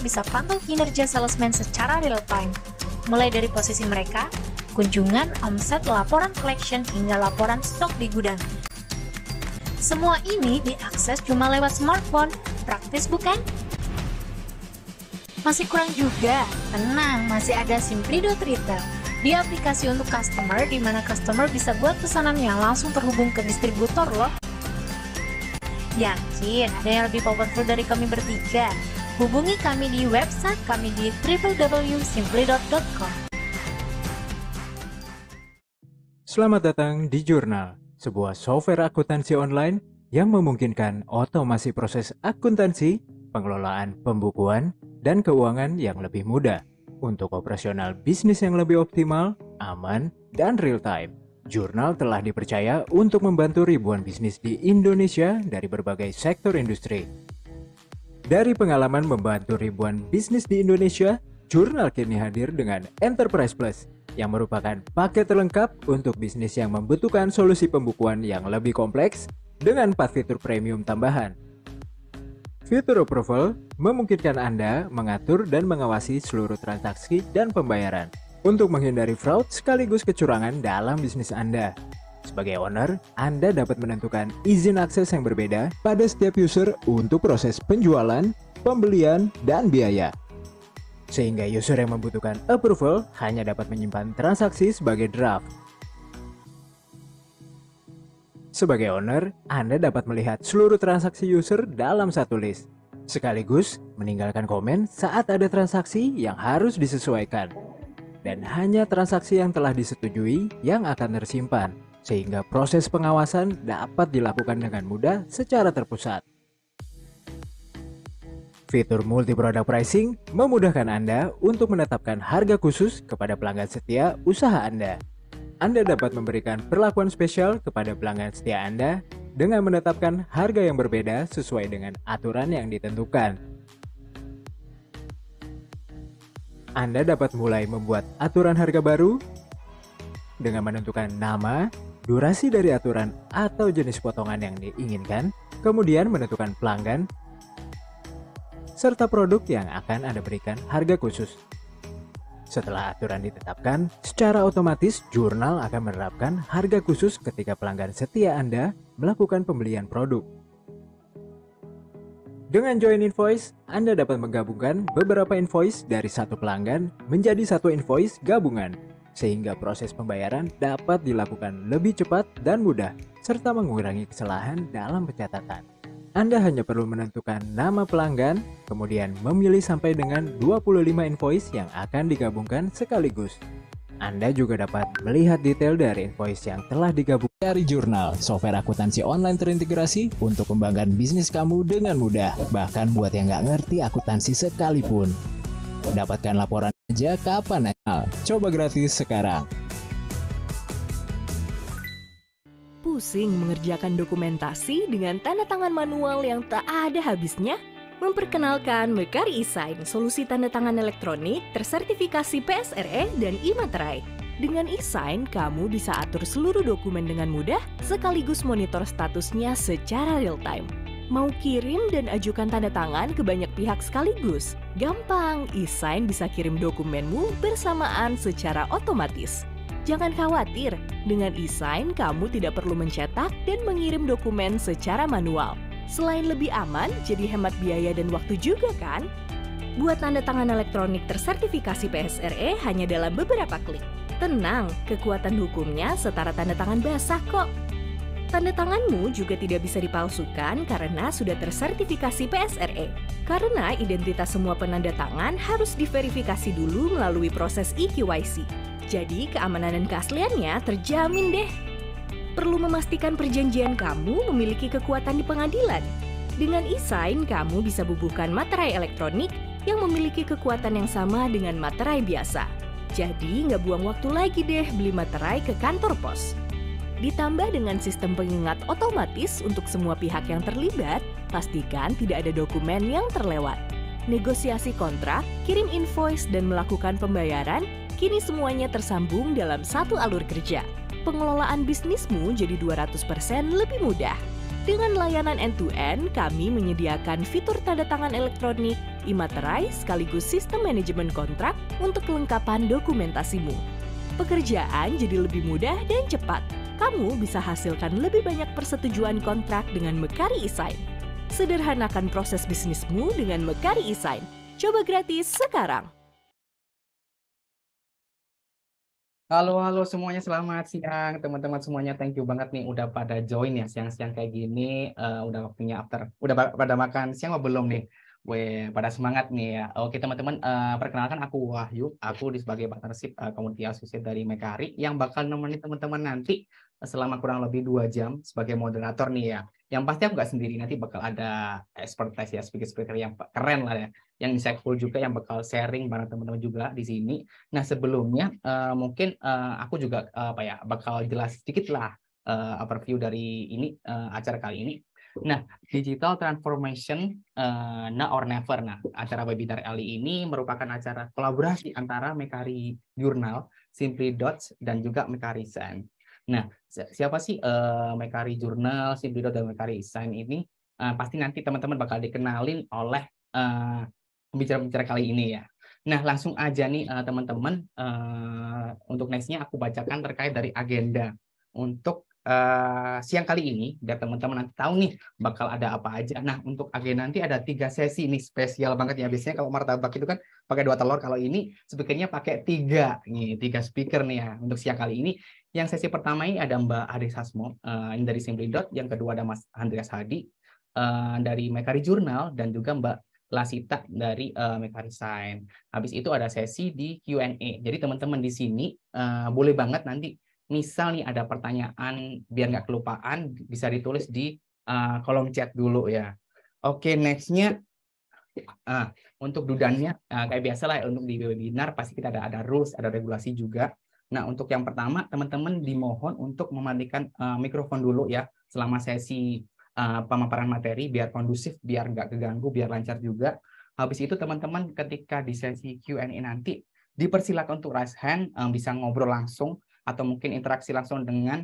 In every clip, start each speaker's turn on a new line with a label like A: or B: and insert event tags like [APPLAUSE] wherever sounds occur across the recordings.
A: bisa pantau kinerja salesman secara real time, mulai dari posisi mereka, kunjungan, omset, laporan collection, hingga laporan stok di gudang. Semua ini diakses cuma lewat smartphone, praktis bukan? Masih kurang juga, tenang, masih ada Simplido Retail. Di aplikasi untuk customer, di mana customer bisa buat pesanan yang langsung terhubung ke distributor loh. Yakin ada yang lebih powerful dari kami bertiga? Hubungi kami di website kami di www.simply.com.
B: Selamat datang di Jurnal, sebuah software akuntansi online yang memungkinkan otomasi proses akuntansi, pengelolaan pembukuan, dan keuangan yang lebih mudah untuk operasional bisnis yang lebih optimal, aman, dan real time. Jurnal telah dipercaya untuk membantu ribuan bisnis di Indonesia dari berbagai sektor industri, dari pengalaman membantu ribuan bisnis di Indonesia, Jurnal kini hadir dengan Enterprise Plus, yang merupakan paket terlengkap untuk bisnis yang membutuhkan solusi pembukuan yang lebih kompleks dengan 4 fitur premium tambahan. Fitur approval memungkinkan Anda mengatur dan mengawasi seluruh transaksi dan pembayaran untuk menghindari fraud sekaligus kecurangan dalam bisnis Anda. Sebagai owner, Anda dapat menentukan izin akses yang berbeda pada setiap user untuk proses penjualan, pembelian, dan biaya. Sehingga user yang membutuhkan approval hanya dapat menyimpan transaksi sebagai draft. Sebagai owner, Anda dapat melihat seluruh transaksi user dalam satu list, sekaligus meninggalkan komen saat ada transaksi yang harus disesuaikan. Dan hanya transaksi yang telah disetujui yang akan tersimpan sehingga proses pengawasan dapat dilakukan dengan mudah secara terpusat. Fitur multi-product pricing memudahkan Anda untuk menetapkan harga khusus kepada pelanggan setia usaha Anda. Anda dapat memberikan perlakuan spesial kepada pelanggan setia Anda dengan menetapkan harga yang berbeda sesuai dengan aturan yang ditentukan. Anda dapat mulai membuat aturan harga baru dengan menentukan nama, durasi dari aturan atau jenis potongan yang diinginkan, kemudian menentukan pelanggan, serta produk yang akan Anda berikan harga khusus. Setelah aturan ditetapkan, secara otomatis jurnal akan menerapkan harga khusus ketika pelanggan setia Anda melakukan pembelian produk. Dengan join invoice, Anda dapat menggabungkan beberapa invoice dari satu pelanggan menjadi satu invoice gabungan sehingga proses pembayaran dapat dilakukan lebih cepat dan mudah, serta mengurangi kesalahan dalam pencatatan. Anda hanya perlu menentukan nama pelanggan, kemudian memilih sampai dengan 25 invoice yang akan digabungkan sekaligus. Anda juga dapat melihat detail dari invoice yang telah digabung dari jurnal, software akuntansi online terintegrasi untuk pembangunan bisnis kamu dengan mudah, bahkan buat yang nggak ngerti akuntansi sekalipun. Dapatkan laporan aja kapan aja. Coba gratis sekarang.
C: Pusing mengerjakan dokumentasi dengan tanda tangan manual yang tak ada habisnya? Memperkenalkan Mekari Isain, solusi tanda tangan elektronik tersertifikasi PSRE dan Imaterai. Dengan e kamu bisa atur seluruh dokumen dengan mudah sekaligus monitor statusnya secara real time. Mau kirim dan ajukan tanda tangan ke banyak pihak sekaligus? Gampang, e-sign bisa kirim dokumenmu bersamaan secara otomatis. Jangan khawatir, dengan e-sign kamu tidak perlu mencetak dan mengirim dokumen secara manual. Selain lebih aman, jadi hemat biaya dan waktu juga kan? Buat tanda tangan elektronik tersertifikasi PSRE hanya dalam beberapa klik. Tenang, kekuatan hukumnya setara tanda tangan basah kok. Tanda tanganmu juga tidak bisa dipalsukan karena sudah tersertifikasi PSRE. Karena identitas semua penanda tangan harus diverifikasi dulu melalui proses eKYC. Jadi keamanan dan keasliannya terjamin deh. Perlu memastikan perjanjian kamu memiliki kekuatan di pengadilan. Dengan e-sign, kamu bisa bubuhkan materai elektronik yang memiliki kekuatan yang sama dengan materai biasa. Jadi nggak buang waktu lagi deh beli materai ke kantor pos. Ditambah dengan sistem pengingat otomatis untuk semua pihak yang terlibat, pastikan tidak ada dokumen yang terlewat. Negosiasi kontrak, kirim invoice, dan melakukan pembayaran kini semuanya tersambung dalam satu alur kerja. Pengelolaan bisnismu jadi 200% lebih mudah. Dengan layanan end-to-end, -end, kami menyediakan fitur tanda tangan elektronik, imaterai, sekaligus sistem manajemen kontrak untuk kelengkapan dokumentasimu. Pekerjaan jadi lebih mudah dan cepat, kamu bisa hasilkan lebih banyak persetujuan kontrak dengan Mekari Isign. Sederhanakan proses bisnismu dengan Mekari Isign. Coba gratis sekarang. Halo, halo
D: semuanya, selamat siang teman-teman semuanya. Thank you banget nih udah pada join ya siang-siang kayak gini. Uh, udah waktunya after, udah pada makan siang apa belum nih? Weh, pada semangat nih ya. Oke teman-teman, uh, perkenalkan aku Wahyu. Aku di sebagai partnership uh, eh, community associate dari Mekari yang bakal nemenin teman-teman nanti selama kurang lebih dua jam sebagai moderator nih ya. Yang pasti aku nggak sendiri, nanti bakal ada expertise ya, speaker-speaker yang keren lah ya, yang insightful juga, yang bakal sharing bareng teman-teman juga di sini. Nah sebelumnya uh, mungkin uh, aku juga uh, apa ya bakal jelas sedikit lah uh, overview dari ini uh, acara kali ini. Nah, digital transformation uh, now or never. Nah, acara webinar kali e ini merupakan acara kolaborasi antara Mekari Jurnal, Simply Dots, dan juga Mekari Sense. Nah, siapa sih uh, Mekari Journal, Simbido, dan Mekari Sign ini? Uh, pasti nanti teman-teman bakal dikenalin oleh pembicara eh, pembicara-pembicara kali ini ya. Nah, langsung aja nih teman-teman, uh, teman -teman, uh, untuk nextnya aku bacakan terkait dari agenda untuk Eh, siang kali ini, biar teman-teman nanti tahu nih bakal ada apa aja. Nah, untuk agenda nanti ada tiga sesi ini spesial banget ya. Biasanya kalau martabak itu kan pakai dua telur, kalau ini speakernya pakai tiga nih, tiga speaker nih ya untuk siang kali ini. Yang sesi pertama ini ada Mbak Ade Sasmo uh, dari Simply Dot, yang kedua ada Mas Andreas Hadi uh, dari Mekari Journal dan juga Mbak Lasita dari uh, Science. Resign. Habis itu ada sesi di Q&A. Jadi teman-teman di sini uh, boleh banget nanti Misalnya ada pertanyaan biar nggak kelupaan bisa ditulis di uh, kolom chat dulu ya. Oke, okay, nextnya uh, untuk dudanya uh, ah, kayak biasa lah untuk di webinar pasti kita ada ada rules, ada regulasi juga. Nah, untuk yang pertama teman-teman dimohon untuk mematikan uh, eh, mikrofon dulu ya selama sesi uh, pemaparan materi biar kondusif, biar nggak keganggu, biar lancar juga. Habis itu teman-teman ketika di sesi Q&A nanti dipersilakan untuk raise hand bisa ngobrol langsung atau mungkin interaksi langsung dengan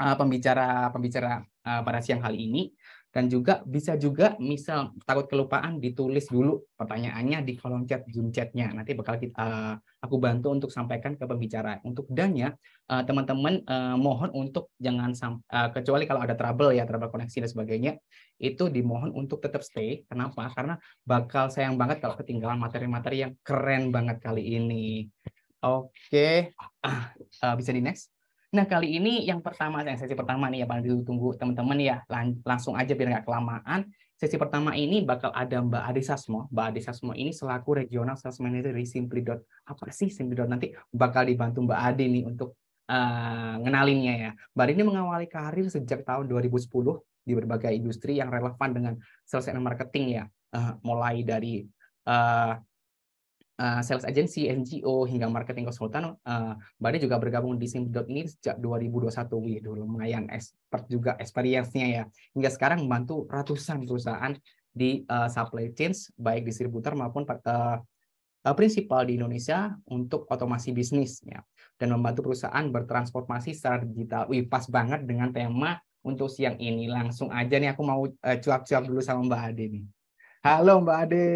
D: pembicara-pembicara eh, eh, pada siang hari ini dan juga bisa juga misal takut kelupaan ditulis dulu pertanyaannya di kolom chat Zoom chatnya nanti bakal kita, uh, aku bantu untuk sampaikan ke pembicara untuk dannya uh, teman-teman uh, mohon untuk jangan uh, kecuali kalau ada trouble ya trouble koneksi dan sebagainya itu dimohon untuk tetap stay kenapa karena bakal sayang banget kalau ketinggalan materi-materi yang keren banget kali ini Oke, uh, bisa di next. Nah kali ini yang pertama, yang sesi pertama nih ya paling tunggu teman-teman ya lang langsung aja biar nggak kelamaan. Sesi pertama ini bakal ada Mbak Adi Sasmo. Mbak Adi Sasmo ini selaku regional sales manager di Simply. Apa sih Simply. Nanti bakal dibantu Mbak Adi nih untuk uh, ngenalinnya ya. Mbak Adi ini mengawali karir sejak tahun 2010 di berbagai industri yang relevan dengan sales and marketing ya. Uh, mulai dari uh, Eh, sales agency, NGO, hingga marketing konsultan. Uh, Mbak juga bergabung di Simp.dot ini sejak 2021. Wih, dulu lumayan expert juga experience-nya ya. Hingga sekarang membantu ratusan perusahaan di uh, supply chains, baik distributor maupun uh, prinsipal di Indonesia untuk otomasi bisnis ya dan membantu perusahaan bertransformasi secara digital. Wih, pas banget dengan tema untuk siang ini. Langsung aja nih aku mau cuap-cuap uh, dulu sama Mbak Ade nih. Halo Mbak Ade.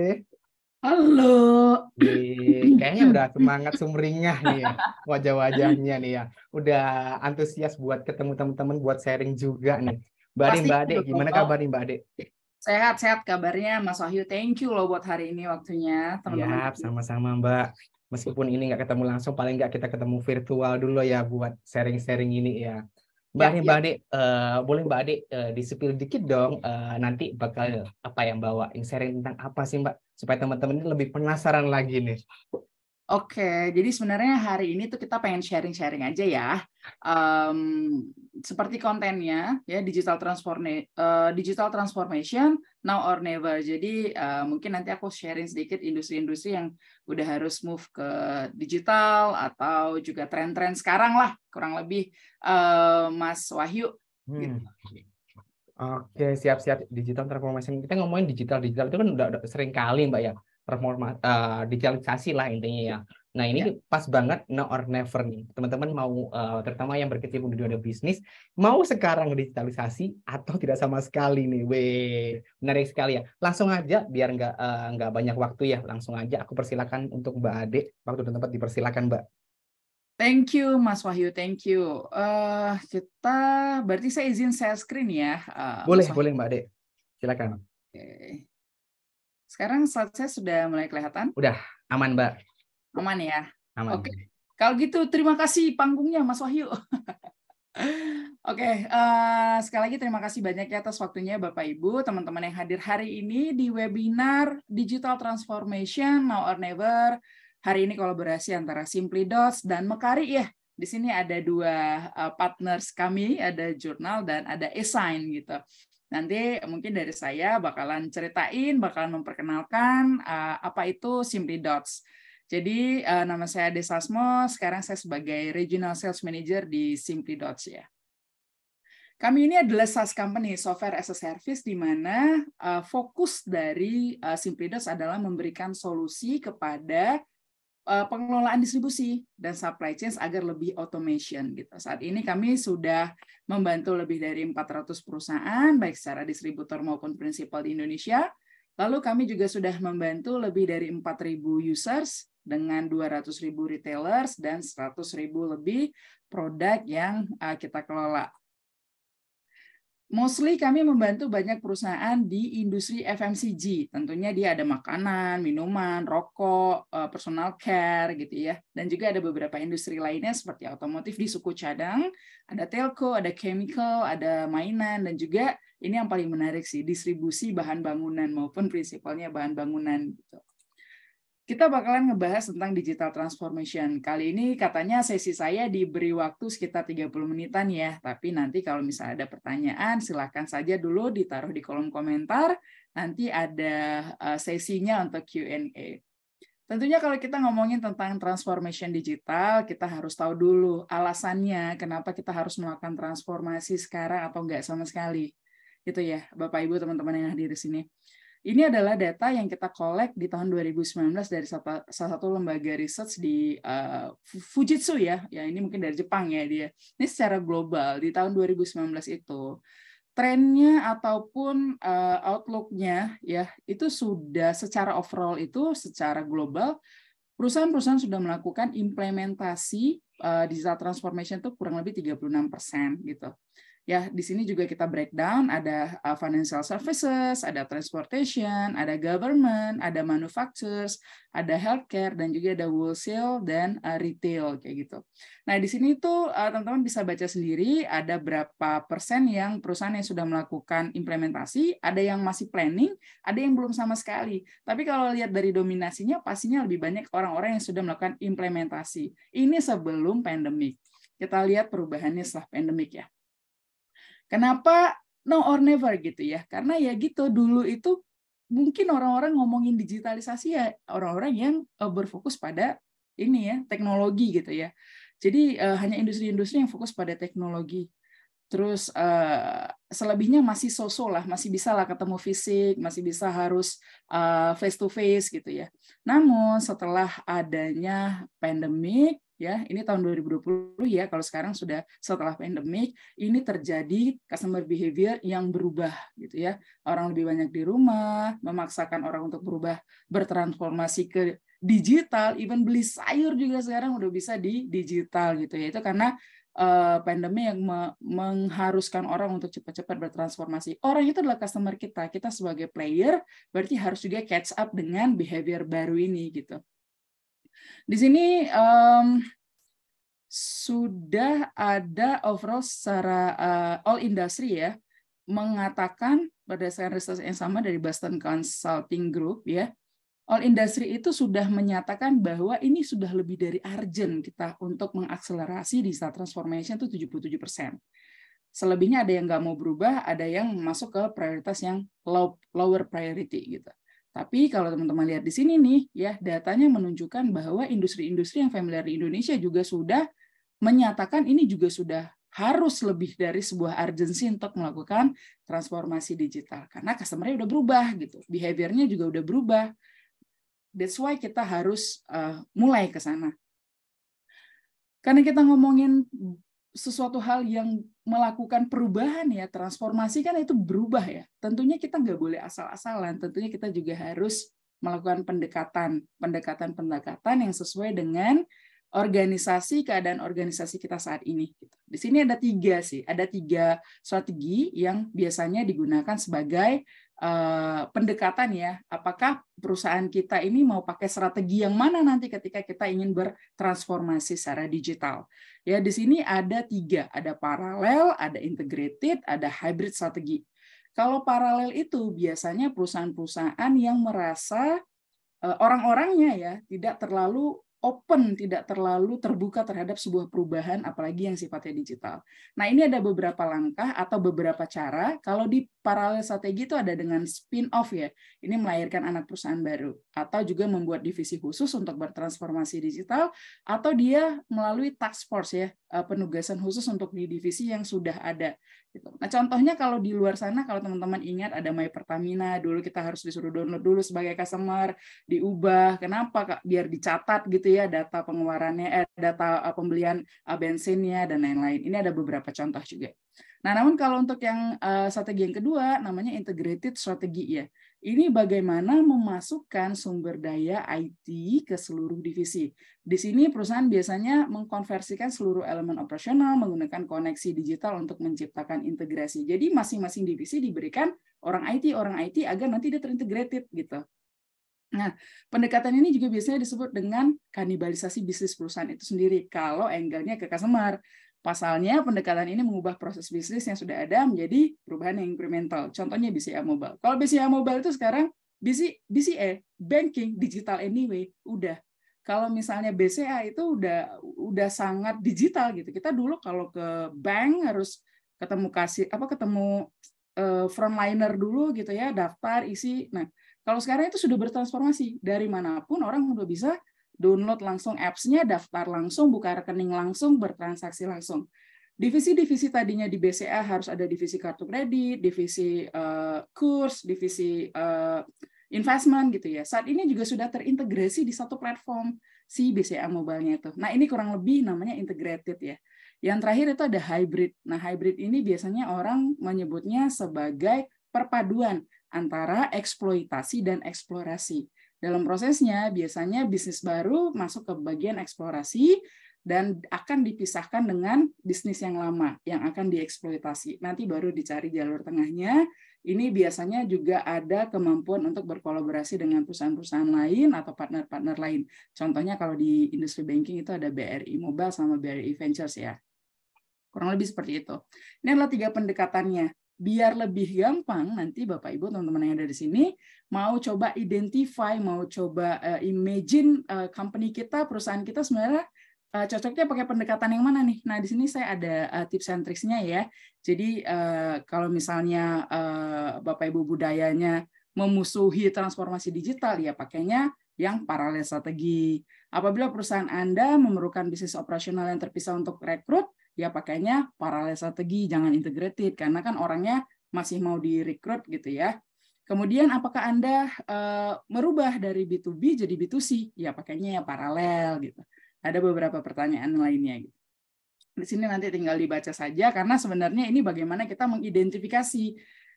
D: Halo. Di, kayaknya udah semangat sumringah nih ya, wajah-wajahnya nih ya. Udah antusias buat ketemu teman-teman buat sharing juga nih. Mbak Ade, Mbak Ade, gimana kabar nih Mbak Ade?
E: Sehat-sehat kabarnya Mas Wahyu. Thank you loh buat hari ini waktunya, teman-teman.
D: sama-sama Mbak. Meskipun ini nggak ketemu langsung, paling nggak kita ketemu virtual dulu ya buat sharing-sharing ini ya. Ya, Mbak Ade, ya, Mbak ya. uh, boleh Mbak Ade uh, disipil dikit dong uh, nanti bakal apa yang bawa, yang sharing tentang apa sih Mbak, supaya teman-teman ini lebih penasaran lagi nih.
E: Oke, jadi sebenarnya hari ini tuh kita pengen sharing-sharing aja ya, um, seperti kontennya ya digital transformation, uh, eh, digital transformation now or never. Jadi uh, mungkin nanti aku sharing sedikit industri-industri yang udah harus move ke digital atau juga tren-tren sekarang lah, kurang lebih uh, Mas Wahyu.
F: Hmm. Gitu. Oke,
D: siap-siap digital transformation. Kita ngomongin digital digital itu kan udah, udah sering kali, Mbak ya performa uh, eh, digitalisasi lah intinya ya. Nah ini yeah. pas banget no or never nih teman-teman mau uh, terutama yang berkecimpung di dunia bisnis mau sekarang digitalisasi atau tidak sama sekali nih, weh menarik sekali ya. Langsung aja biar nggak uh, nggak banyak waktu ya, langsung aja aku persilakan untuk Mbak Ade waktu dan tempat dipersilakan Mbak.
E: Thank you Mas Wahyu, thank you. Uh, kita berarti saya izin saya screen ya. Uh, boleh
D: boleh Mbak Ade, silakan.
E: Oke. Okay. Sekarang slide saya sudah mulai kelihatan?
D: Udah, aman Mbak. Aman ya? Aman. Oke.
E: Kalau gitu terima kasih panggungnya Mas Wahyu. [LAUGHS] Oke, okay, uh, eh, sekali lagi terima kasih banyak ya atas waktunya Bapak Ibu, teman-teman yang hadir hari ini di webinar Digital Transformation Now or Never. Hari ini kolaborasi antara Simply Dots dan Mekari ya. Di sini ada dua uh, partners kami, ada jurnal dan ada e-sign gitu. Nanti mungkin dari saya bakalan ceritain, bakalan memperkenalkan uh, apa itu Simply Dots. Jadi uh, nama saya Desasmo, sekarang saya sebagai Regional Sales Manager di Simply Dots ya. Kami ini adalah SaaS company, software as a service, di mana uh, fokus dari uh, SimplyDots adalah memberikan solusi kepada Eh, pengelolaan distribusi dan supply chain agar lebih automation gitu. Saat ini kami sudah membantu lebih dari 400 perusahaan baik secara distributor maupun prinsipal di Indonesia. Lalu kami juga sudah membantu lebih dari 4.000 users dengan 200.000 retailers dan 100.000 lebih produk yang eh, kita kelola mostly kami membantu banyak perusahaan di industri FMCG. Tentunya dia ada makanan, minuman, rokok, eh, personal care gitu ya. Dan juga ada beberapa industri lainnya seperti otomotif di suku cadang, ada telco, ada chemical, ada mainan dan juga ini yang paling menarik sih distribusi bahan bangunan maupun prinsipalnya bahan bangunan gitu kita bakalan ngebahas tentang digital transformation. Kali ini katanya sesi saya diberi waktu sekitar 30 menitan ya, tapi nanti kalau misalnya ada pertanyaan silahkan saja dulu ditaruh di kolom komentar, nanti ada eh, sesinya untuk Q&A. Tentunya kalau kita ngomongin tentang transformation digital, kita harus tahu dulu alasannya kenapa kita harus melakukan transformasi sekarang atau enggak sama sekali. Gitu ya, Bapak Ibu, teman-teman yang hadir di sini. Ini adalah data yang kita kolek di tahun 2019 dari salah satu lembaga research di uh, Fujitsu ya. Ya ini mungkin dari Jepang ya dia. Ini secara global di tahun 2019 itu trennya ataupun uh, outlooknya ya itu sudah secara overall itu secara global perusahaan-perusahaan sudah melakukan implementasi uh, digital transformation itu kurang lebih 36% persen gitu. Ya, di sini juga kita breakdown ada uh, financial services, ada transportation, ada government, ada manufacturers, ada healthcare dan juga ada wholesale dan uh, retail kayak gitu. Nah, di sini tuh uh, teman-teman bisa baca sendiri ada berapa persen yang perusahaan yang sudah melakukan implementasi, ada yang masih planning, ada yang belum sama sekali. Tapi kalau lihat dari dominasinya pastinya lebih banyak orang-orang yang sudah melakukan implementasi. Ini sebelum pandemik. Kita lihat perubahannya setelah pandemik ya. Kenapa no or never gitu ya? Karena ya gitu dulu itu mungkin orang-orang ngomongin digitalisasi ya orang-orang yang eh, berfokus pada ini ya teknologi gitu ya. Jadi uh, hanya industri-industri yang fokus pada teknologi. Terus uh, selebihnya masih sosol lah, masih bisa lah ketemu fisik, masih bisa harus uh, face to face gitu ya. Namun setelah adanya pandemik, ya ini tahun 2020 ya kalau sekarang sudah setelah pandemik ini terjadi customer behavior yang berubah gitu ya orang lebih banyak di rumah memaksakan orang untuk berubah bertransformasi ke digital even beli sayur juga sekarang udah bisa di digital gitu ya itu karena eh, pandemi yang mengharuskan orang untuk cepat-cepat bertransformasi. Orang itu adalah customer kita. Kita sebagai player berarti harus juga catch up dengan behavior baru ini gitu. Di sini um, sudah ada overall secara uh, all industry ya mengatakan berdasarkan research yang sama dari Boston Consulting Group ya all industry itu sudah menyatakan bahwa ini sudah lebih dari urgent kita untuk mengakselerasi digital transformation itu 77 persen. Selebihnya ada yang nggak mau berubah, ada yang masuk ke prioritas yang low, lower priority gitu. Tapi kalau teman-teman lihat di sini nih, ya datanya menunjukkan bahwa industri-industri yang familiar di Indonesia juga sudah menyatakan ini juga sudah harus lebih dari sebuah urgensi untuk melakukan transformasi digital karena customer-nya udah berubah gitu, behaviornya juga udah berubah. That's why kita harus uh, mulai ke sana. Karena kita ngomongin sesuatu hal yang melakukan perubahan ya transformasi kan itu berubah ya tentunya kita nggak boleh asal-asalan tentunya kita juga harus melakukan pendekatan pendekatan pendekatan yang sesuai dengan organisasi keadaan organisasi kita saat ini gitu. di sini ada tiga sih ada tiga strategi yang biasanya digunakan sebagai Eh, pendekatan ya, apakah perusahaan kita ini mau pakai strategi yang mana nanti ketika kita ingin bertransformasi secara digital. Ya, di sini ada tiga, ada paralel, ada integrated, ada hybrid strategi. Kalau paralel itu biasanya perusahaan-perusahaan yang merasa eh, orang-orangnya ya tidak terlalu open, tidak terlalu terbuka terhadap sebuah perubahan, apalagi yang sifatnya digital. Nah, ini ada beberapa langkah atau beberapa cara. Kalau di paralel strategi itu ada dengan spin-off ya. Ini melahirkan anak perusahaan baru. Atau juga membuat divisi khusus untuk bertransformasi digital. Atau dia melalui task force ya. Eh, penugasan khusus untuk di divisi yang sudah ada. Gitu. Nah contohnya kalau di luar sana kalau teman-teman ingat ada My Pertamina dulu kita harus disuruh download dulu sebagai customer diubah kenapa kak biar dicatat gitu ya data pengeluarannya eh, data eh, pembelian eh, bensinnya dan lain-lain. Ini ada beberapa contoh juga. Nah, namun kalau untuk yang strategi yang kedua namanya integrated strategi ya ini bagaimana memasukkan sumber daya IT ke seluruh divisi. Di sini perusahaan biasanya mengkonversikan seluruh elemen operasional menggunakan koneksi digital untuk menciptakan integrasi. Jadi masing-masing divisi diberikan orang IT, orang IT agar nanti dia terintegrated gitu. Nah, pendekatan ini juga biasanya disebut dengan kanibalisasi bisnis perusahaan itu sendiri kalau angle-nya ke customer. Pasalnya, pendekatan ini mengubah proses bisnis yang sudah ada menjadi perubahan yang incremental. Contohnya BCA Mobile. Kalau BCA Mobile itu sekarang BCA, banking, digital anyway, udah. Kalau misalnya BCA itu udah udah sangat digital gitu. Kita dulu kalau ke bank harus ketemu kasih apa ketemu uh, frontliner dulu gitu ya, daftar, isi. Nah, kalau sekarang itu sudah bertransformasi dari manapun orang udah bisa download langsung apps-nya, daftar langsung, buka rekening langsung, bertransaksi langsung. Divisi-divisi tadinya di BCA harus ada divisi kartu kredit, divisi uh, kurs, divisi uh, investment gitu ya. Saat ini juga sudah terintegrasi di satu platform si BCA mobile-nya itu. Nah, ini kurang lebih namanya integrated ya. Yang terakhir itu ada hybrid. Nah, hybrid ini biasanya orang menyebutnya sebagai perpaduan antara eksploitasi dan eksplorasi. Dalam prosesnya, biasanya bisnis baru masuk ke bagian eksplorasi dan akan dipisahkan dengan bisnis yang lama yang akan dieksploitasi. Nanti baru dicari jalur tengahnya. Ini biasanya juga ada kemampuan untuk berkolaborasi dengan perusahaan-perusahaan lain atau partner-partner lain. Contohnya kalau di industri banking itu ada BRI Mobile sama BRI Ventures ya. Kurang lebih seperti itu. Ini adalah tiga pendekatannya biar lebih gampang nanti Bapak Ibu teman-teman yang ada di sini mau coba identify, mau coba uh, imagine uh, company kita, perusahaan kita sebenarnya uh, cocoknya pakai pendekatan yang mana nih? Nah, di sini saya ada uh, tips and tricksnya ya. Jadi uh, kalau misalnya uh, Bapak Ibu budayanya memusuhi transformasi digital ya pakainya yang paralel strategi. Apabila perusahaan Anda memerlukan bisnis operasional yang terpisah untuk rekrut, ya pakainya paralel strategi, jangan integrated karena kan orangnya masih mau direkrut gitu ya. Kemudian apakah Anda uh, merubah dari B2B jadi B2C? Ya pakainya ya paralel gitu. Ada beberapa pertanyaan lainnya gitu. Di sini nanti tinggal dibaca saja karena sebenarnya ini bagaimana kita mengidentifikasi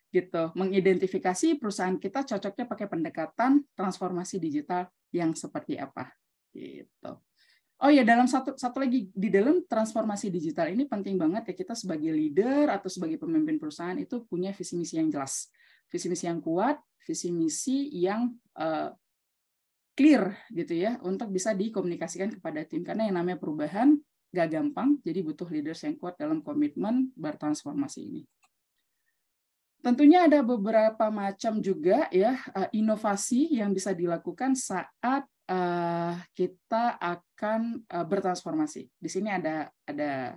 E: gitu, mengidentifikasi perusahaan kita cocoknya pakai pendekatan transformasi digital yang seperti apa gitu. Oh ya, dalam satu satu lagi di dalam transformasi digital ini penting banget ya kita sebagai leader atau sebagai pemimpin perusahaan itu punya visi misi yang jelas, visi misi yang kuat, visi misi yang uh, clear gitu ya untuk bisa dikomunikasikan kepada tim karena yang namanya perubahan gak gampang, jadi butuh leaders yang kuat dalam komitmen bertransformasi ini. Tentunya ada beberapa macam juga ya eh, inovasi yang bisa dilakukan saat Eh, kita akan eh, bertransformasi. Di sini ada ada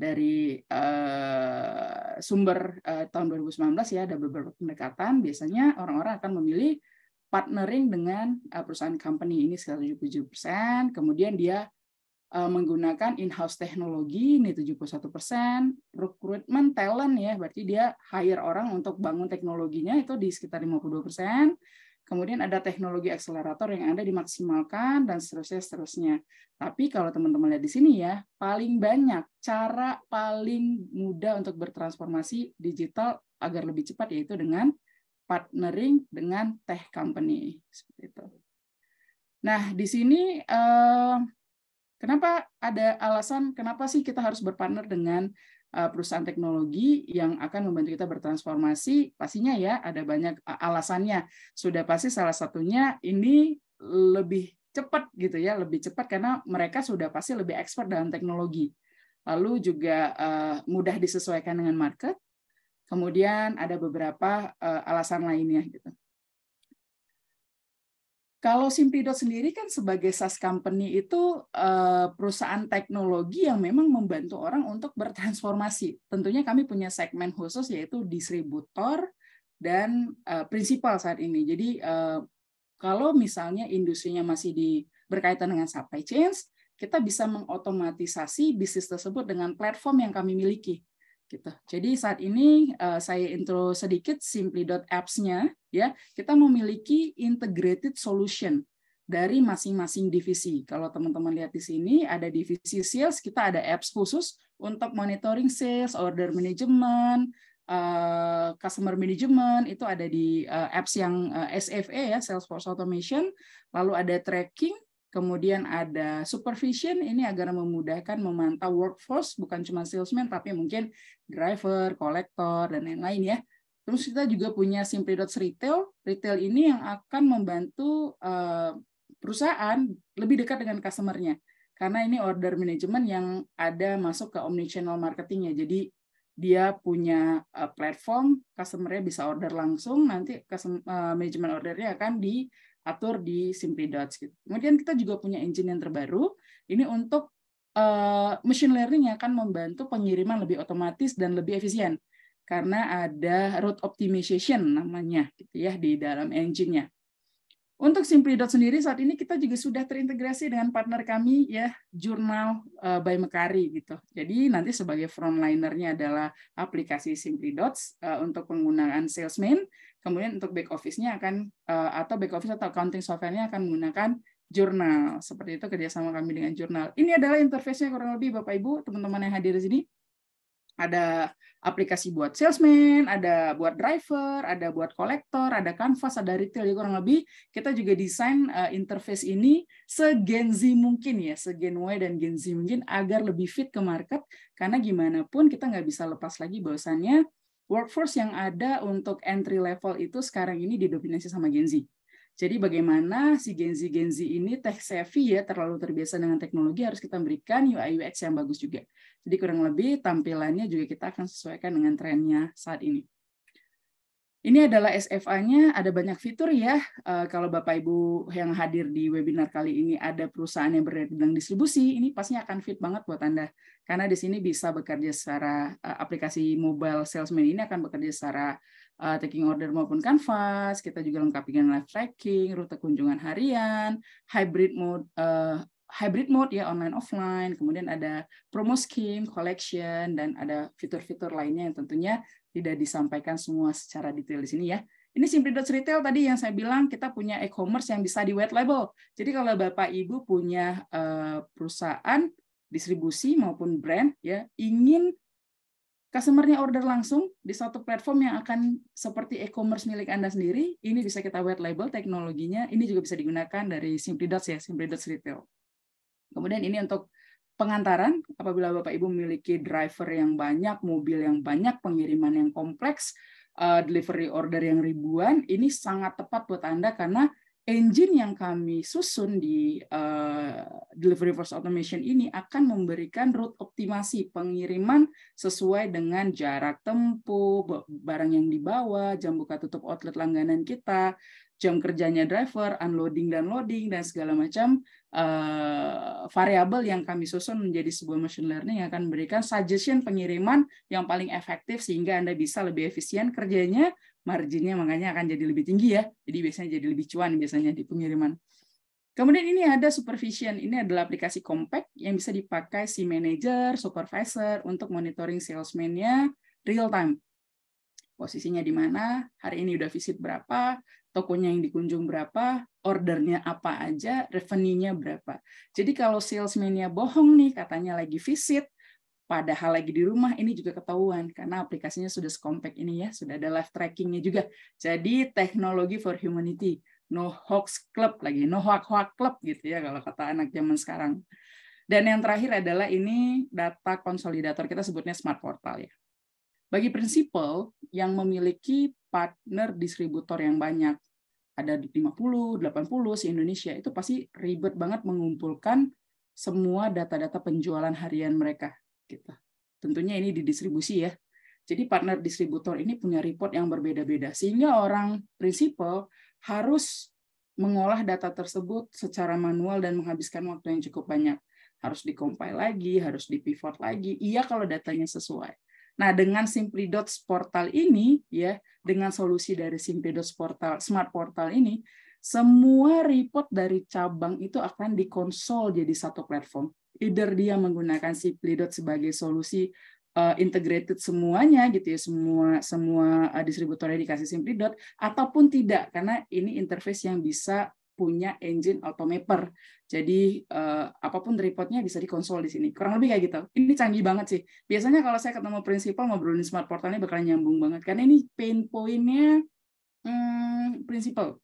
E: dari uh, sumber uh, tahun 2019 ya ada beberapa pendekatan biasanya orang-orang akan memilih partnering dengan uh, perusahaan company ini sekitar 77%, persen. kemudian dia uh, menggunakan in-house teknologi ini 71%, persen. recruitment talent ya berarti dia hire orang untuk bangun teknologinya itu di sekitar 52%, persen kemudian ada teknologi akselerator yang Anda dimaksimalkan, dan seterusnya, seterusnya. Tapi kalau teman-teman lihat di sini ya, paling banyak, cara paling mudah untuk bertransformasi digital agar lebih cepat, yaitu dengan partnering dengan tech company. Seperti itu. Nah, di sini eh, kenapa ada alasan kenapa sih kita harus berpartner dengan Eh, perusahaan teknologi yang akan membantu kita bertransformasi pastinya ya ada banyak eh, alasannya sudah pasti salah satunya ini lebih cepat gitu ya lebih cepat karena mereka sudah pasti lebih expert dalam teknologi lalu juga eh, mudah disesuaikan dengan market kemudian ada beberapa alasan lainnya gitu kalau Simpidot sendiri kan sebagai SaaS company itu eh, perusahaan teknologi yang memang membantu orang untuk bertransformasi. Tentunya kami punya segmen khusus yaitu distributor dan eh, prinsipal saat ini. Jadi eh, kalau misalnya industrinya masih di, berkaitan dengan supply chain, kita bisa mengotomatisasi bisnis tersebut dengan platform yang kami miliki gitu. Jadi saat ini uh, saya intro sedikit simply simply.apps-nya ya. Kita memiliki integrated solution dari masing-masing divisi. Kalau teman-teman lihat di sini ada divisi sales, kita ada apps khusus untuk monitoring sales, order management, uh, customer management itu ada di uh, apps yang uh, SFA ya, Salesforce Automation. Lalu ada tracking Kemudian ada supervision, ini agar memudahkan memantau workforce, bukan cuma salesman, tapi mungkin driver, kolektor, dan lain-lain ya. Terus kita juga punya Simply Dots Retail. Retail ini yang akan membantu eh, perusahaan lebih dekat dengan customer-nya. Karena ini order management yang ada masuk ke omnichannel marketing nya Jadi dia punya eh, platform, customer-nya bisa order langsung, nanti customer, eh, manajemen ordernya akan di atur di Simply Dots. Gitu. Kemudian kita juga punya engine yang terbaru, ini untuk uh, machine learning yang akan membantu pengiriman lebih otomatis dan lebih efisien karena ada route optimization namanya gitu ya di dalam engine-nya. Untuk Dots sendiri saat ini kita juga sudah terintegrasi dengan partner kami ya Jurnal eh, by Mekari gitu. Jadi nanti sebagai frontlinernya adalah aplikasi Simply.Dots uh, eh, untuk penggunaan salesman Kemudian untuk back office-nya akan uh, atau back office atau accounting software-nya akan menggunakan jurnal. Seperti itu kerjasama kami dengan jurnal. Ini adalah interface-nya kurang lebih Bapak Ibu, teman-teman yang hadir di sini. Ada aplikasi buat salesman, ada buat driver, ada buat kolektor, ada canvas, ada retail Jadi kurang lebih. Kita juga desain uh, interface ini se mungkin ya, se dan Gen mungkin agar lebih fit ke market karena gimana pun kita nggak bisa lepas lagi bahwasannya workforce yang ada untuk entry level itu sekarang ini didominasi sama Gen Z. Jadi bagaimana si Gen Z Gen Z ini tech savvy ya terlalu terbiasa dengan teknologi harus kita berikan UI UX yang bagus juga. Jadi kurang lebih tampilannya juga kita akan sesuaikan dengan trennya saat ini. Ini adalah SFA-nya, ada banyak fitur ya. Uh, kalau Bapak Ibu yang hadir di webinar kali ini ada perusahaan yang berada di distribusi, ini pastinya akan fit banget buat Anda karena di sini bisa bekerja secara uh, aplikasi mobile salesman ini akan bekerja secara uh, taking order maupun canvas. Kita juga lengkapi dengan live tracking, rute kunjungan harian, hybrid mode uh, hybrid mode ya online offline, kemudian ada promo scheme, collection dan ada fitur-fitur lainnya yang tentunya tidak disampaikan semua secara detail di sini ya. Ini Simply dot Retail tadi yang saya bilang kita punya e-commerce yang bisa di white label. Jadi kalau Bapak Ibu punya perusahaan distribusi maupun brand ya ingin customernya order langsung di satu platform yang akan seperti e-commerce milik Anda sendiri, ini bisa kita white label teknologinya, ini juga bisa digunakan dari Simply Dots ya, Simply Dots Retail. Kemudian ini untuk pengantaran, apabila Bapak Ibu memiliki driver yang banyak, mobil yang banyak, pengiriman yang kompleks, eh, delivery order yang ribuan, ini sangat tepat buat Anda karena engine yang kami susun di uh, delivery force automation ini akan memberikan route optimasi pengiriman sesuai dengan jarak tempuh, barang yang dibawa, jam buka tutup outlet langganan kita, jam kerjanya driver, unloading dan loading dan segala macam uh, variabel yang kami susun menjadi sebuah machine learning yang akan memberikan suggestion pengiriman yang paling efektif sehingga Anda bisa lebih efisien kerjanya marginnya makanya akan jadi lebih tinggi ya. Jadi biasanya jadi lebih cuan biasanya di pengiriman. Kemudian ini ada supervision. Ini adalah aplikasi compact yang bisa dipakai si manager, supervisor untuk monitoring salesman-nya real time. Posisinya di mana, hari ini udah visit berapa, tokonya yang dikunjung berapa, ordernya apa aja, revenue-nya berapa. Jadi kalau salesman-nya bohong nih, katanya lagi visit, padahal lagi di rumah ini juga ketahuan karena aplikasinya sudah sekompak ini ya, sudah ada live trackingnya juga. Jadi teknologi for humanity, no hoax club lagi, no hoax hoax club gitu ya kalau kata anak zaman sekarang. Dan yang terakhir adalah ini data konsolidator kita sebutnya smart portal ya. Bagi prinsipal yang memiliki partner distributor yang banyak, ada 50, 80 si indonesia itu pasti ribet banget mengumpulkan semua data-data penjualan harian mereka Gitu. Tentunya ini didistribusi ya. Jadi partner distributor ini punya report yang berbeda-beda sehingga orang prinsipal harus mengolah data tersebut secara manual dan menghabiskan waktu yang cukup banyak. Harus dikompil lagi, harus dipivot lagi. Iya kalau datanya sesuai. Nah, dengan Simply Dots portal ini, ya, dengan solusi dari Simply Dots portal, smart portal ini, semua report dari cabang itu akan dikonsol jadi satu platform either dia menggunakan si Plidot sebagai solusi uh, integrated semuanya gitu ya semua semua uh, distributornya dikasih si dot ataupun tidak karena ini interface yang bisa punya engine automapper. jadi uh, apapun reportnya bisa dikonsol di sini kurang lebih kayak gitu ini canggih banget sih biasanya kalau saya ketemu prinsipal ngobrolin smart portalnya bakalan nyambung banget karena ini pain pointnya hmm, prinsipal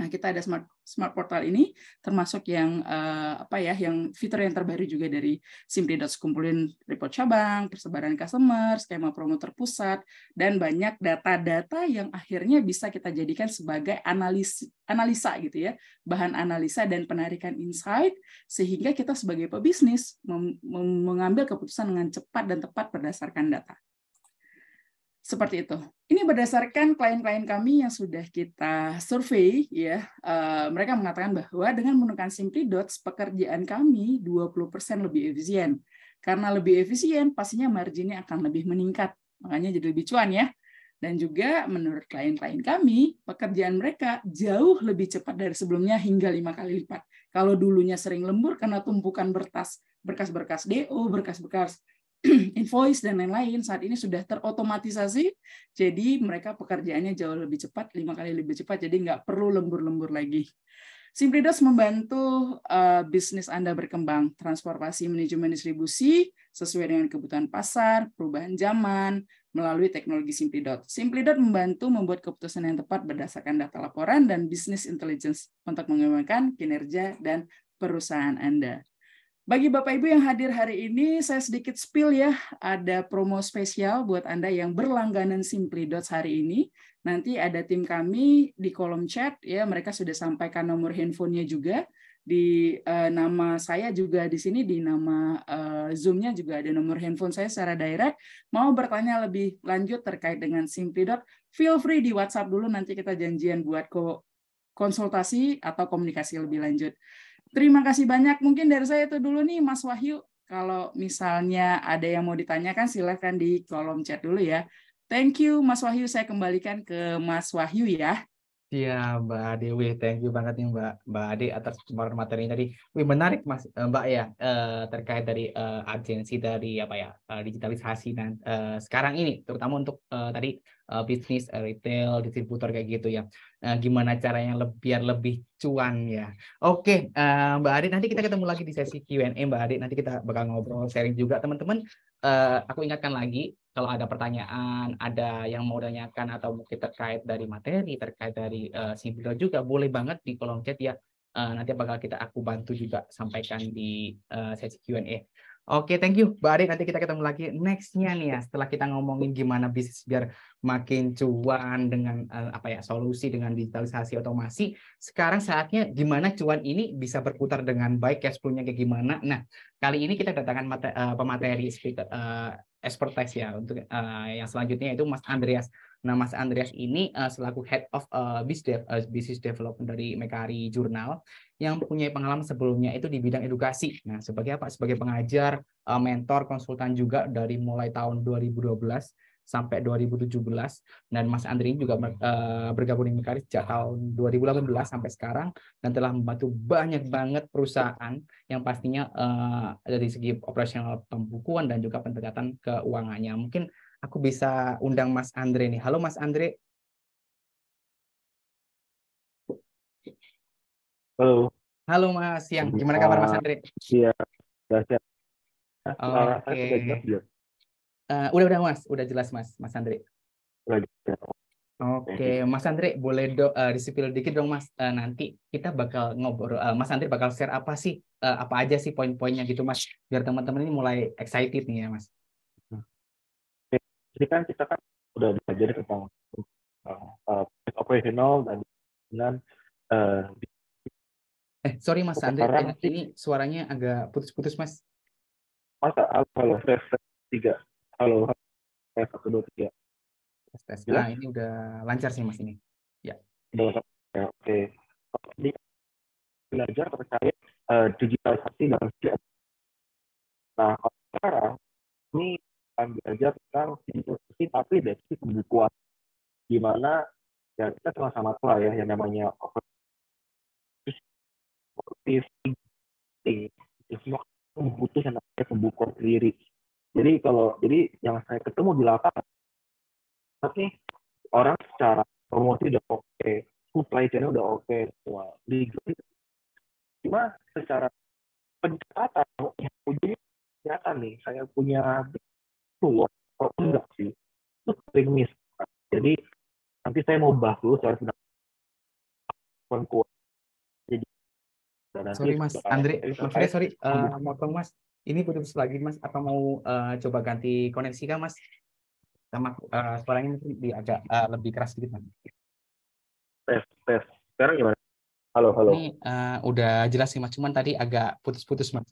E: Nah, kita ada smart smart portal ini termasuk yang uh, apa ya, yang fitur yang terbaru juga dari Simply.s kumpulin report cabang, persebaran customer, skema promo terpusat dan banyak data-data yang akhirnya bisa kita jadikan sebagai analis analisa gitu ya, bahan analisa dan penarikan insight sehingga kita sebagai pebisnis mengambil keputusan dengan cepat dan tepat berdasarkan data. Seperti itu. Ini berdasarkan klien-klien kami yang sudah kita survei ya. Uh, mereka mengatakan bahwa dengan menggunakan Simply Dots pekerjaan kami 20% lebih efisien. Karena lebih efisien pastinya marginnya akan lebih meningkat. Makanya jadi lebih cuan ya. Dan juga menurut klien-klien kami, pekerjaan mereka jauh lebih cepat dari sebelumnya hingga lima kali lipat. Kalau dulunya sering lembur karena tumpukan berkas, berkas-berkas DO, berkas-berkas [CLEARS THROAT] invoice dan lain-lain saat ini sudah terotomatisasi jadi mereka pekerjaannya jauh lebih cepat lima kali lebih cepat jadi nggak perlu lembur-lembur lagi Simplidos membantu uh, bisnis Anda berkembang, transformasi manajemen distribusi sesuai dengan kebutuhan pasar, perubahan zaman, melalui teknologi Simplidot. Simplidot membantu membuat keputusan yang tepat berdasarkan data laporan dan bisnis intelligence untuk mengembangkan kinerja dan perusahaan Anda. Bagi Bapak Ibu yang hadir hari ini, saya sedikit spill ya, ada promo spesial buat Anda yang berlangganan Simply Dots hari ini. Nanti ada tim kami di kolom chat ya, mereka sudah sampaikan nomor handphonenya juga di uh, nama saya juga di sini di nama uh, Zoom-nya juga ada nomor handphone saya secara direct. Mau bertanya lebih lanjut terkait dengan Simply Dot, feel free di WhatsApp dulu nanti kita janjian buat ko konsultasi atau komunikasi lebih lanjut. Terima kasih banyak. Mungkin dari saya itu dulu nih Mas Wahyu. Kalau misalnya ada yang mau ditanyakan silahkan di kolom chat dulu ya. Thank you Mas Wahyu. Saya kembalikan ke Mas Wahyu ya.
D: Iya Mbak Dewi, thank you banget nih Mbak Mbak Ade atas materi materi tadi. Wih menarik Mas eh, Mbak ya eh, terkait dari uh, agensi dari apa ya digitalisasi dan sekarang ini terutama untuk tadi bisnis retail distributor kayak gitu ya uh, gimana yang lebih, biar lebih cuan ya. Oke, okay, uh, eh, Mbak Adit nanti kita ketemu lagi di sesi Q&A Mbak Adit nanti kita bakal ngobrol sharing juga teman-teman. Uh, aku ingatkan lagi kalau ada pertanyaan, ada yang mau tanyakan atau mungkin terkait dari materi, terkait dari uh, simbol juga boleh banget di kolom chat ya. Uh, nanti bakal kita aku bantu juga sampaikan di uh, sesi Q&A. Oke, okay, thank you, Mbak Ari. Nanti kita ketemu lagi nextnya nih ya, setelah kita ngomongin gimana bisnis biar makin cuan dengan uh, apa ya solusi dengan digitalisasi otomasi. Sekarang saatnya gimana cuan ini bisa berputar dengan baik, cash flow kayak gimana. Nah, kali ini kita datangkan mate, uh, pemateri speaker, uh, eh, expertise ya untuk uh, yang selanjutnya yaitu Mas Andreas Nah, Mas Andreas ini uh, selaku Head of uh, Business, Dev, uh, eh, Business Development dari Mekari Jurnal yang punya pengalaman sebelumnya itu di bidang edukasi. Nah, sebagai apa? Sebagai pengajar, uh, mentor, konsultan juga dari mulai tahun 2012 sampai 2017 dan Mas Andri juga uh, bergabung di Mekaris sejak tahun 2018 sampai sekarang dan telah membantu banyak banget perusahaan yang pastinya uh, dari segi operasional pembukuan dan juga pendekatan
F: keuangannya. Mungkin aku bisa undang Mas Andre nih. Halo Mas Andre. Halo. Halo Mas, siang. Gimana kabar Mas Andre?
G: Siang. Oh, ah, Oke. Okay. Uh, ya?
D: eh, udah udah Mas, udah jelas Mas, Mas Andre.
G: Oke, okay.
D: Mas Andre boleh do, uh, disipil dikit dong Mas. Uh, nanti kita bakal ngobrol. Uh, Mas Andre bakal share apa sih? Uh, apa aja sih poin-poinnya gitu Mas? Biar teman-teman ini mulai excited nih ya Mas
G: ini kan kita kan udah belajar tentang uh, uh, operational dan dan uh, eh sorry mas Andre ini,
D: ini suaranya agak putus-putus mas
G: masa halo fresh tiga halo refresh satu dua tiga tes tes nah ini
D: udah lancar sih mas
F: ini ya udah lancar ya oke okay. Oh, ini belajar terkait uh, digitalisasi dan
G: nah sekarang ini akan belajar tentang filosofi tapi dari sisi di gimana ya kita sama-sama tua ya yang namanya
F: operatif
G: itu semua butuh yang namanya pembukuan sendiri jadi kalau jadi yang saya ketemu di lapangan tapi orang secara promosi udah oke okay, supply chain udah oke okay, wah legal cuma secara pendekatan ujungnya ternyata nih saya punya keluar kalau enggak sih itu sering miss jadi nanti saya mau
F: bahas dulu soal sedang kuat jadi sorry mas Andre maaf ya sorry uh,
D: motong mas ini putus lagi mas apa mau uh, coba ganti koneksi kan mas sama uh, suaranya mungkin di agak uh, lebih keras sedikit mas
G: tes tes sekarang gimana halo halo ini
D: uh, udah jelas sih mas cuman
F: tadi agak putus-putus mas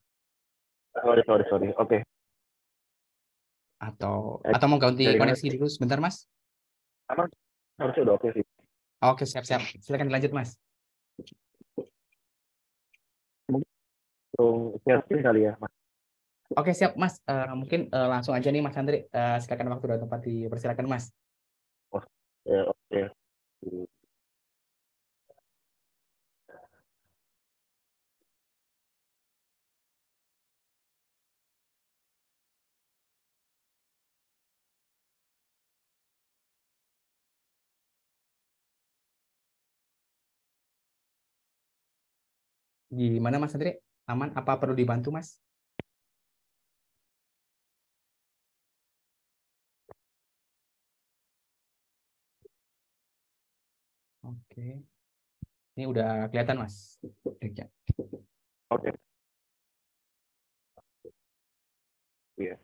G: sorry sorry sorry oke okay
F: atau eh, atau mau ganti Dari koneksi dulu sebentar mas
G: aman harusnya udah oke sih
F: oke siap siap silakan dilanjut mas
G: mungkin kali ya mas
F: oke siap mas uh, mungkin uh, langsung aja nih mas Andri uh, silakan waktu dan tempat dipersilakan mas
G: oh, ya, oke okay.
F: Gimana Mas Andre? Aman? Apa perlu dibantu Mas? Oke. Ini udah kelihatan Mas. Oke. Okay. Iya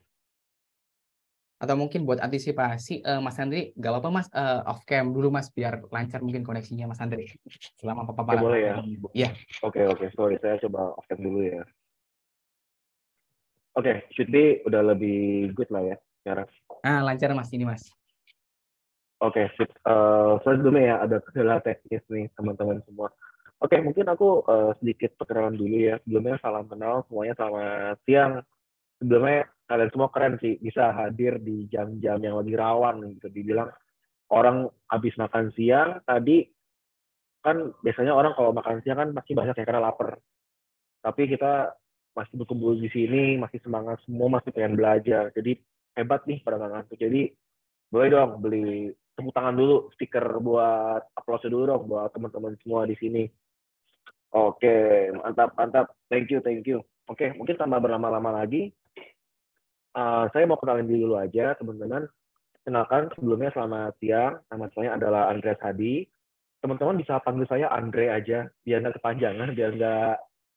F: atau mungkin buat antisipasi uh, Mas Andri gak apa-apa Mas uh, off cam dulu Mas biar
D: lancar mungkin koneksinya Mas Andri selama apa apa Ya, boleh ya. Iya. Oke
G: yeah. oke okay. sorry saya coba off cam dulu ya. Oke, okay, should be udah lebih good lah ya sekarang.
D: Ah, lancar Mas ini Mas.
G: Oke, okay, uh, first ya ada kendala teknis nih teman-teman semua. Oke, okay, mungkin aku uh, sedikit perkenalan dulu ya. Sebelumnya salam kenal semuanya selamat siang. Sebelumnya kalian semua keren sih bisa hadir di jam-jam yang lagi rawan gitu dibilang orang habis makan siang tadi kan biasanya orang kalau makan siang kan pasti banyak ya karena lapar tapi kita masih berkumpul di sini masih semangat semua masih pengen belajar jadi hebat nih pada nggak ngantuk jadi boleh dong beli tepuk tangan dulu stiker buat aplausnya dulu dong buat teman-teman semua di sini oke mantap mantap thank you thank you oke mungkin tambah berlama-lama lagi Eh, saya mau kenalin diri dulu aja, teman-teman. Kenalkan sebelumnya selamat siang. Nama saya adalah Andreas Hadi. Teman-teman bisa panggil saya Andre aja, biar nggak kepanjangan, biar nggak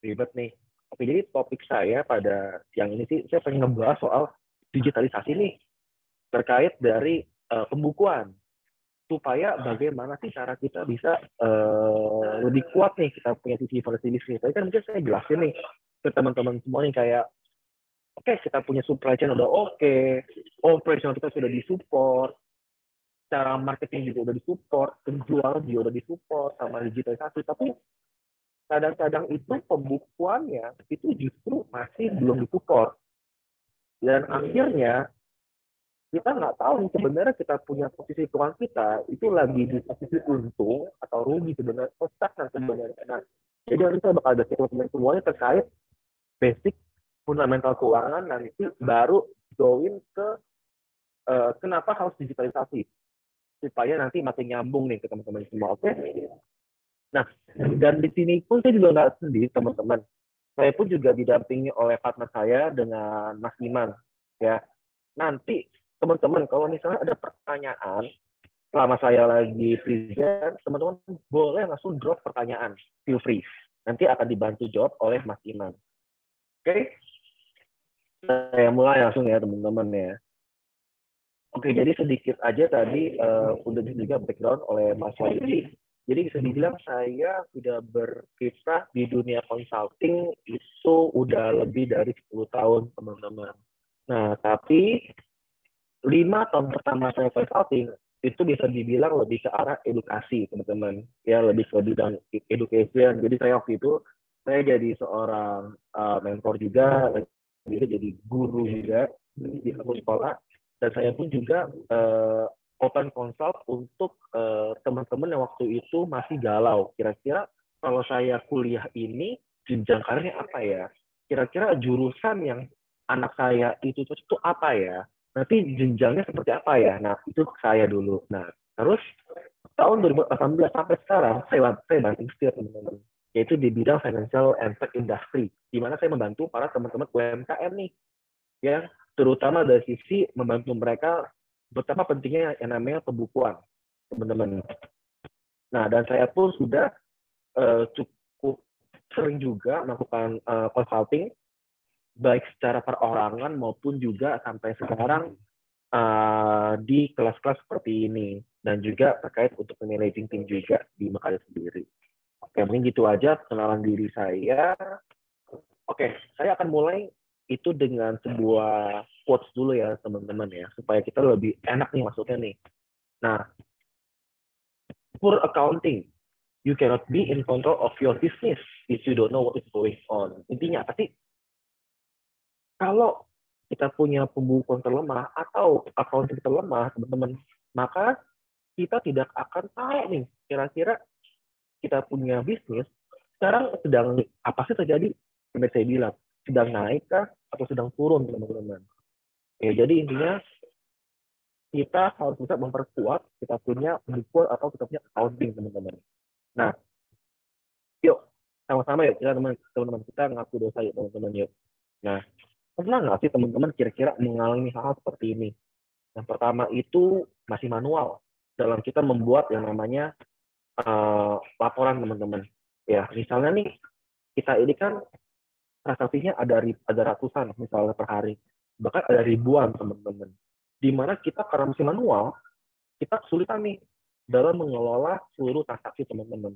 G: ribet nih. Oke, jadi topik saya pada siang ini sih, saya pengen ngebahas soal digitalisasi nih, terkait dari uh, pembukuan. Supaya bagaimana sih cara kita bisa uh, lebih kuat nih, kita punya sisi versi bisnis. Tapi kan mungkin saya jelasin nih ke teman-teman semua nih, kayak oke okay, kita punya supply chain udah oke, okay, operational kita sudah disupport, cara marketing juga udah disupport, penjualan juga udah disupport sama digitalisasi, tapi kadang-kadang itu pembukuannya itu justru masih belum disupport. Dan akhirnya kita nggak tahu nih sebenarnya kita punya posisi keuangan kita itu lagi di posisi untung atau rugi sebenarnya, stagnant sebenarnya. Nah, jadi harusnya bakal ada statement semuanya terkait basic fundamental keuangan nanti baru join ke uh, kenapa harus digitalisasi supaya nanti makin nyambung nih ke teman-teman semua oke okay? nah dan di sini pun saya juga nggak sendiri teman-teman saya pun juga didampingi oleh partner saya dengan Mas Iman ya nanti teman-teman kalau misalnya ada pertanyaan selama saya lagi present, teman-teman boleh langsung drop pertanyaan, feel free. Nanti akan dibantu jawab oleh Mas Iman. Oke, okay? saya mulai langsung ya teman-teman ya. Oke, jadi sedikit aja tadi uh, udah juga background oleh Mas Wahyudi. Jadi bisa dibilang saya sudah berkiprah di dunia consulting itu udah lebih dari 10 tahun, teman-teman. Nah, tapi lima tahun pertama saya consulting itu bisa dibilang lebih ke arah edukasi, teman-teman. Ya, lebih ke bidang e-, education. Jadi saya waktu itu saya jadi seorang uh, mentor juga, dia jadi guru juga di kampus sekolah dan saya pun juga uh, open consult untuk eh, teman-teman uh, yang waktu itu masih galau kira-kira kalau saya kuliah ini jenjang karirnya apa ya kira-kira jurusan yang anak saya itu itu apa ya nanti jenjangnya seperti apa ya nah itu saya dulu nah terus tahun 2018 sampai sekarang saya saya banting setir teman-teman yaitu di bidang financial and tech industry, di mana saya membantu para teman-teman UMKM nih, yang terutama dari sisi membantu mereka betapa pentingnya yang namanya pembukuan, teman-teman. Nah, dan saya pun sudah uh, cukup sering juga melakukan uh, consulting, baik secara perorangan maupun juga sampai sekarang uh, di kelas-kelas seperti ini, dan juga terkait untuk managing tim juga di Mekali sendiri ya mungkin gitu aja kenalan diri saya oke saya akan mulai itu dengan sebuah quotes dulu ya teman-teman ya supaya kita lebih enak nih maksudnya nih nah for accounting you cannot be in control of your business if you don't know what is going on intinya apa sih kalau kita punya pembukuan terlemah atau accounting terlemah teman-teman maka kita tidak akan tahu nih kira-kira kita punya bisnis sekarang sedang apa sih terjadi seperti saya bilang sedang naik kah atau sedang turun teman-teman ya jadi intinya kita harus bisa memperkuat kita punya buku atau kita punya accounting teman-teman nah yuk sama-sama yuk kita teman-teman kita ngaku dosa yuk teman-teman yuk nah pernah nggak sih teman-teman kira-kira mengalami hal-hal seperti ini yang pertama itu masih manual dalam kita membuat yang namanya uh, laporan teman-teman. Ya, misalnya nih kita ini kan transaksinya ada ada ratusan misalnya per hari, bahkan ada ribuan teman-teman. Di mana kita karena masih manual, kita kesulitan nih dalam mengelola seluruh transaksi teman-teman.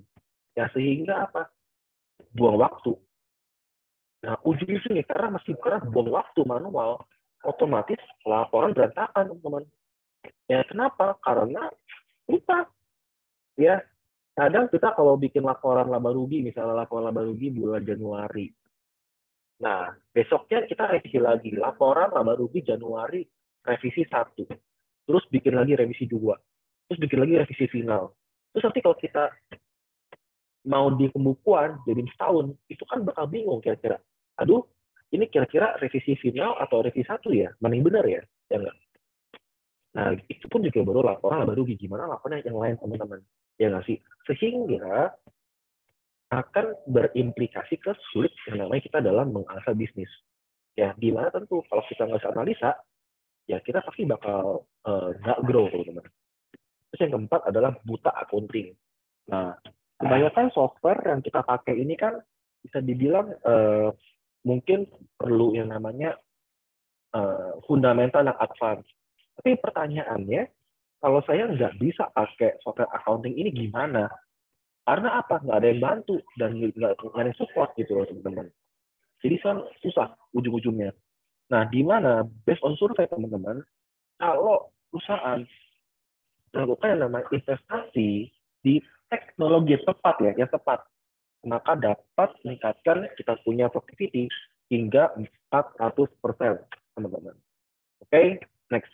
G: Ya sehingga apa? Buang waktu. Nah, ujung-ujungnya karena masih karena buang waktu manual, otomatis laporan berantakan, teman-teman. Ya kenapa? Karena kita ya kadang kita kalau bikin laporan laba rugi, misalnya laporan laba rugi bulan Januari. Nah, besoknya kita revisi lagi. Laporan laba rugi Januari revisi satu. Terus bikin lagi revisi dua. Terus bikin lagi revisi final. Terus nanti kalau kita mau di pembukuan jadi setahun, itu kan bakal bingung kira-kira. Aduh, ini kira-kira revisi final atau revisi satu ya? Mana yang benar ya? Ya enggak? Nah, itu pun juga baru laporan baru gimana laporan yang lain teman-teman. Ya nggak sih? Sehingga akan berimplikasi ke sulit yang namanya kita dalam menganalisa bisnis. Ya, gimana tentu kalau kita nggak analisa, ya kita pasti bakal eh, nggak grow, teman-teman. Terus yang keempat adalah buta accounting. Nah, kebanyakan software yang kita pakai ini kan bisa dibilang uh, mungkin perlu yang namanya uh, fundamental yang advance tapi pertanyaannya, kalau saya nggak bisa pakai software accounting ini gimana? Karena apa? Nggak ada yang bantu dan nggak, ada yang support gitu loh teman-teman. Jadi kan susah ujung-ujungnya. Nah, di mana based on survei teman-teman, kalau perusahaan melakukan yang namanya investasi di teknologi tepat ya, yang tepat, maka dapat meningkatkan kita punya productivity hingga 400 persen, teman-teman. Oke, okay, next.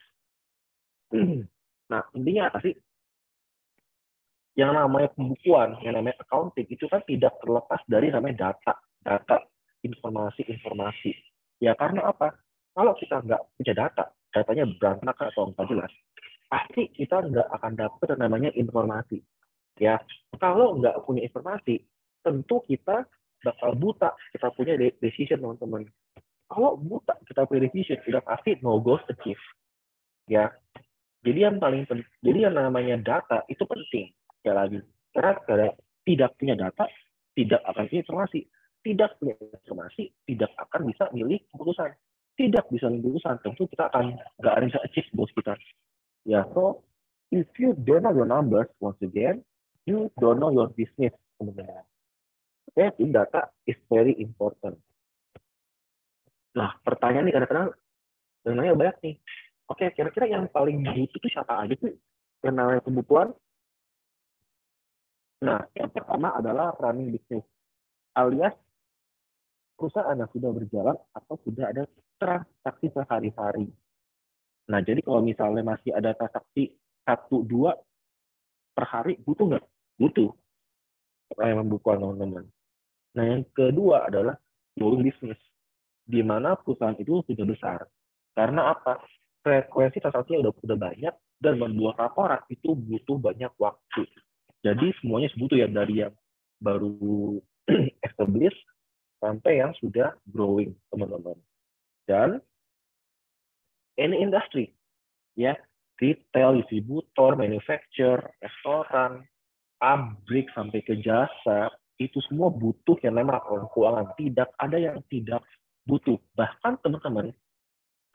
F: [CLEARS THROAT]
G: nah intinya apa sih yang namanya pembukuan, yang namanya accounting itu kan tidak terlepas dari namanya data, data, informasi, informasi. Ya karena apa? Kalau kita nggak punya data, datanya berantakan atau nggak jelas, pasti kita nggak akan dapat yang namanya informasi. Ya, kalau nggak punya informasi, tentu kita bakal buta. Kita punya decision teman-teman. Kalau buta kita punya decision, sudah pasti no goals achieve. Ya, jadi yang paling penting, jadi yang namanya data itu penting. Sekali lagi, karena tidak punya data, tidak akan punya informasi. Tidak punya informasi, tidak akan bisa milih keputusan. Tidak bisa milih keputusan, tentu kita akan nggak akan bisa achieve goals kita. Ya, so if you don't know your numbers, once again, you don't know your business sebenarnya. Oke, okay, data is very important. Nah, pertanyaan nih kadang-kadang banyak nih oke
F: okay, kira-kira yang paling butuh itu siapa aja sih yang namanya kebutuhan
G: nah yang pertama adalah running business alias perusahaan yang sudah berjalan atau sudah ada transaksi sehari-hari nah jadi kalau misalnya masih ada transaksi satu dua per hari butuh nggak butuh yang membuka teman-teman. Nah yang kedua adalah growing business, di mana perusahaan itu sudah besar. Karena apa? frekuensi transaksinya udah udah banyak dan membuat laporan itu butuh banyak waktu. Jadi semuanya butuh ya dari yang baru [CLEARS THROAT] established sampai yang sudah growing teman-teman. Dan ini industri ya retail, distributor, manufacturer, restoran, pabrik sampai ke jasa itu semua butuh yang namanya laporan keuangan. Tidak ada yang tidak butuh. Bahkan teman-teman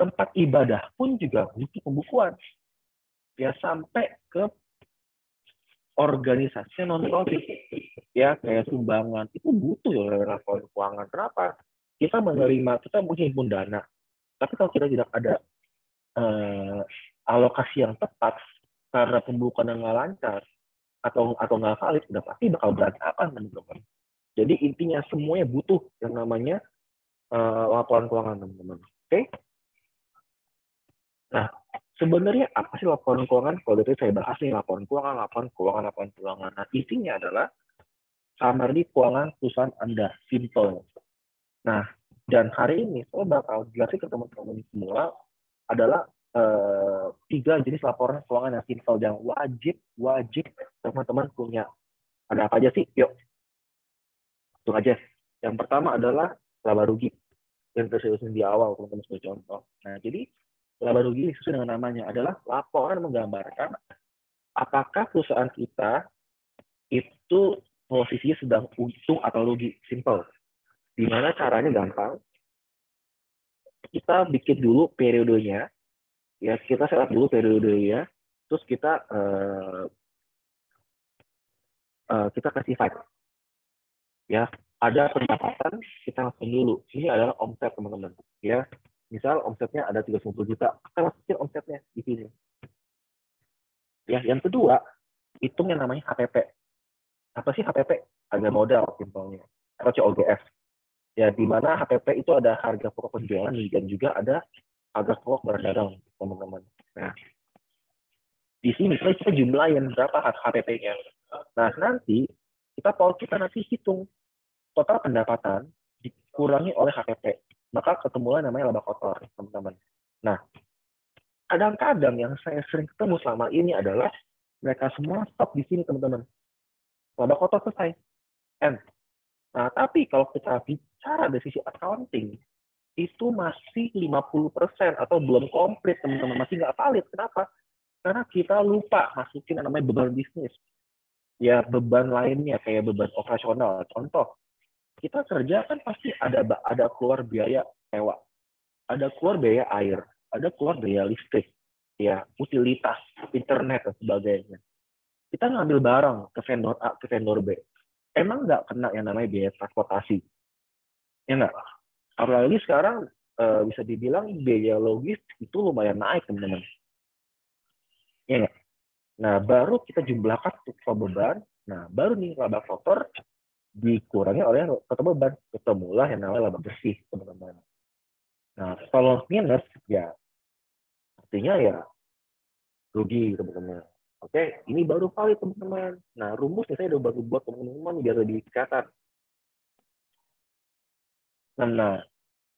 G: tempat ibadah pun juga butuh pembukuan. Ya sampai ke organisasi non profit ya kayak sumbangan itu butuh ya laporan keuangan kenapa kita menerima kita menghimpun dana tapi kalau kita tidak ada eh, alokasi yang tepat karena pembukaan yang nggak lancar atau atau nggak valid sudah pasti bakal berantakan teman-teman jadi intinya semuanya butuh yang namanya eh, laporan keuangan teman-teman oke okay? sebenarnya apa sih laporan keuangan? Kalau dari saya bahas nih laporan keuangan, laporan keuangan, laporan keuangan. Nah, isinya adalah summary keuangan perusahaan Anda, simple. Nah, dan hari ini saya bakal jelasin ke teman-teman semua adalah eh, tiga jenis laporan keuangan yang simple yang wajib wajib teman-teman punya. Ada apa aja sih? Yuk, tunggu aja. Yang pertama adalah laba rugi yang tersebut di awal teman-teman sebagai contoh. Nah, jadi Laba rugi sesuai dengan namanya adalah laporan menggambarkan apakah perusahaan kita itu posisinya sedang untung atau rugi. Simple. Dimana caranya gampang. Kita bikin dulu periodenya. Ya, kita setup dulu periodenya. Terus kita uh, uh, kita kasih file. Ya, ada pendapatan kita langsung dulu. Ini adalah omset teman-teman. Ya, misal omsetnya ada 350 juta, kita kecil omsetnya di sini. Ya, yang kedua, hitung yang namanya HPP. Apa sih HPP? Harga hmm. modal simpelnya. Atau COGS. Ya, di mana HPP itu ada harga pokok penjualan dan juga ada harga pokok barang teman-teman. Nah, di sini misalnya kita jumlahin berapa HPP-nya. Nah, nanti kita kalau kita nanti hitung total pendapatan dikurangi oleh HPP maka ketemulah namanya laba kotor, teman-teman. Nah, kadang-kadang yang saya sering ketemu selama ini adalah mereka semua stop di sini, teman-teman. Laba kotor selesai. End. Nah, tapi kalau kita bicara dari sisi accounting, itu masih 50% atau belum komplit, teman-teman. Masih nggak valid. Kenapa? Karena kita lupa masukin namanya beban bisnis. Ya, beban lainnya, kayak beban operasional. Contoh, kita kerja kan pasti ada ada keluar biaya sewa, ada keluar biaya air, ada keluar biaya listrik, ya utilitas, internet dan sebagainya. Kita ngambil barang ke vendor A ke vendor B, emang nggak kena yang namanya biaya transportasi, ya nggak? Apalagi sekarang eh, bisa dibilang biaya logis itu lumayan naik teman-teman, ya nggak? Nah baru kita jumlahkan beban, nah baru nih laba kotor dikurangi oleh ketebalan ketemulah yang namanya laba bersih teman-teman nah kalau minus ya artinya ya rugi teman-teman oke ini baru valid teman-teman nah rumusnya saya udah baru buat teman-teman biar lebih catat nah, nah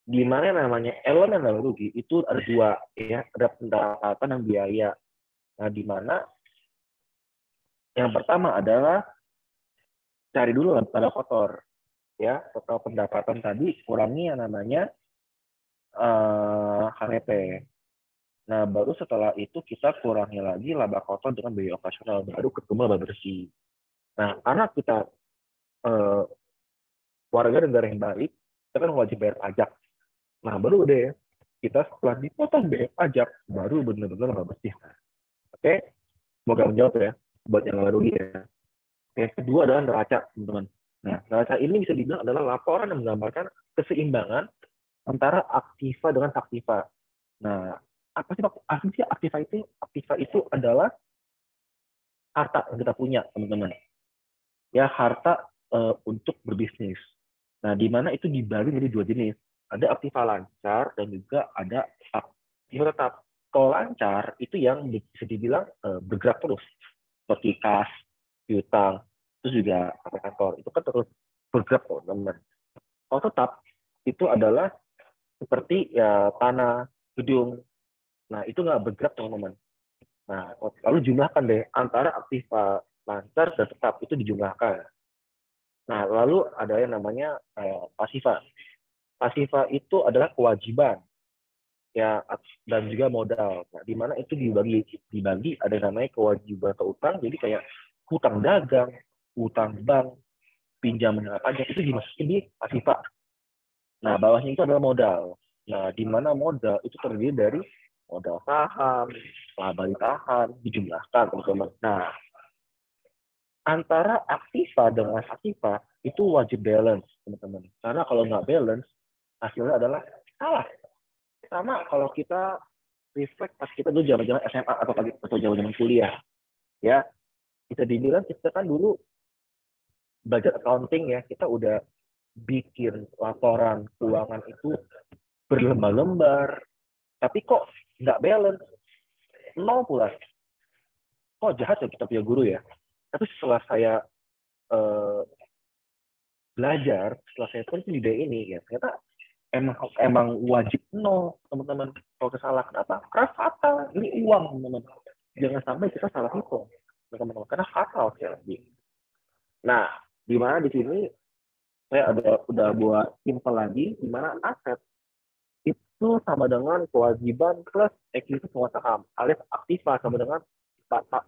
G: di mana namanya elemen dalam rugi itu ada dua ya ada pendapatan dan biaya nah di mana yang pertama adalah cari dulu lah pada kotor ya total pendapatan tadi kurangi yang namanya uh, eh, KPP. Nah baru setelah itu kita kurangi lagi laba kotor dengan biaya operasional baru ketemu laba bersih. Nah karena kita uh, warga negara yang baik kita kan wajib bayar pajak. Nah baru deh kita setelah dipotong biaya pajak baru benar-benar laba bersih. Oke, semoga menjawab ya buat yang baru ya. Yang kedua adalah neraca, teman-teman. Nah, neraca ini bisa dibilang adalah laporan yang menggambarkan keseimbangan antara aktiva dengan saktiva. Nah, apa sih maksudnya aktiva itu? Aktiva itu adalah harta yang kita punya, teman-teman. Ya, harta uh, untuk berbisnis. Nah, di mana itu dibagi menjadi dua jenis. Ada aktiva lancar dan juga ada aktiva tetap. Kalau lancar itu yang bisa dibilang uh, bergerak terus, seperti kas, Utang, itu juga kantor itu kan terus bergerak kok teman. Kalau oh, tetap itu adalah seperti ya tanah, gedung. Nah itu nggak bergerak teman-teman. Nah oh, lalu jumlahkan deh antara aktiva eh, lancar dan tetap itu dijumlahkan. Nah lalu ada yang namanya eh, pasiva. Pasiva itu adalah kewajiban ya dan juga modal. Nah, di mana itu dibagi dibagi ada namanya kewajiban atau utang. Jadi kayak hutang dagang, hutang bank, pinjaman apa aja itu dimasukin di aktiva. Nah, bawahnya itu adalah modal. Nah, di mana modal itu terdiri dari modal saham, laba ditahan, dijumlahkan, teman-teman. Nah, antara aktiva dengan aktiva itu wajib balance, teman-teman. Karena kalau nggak balance, hasilnya adalah salah. Sama kalau kita reflect pas kita dulu zaman-zaman SMA atau atau zaman-zaman kuliah. Ya, bisa dibilang kita kan dulu belajar accounting ya kita udah bikin laporan keuangan itu berlembar-lembar tapi kok nggak balance nol pula kok jahat ya kita punya guru ya tapi setelah saya eh, belajar setelah saya pun di ini ya ternyata emang emang wajib nol teman-teman kalau kesalahan apa keras fatal ini uang teman-teman jangan sampai kita salah hitung mereka karena fatal lagi. Nah, di mana di sini saya ada udah buat simple lagi di mana aset itu sama dengan kewajiban plus equity semua saham alias aktiva sama dengan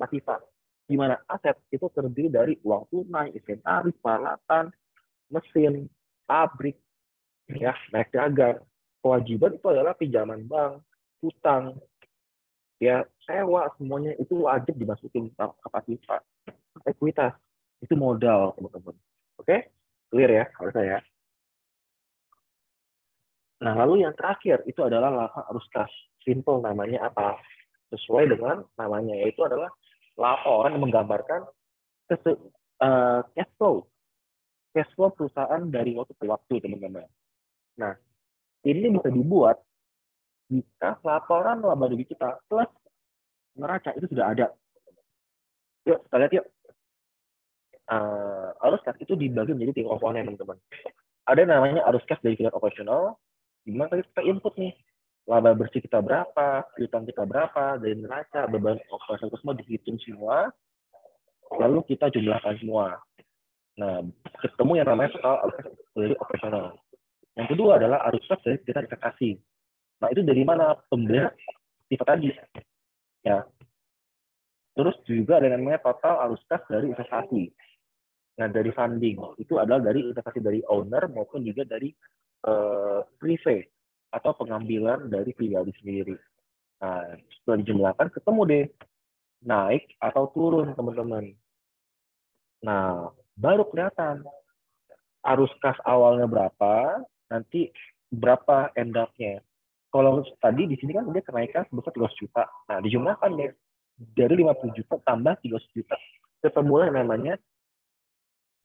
G: pasiva di mana aset itu terdiri dari uang tunai, inventaris, peralatan, mesin, pabrik, ya, naik dagang. Kewajiban itu adalah pinjaman bank, hutang, ya sewa semuanya itu wajib dimasukin kapasitas ekuitas itu modal teman-teman oke clear ya kalau saya nah lalu yang terakhir itu adalah laba arus kas simple namanya apa sesuai dengan namanya yaitu adalah laporan menggambarkan kesu, uh, eh, cash flow cash flow perusahaan dari waktu ke waktu teman-teman nah ini bisa dibuat jika nah, laporan laba rugi kita plus neraca itu sudah ada. Yuk, kita lihat yuk. Uh, arus kas itu dibagi menjadi tiga komponen, teman-teman. Ada namanya arus kas dari kinerja operasional, Gimana tadi kita input nih, laba bersih kita berapa, utang kita berapa, dari neraca, beban operasional itu semua dihitung semua, lalu kita jumlahkan semua. Nah, ketemu yang namanya total arus kas dari operasional. Yang kedua adalah arus kas dari kita dikasih. Nah itu dari mana pembelian tipe tadi. Ya. Terus juga ada namanya total arus kas dari investasi. Nah dari funding itu adalah dari investasi dari owner maupun juga dari eh, prive atau pengambilan dari pribadi sendiri. Nah setelah dijumlahkan ketemu deh naik atau turun teman-teman. Nah baru kelihatan arus kas awalnya berapa, nanti berapa end up kalau tadi di sini kan dia kenaikan sebesar 300 juta. Nah, dijumlahkan deh dari 50 juta tambah 300 juta. Ketemulah namanya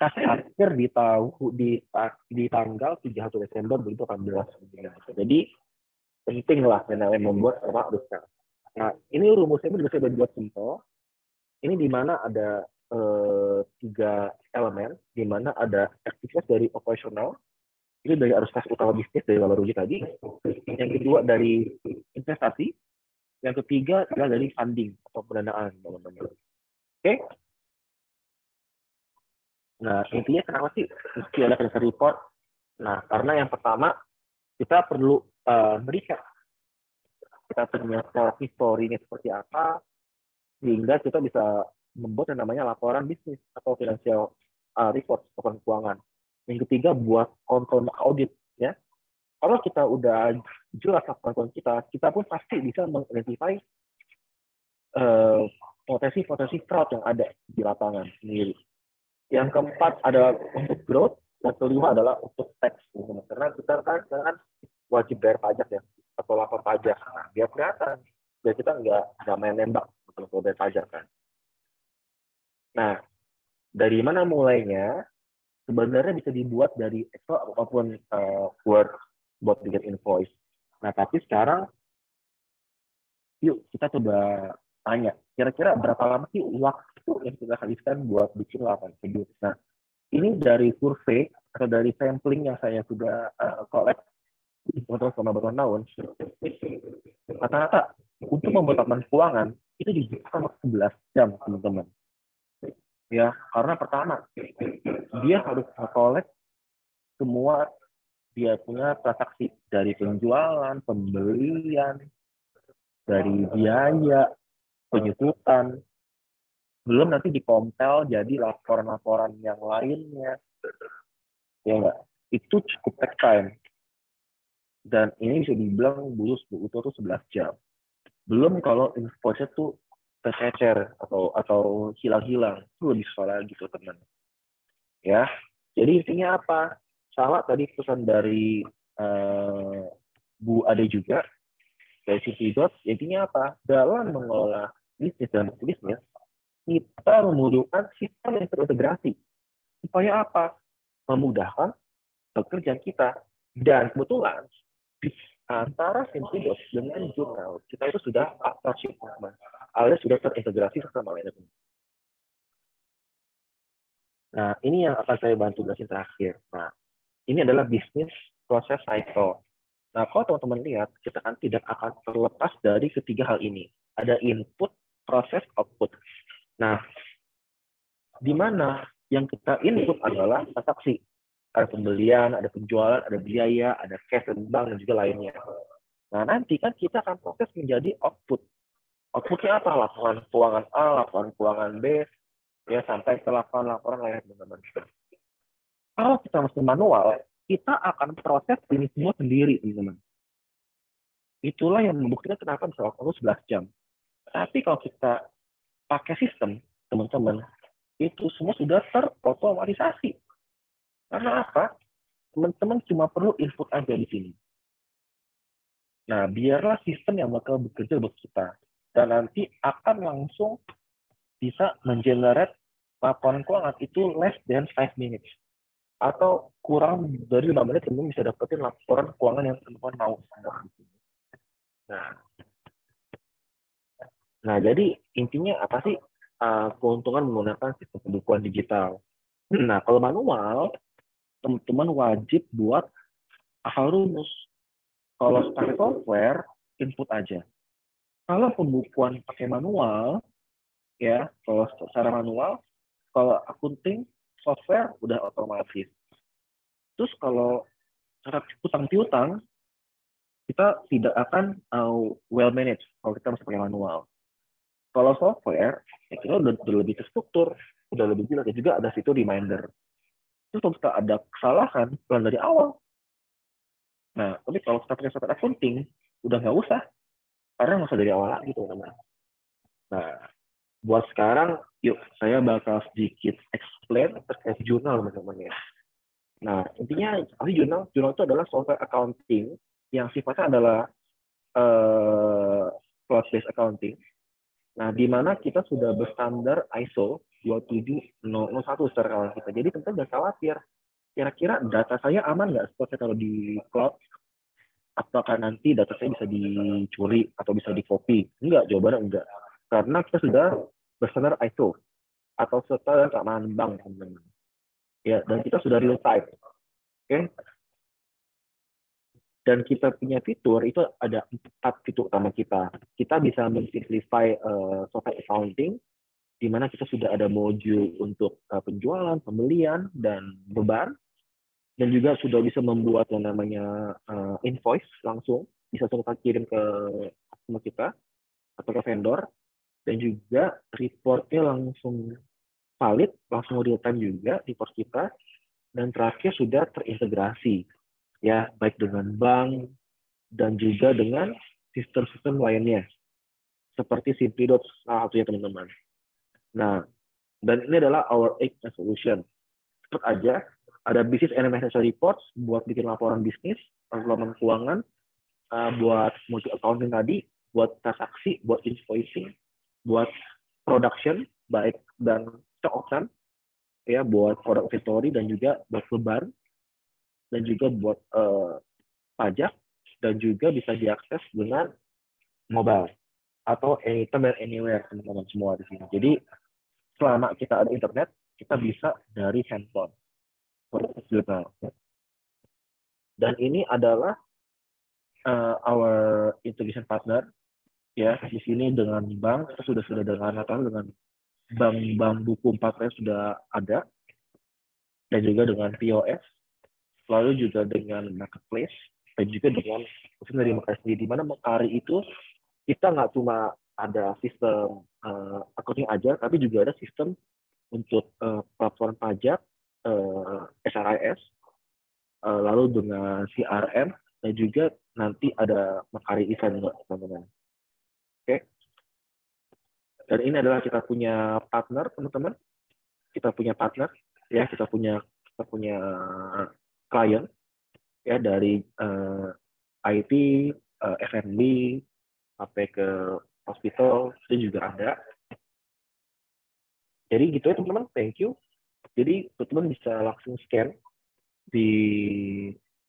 G: kasih akhir di tahu di di tanggal 31 Desember 2018. Jadi penting lah yang membuat rumah rusak. Nah, ini rumusnya juga saya dibuat simpel. Ini di mana ada eh, tiga elemen, di mana ada aktivitas dari operasional, itu dari arus kas utama bisnis dari laba rugi tadi yang kedua dari investasi yang ketiga adalah dari funding atau pendanaan teman-teman oke okay? nah intinya kenapa sih mesti ada financial report nah karena yang pertama kita perlu uh, meriset kita punya historinya seperti apa sehingga kita bisa membuat yang namanya laporan bisnis atau financial uh, report laporan keuangan yang ketiga buat kontrol audit ya kalau kita udah jelas laporan kita kita pun pasti bisa mengidentifikasi uh, eh, potensi-potensi fraud yang ada di lapangan sendiri yang keempat adalah untuk growth yang kelima adalah untuk tax karena kita kan, kan wajib bayar pajak ya atau lapor pajak nah, biar kelihatan biar kita nggak nggak main nembak kalau bayar pajak kan nah dari mana mulainya sebenarnya bisa dibuat dari Excel ataupun uh, Word buat bikin invoice. Nah, tapi sekarang yuk kita coba tanya, kira-kira berapa lama sih waktu yang kita habiskan buat bikin laporan tersebut? Nah, ini dari survei atau dari sampling yang saya sudah uh, collect terus selama bertahun-tahun, rata-rata untuk membuat laporan keuangan itu dibutuhkan 11 jam, teman-teman ya karena pertama dia harus collect semua dia punya transaksi dari penjualan, pembelian, dari biaya, penyusutan, belum nanti dikompel jadi laporan-laporan yang lainnya, ya enggak? Itu cukup take time. Dan ini bisa dibilang bulus itu tuh 11 jam. Belum kalau invoice tuh tercecer atau atau hilang-hilang itu lebih susah lagi tuh teman ya jadi intinya apa salah tadi pesan dari uh, Bu Ade juga dari Siti dot intinya apa dalam mengelola bisnis dan bisnis kita membutuhkan sistem yang terintegrasi supaya apa memudahkan pekerjaan kita dan kebetulan di antara Simpidot dengan jurnal kita itu sudah partnership teman alias sudah terintegrasi sama layanan Nah, ini yang akan saya bantu jelasin terakhir. Nah, ini adalah bisnis proses cycle. Nah, kalau teman-teman lihat, kita kan tidak akan terlepas dari ketiga hal ini. Ada input, proses, output. Nah, di mana yang kita input adalah transaksi. Ada pembelian, ada penjualan, ada biaya, ada cash dan bank, dan juga lainnya. Nah, nanti kan kita akan proses menjadi output outputnya apa laporan keuangan A laporan keuangan B ya sampai ke laporan laporan lain teman-teman kalau kita mesti manual kita akan proses ini semua sendiri teman-teman itulah yang membuktikan kenapa bisa waktu 11 jam tapi kalau kita pakai sistem teman-teman itu semua sudah terotomatisasi karena apa teman-teman cuma perlu input aja di sini Nah, biarlah sistem yang bakal bekerja buat kita dan nanti akan langsung bisa mengenerate laporan keuangan itu less than 5 minutes atau kurang dari 5 menit sebelum bisa dapetin laporan keuangan yang teman-teman mau. Nah, nah jadi intinya apa sih uh, keuntungan menggunakan sistem pembukuan digital? Nah, kalau manual, teman-teman wajib buat harus kalau pakai software input aja kalau pembukuan pakai manual ya kalau secara manual kalau akunting software udah otomatis terus kalau cara utang piutang kita tidak akan uh, well managed kalau kita masih pakai manual kalau software ya kita udah, udah lebih terstruktur udah lebih jelas ya juga ada situ reminder terus kalau kita ada kesalahan pelan dari awal nah tapi kalau kita pakai software accounting udah nggak usah karena masa dari awal lagi teman-teman nah buat sekarang yuk saya bakal sedikit explain terkait jurnal teman-teman ya nah intinya apa jurnal jurnal itu adalah software accounting yang sifatnya adalah uh, eh, cloud based accounting Nah, di mana kita sudah berstandar ISO 27001 secara kalau kita. Jadi tentu nggak khawatir. Kira-kira data saya aman nggak setelah kalau di cloud apakah nanti data saya bisa dicuri atau bisa dicopy? copy? Enggak, jawabannya enggak. Karena kita sudah bersandar ISO atau dan keamanan bank, teman-teman. Ya, dan kita sudah real time. Oke. Dan kita punya fitur itu ada empat fitur utama kita. Kita bisa mensimplify uh, software accounting, di mana kita sudah ada modul untuk uh, penjualan, pembelian, dan beban dan juga sudah bisa membuat yang namanya uh, invoice langsung bisa kita kirim ke customer kita atau ke vendor dan juga reportnya langsung valid langsung real time juga report kita dan terakhir sudah terintegrasi ya baik dengan bank dan juga dengan sistem-sistem lainnya seperti Simplidots salah satunya teman-teman. Nah, dan ini adalah our eight solution. Cepat aja, ada bisnis and financial reports buat bikin laporan bisnis, laporan keuangan, uh, buat multi accounting tadi, buat transaksi, buat invoicing, buat production baik dan stock ya buat produk inventory dan juga buat lebar dan juga buat uh, pajak dan juga bisa diakses dengan mobile atau anytime and anywhere teman-teman semua di sini. Jadi selama kita ada internet kita bisa dari handphone profesional. Dan ini adalah uh, our integration partner ya di sini dengan bank kita sudah sudah dengan Natal dengan bank-bank buku 4 sudah ada dan juga dengan POS lalu juga dengan marketplace dan juga dengan mungkin dari sendiri di mana Mekari itu kita nggak cuma ada sistem uh, accounting aja tapi juga ada sistem untuk uh, platform pajak uh, eh, SRIS, uh, eh, lalu dengan CRM, dan juga nanti ada Makari event juga teman-teman. Oke. Okay. Dan ini adalah kita punya partner teman-teman. Kita punya partner ya, kita punya kita punya klien ya dari uh, eh, IT, uh, F&B, sampai ke hospital itu juga ada. Jadi gitu ya teman-teman. Thank you. Jadi teman-teman bisa langsung scan di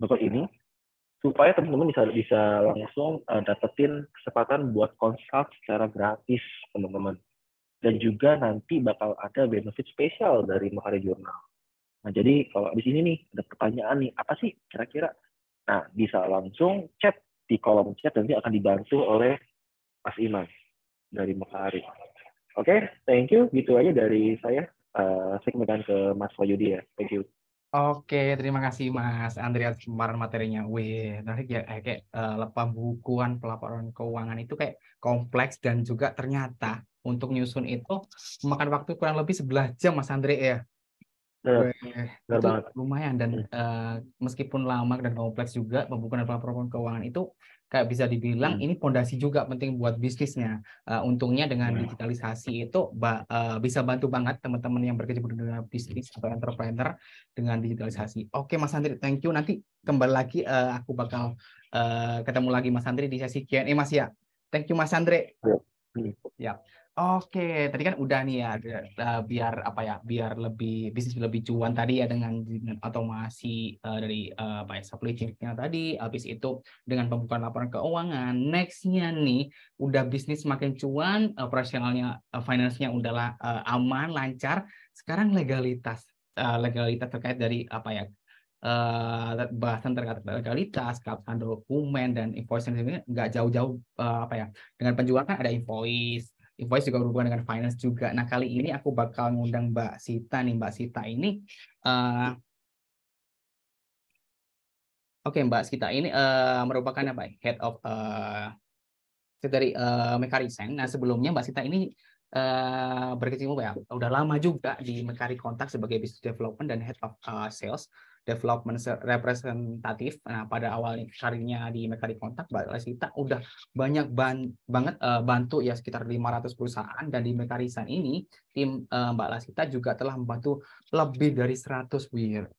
G: note ini supaya teman-teman bisa bisa langsung uh, dapetin kesempatan buat konsult secara gratis teman-teman dan juga nanti bakal ada benefit spesial dari Mahari Jurnal. Nah, jadi kalau di sini nih ada pertanyaan nih, apa sih kira-kira? Nah, bisa langsung chat di kolom chat nanti akan dibantu oleh Mas Iman dari Mahari. Oke, okay, thank you. Gitu aja dari saya uh, eh, segmen ke Mas Wahyudi ya. Thank you.
D: Oke, terima kasih Mas Andreas kemarin materinya. Wih, nanti ya eh, kayak uh, bukuan, pelaporan keuangan itu kayak kompleks dan juga ternyata untuk nyusun itu memakan waktu kurang lebih 11 jam Mas Andri ya.
F: Benar,
D: Lumayan dan uh, meskipun lama dan kompleks juga pembukuan pelaporan keuangan itu kayak bisa dibilang hmm. ini fondasi juga penting buat bisnisnya. Uh, untungnya dengan iya. digitalisasi itu ba uh, bisa bantu banget teman-teman yang berkecimpung di dunia bisnis atau entrepreneur dengan digitalisasi. Oke, Mas Andri, thank you. Nanti kembali lagi uh, aku bakal uh, ketemu lagi Mas Andri di sesi Q&A Mas ya. Thank you Mas Andre.
F: Iya. Hmm. Ya.
D: Yeah. Oke, tadi kan udah nih ya iya. eh, biar apa ya, biar lebih bisnis lebih cuan tadi ya dengan, dengan otomasi uh, dari uh, apa ya supply chain-nya tadi, habis itu dengan pembukaan laporan keuangan. Nextnya nih udah bisnis makin cuan, operasionalnya uh, finance-nya udah uh, aman, lancar. Sekarang legalitas uh, legalitas terkait dari apa ya Uh, bahasan terkait legalitas, kapan dokumen dan invoice dan nggak jauh-jauh uh, apa ya dengan penjual kan ada invoice invoice juga berhubungan dengan finance juga. Nah, kali ini aku bakal ngundang Mbak Sita nih. Mbak Sita ini uh, Oke, okay, Mbak Sita ini uh, merupakan apa? Ya? Head of uh, dari uh, Mekarisen. Nah, sebelumnya Mbak Sita ini uh, berkecimpung ya, udah lama juga di Mekari Kontak sebagai business development dan head of uh, sales development representatif. Nah, pada awal karirnya di mekanik kontak, Mbak Lesita udah banyak ban banget uh, bantu ya sekitar 500 perusahaan dan di Mekarisan ini tim uh, Mbak Lasita juga telah membantu lebih dari 100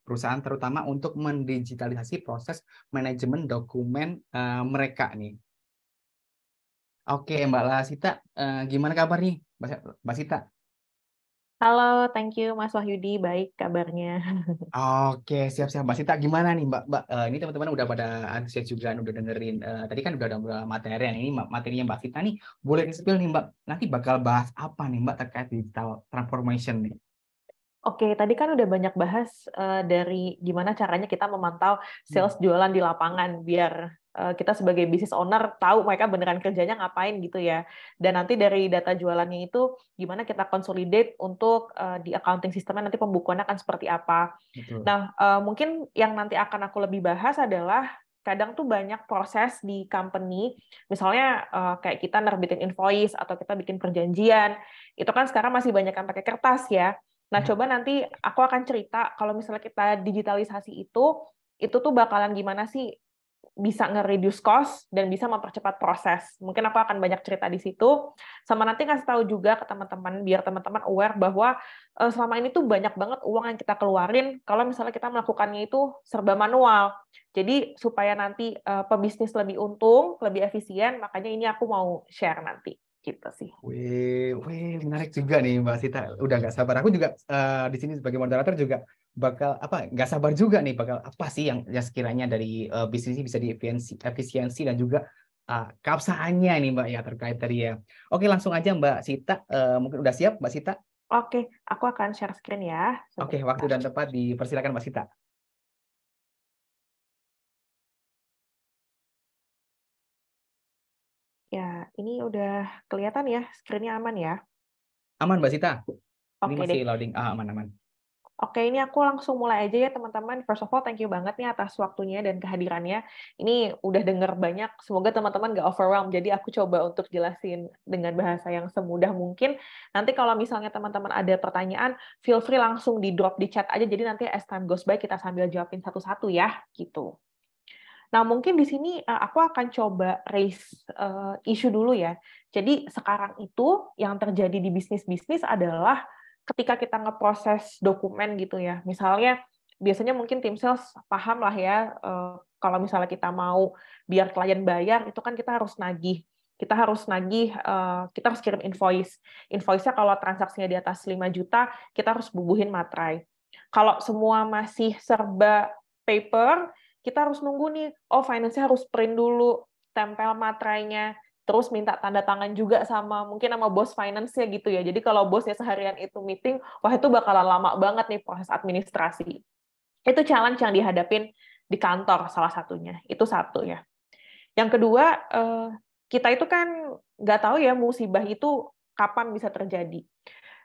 D: perusahaan terutama untuk mendigitalisasi proses manajemen dokumen uh, mereka nih. Oke, Mbak Lasita, uh, gimana kabar nih, Mbak Sita?
H: Halo, thank you Mas Wahyudi. Baik kabarnya. [LAUGHS]
D: Oke, siap-siap Mbak Sita. Gimana nih Mbak? Mbak uh, ini teman-teman udah pada antusias juga, udah dengerin. Uh, tadi kan udah ada materi Ini ini, materinya Mbak Sita nih. Boleh spill nih Mbak, nanti bakal bahas apa nih Mbak terkait digital transformation nih?
H: Oke, tadi kan udah banyak bahas uh, dari gimana caranya kita memantau hmm. sales jualan di lapangan biar Eh, kita sebagai business owner tahu mereka beneran kerjanya ngapain gitu ya. Dan nanti dari data jualannya itu gimana kita consolidate untuk uh, di accounting sistemnya nanti pembukuannya akan seperti apa. Betul. Nah, uh, mungkin yang nanti akan aku lebih bahas adalah kadang tuh banyak proses di company, misalnya uh, kayak kita nerbitin invoice atau kita bikin perjanjian, itu kan sekarang masih banyak yang pakai kertas ya. Nah, hmm. coba nanti aku akan cerita kalau misalnya kita digitalisasi itu, itu tuh bakalan gimana sih bisa nge-reduce cost dan bisa mempercepat proses. Mungkin aku akan banyak cerita di situ. Sama nanti kasih tahu juga ke teman-teman biar teman-teman aware bahwa eh, selama ini tuh banyak banget uang yang kita keluarin kalau misalnya kita melakukannya itu serba manual. Jadi supaya nanti eh, pebisnis lebih untung, lebih efisien, makanya ini aku mau share nanti
F: gitu sih.
D: Wih, wih, menarik juga nih Mbak Sita. Udah nggak sabar. Aku juga uh, di sini sebagai moderator juga bakal apa? Nggak sabar juga nih bakal apa sih yang, yang sekiranya dari uh, bisnis ini bisa diefisiensi efisiensi dan juga uh, keabsahannya nih Mbak ya terkait tadi ya. Oke langsung aja
F: Mbak Sita. Uh, mungkin udah siap Mbak Sita? Oke, aku akan share screen ya. Oke, waktu dan tepat dipersilakan Mbak Sita. Ya, ini udah kelihatan ya, screen aman ya? Aman, Mbak Sita. okay, ini masih deh. loading. Ah, aman, aman. Oke,
H: ini aku langsung mulai aja ya teman-teman. First of all, thank you banget nih atas waktunya dan kehadirannya. Ini udah denger banyak, semoga teman-teman nggak overwhelm. Jadi aku coba untuk jelasin dengan bahasa yang semudah mungkin. Nanti kalau misalnya teman-teman ada pertanyaan, feel free langsung di drop di chat aja. Jadi nanti as time goes by kita sambil jawabin satu-satu ya, gitu. Nah, mungkin di sini eh, aku akan coba raise uh, isu dulu ya. Jadi sekarang itu yang terjadi di bisnis-bisnis adalah ketika kita ngeproses dokumen gitu ya. Misalnya biasanya mungkin tim sales paham lah ya uh, kalau misalnya kita mau biar klien bayar itu kan kita harus nagih kita harus nagih, kita harus kirim invoice. Invoice-nya kalau transaksinya di atas 5 juta, kita harus bubuhin materai. Kalau semua masih serba paper, kita harus nunggu nih, oh finance harus print dulu, tempel materainya, terus minta tanda tangan juga sama mungkin sama bos finance ya gitu ya. Jadi kalau bosnya seharian itu meeting, wah itu bakalan lama banget nih proses administrasi. Itu challenge yang dihadapin di kantor salah satunya. Itu satu ya. Yang kedua, eh, kita itu kan nggak tahu ya musibah itu kapan bisa terjadi.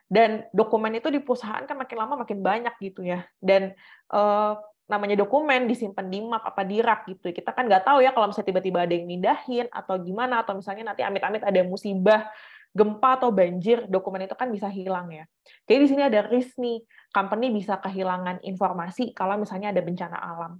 H: Dan dokumen itu di perusahaan kan makin lama makin banyak gitu ya. Dan eh, namanya dokumen disimpan di map apa di rak gitu. Ya. Kita kan nggak tahu ya kalau misalnya tiba-tiba ada yang mindahin atau gimana atau misalnya nanti amit-amit ada musibah gempa atau banjir, dokumen itu kan bisa hilang ya. Jadi di sini ada risk nih, company bisa kehilangan informasi kalau misalnya ada bencana alam.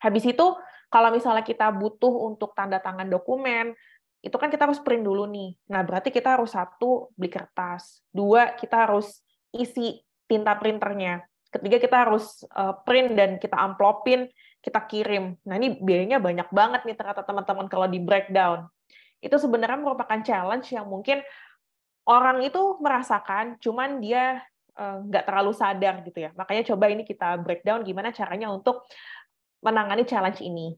H: Habis itu kalau misalnya kita butuh untuk tanda tangan dokumen, itu kan kita harus print dulu nih. Nah, berarti kita harus satu, beli kertas. Dua, kita harus isi tinta printernya. Ketiga kita harus uh, print dan kita amplopin, kita kirim. Nah ini biayanya banyak banget nih ternyata teman-teman kalau di breakdown. Itu sebenarnya merupakan challenge yang mungkin orang itu merasakan, cuman dia eh, nggak uh, terlalu sadar gitu ya. Makanya coba ini kita breakdown gimana caranya untuk menangani challenge ini.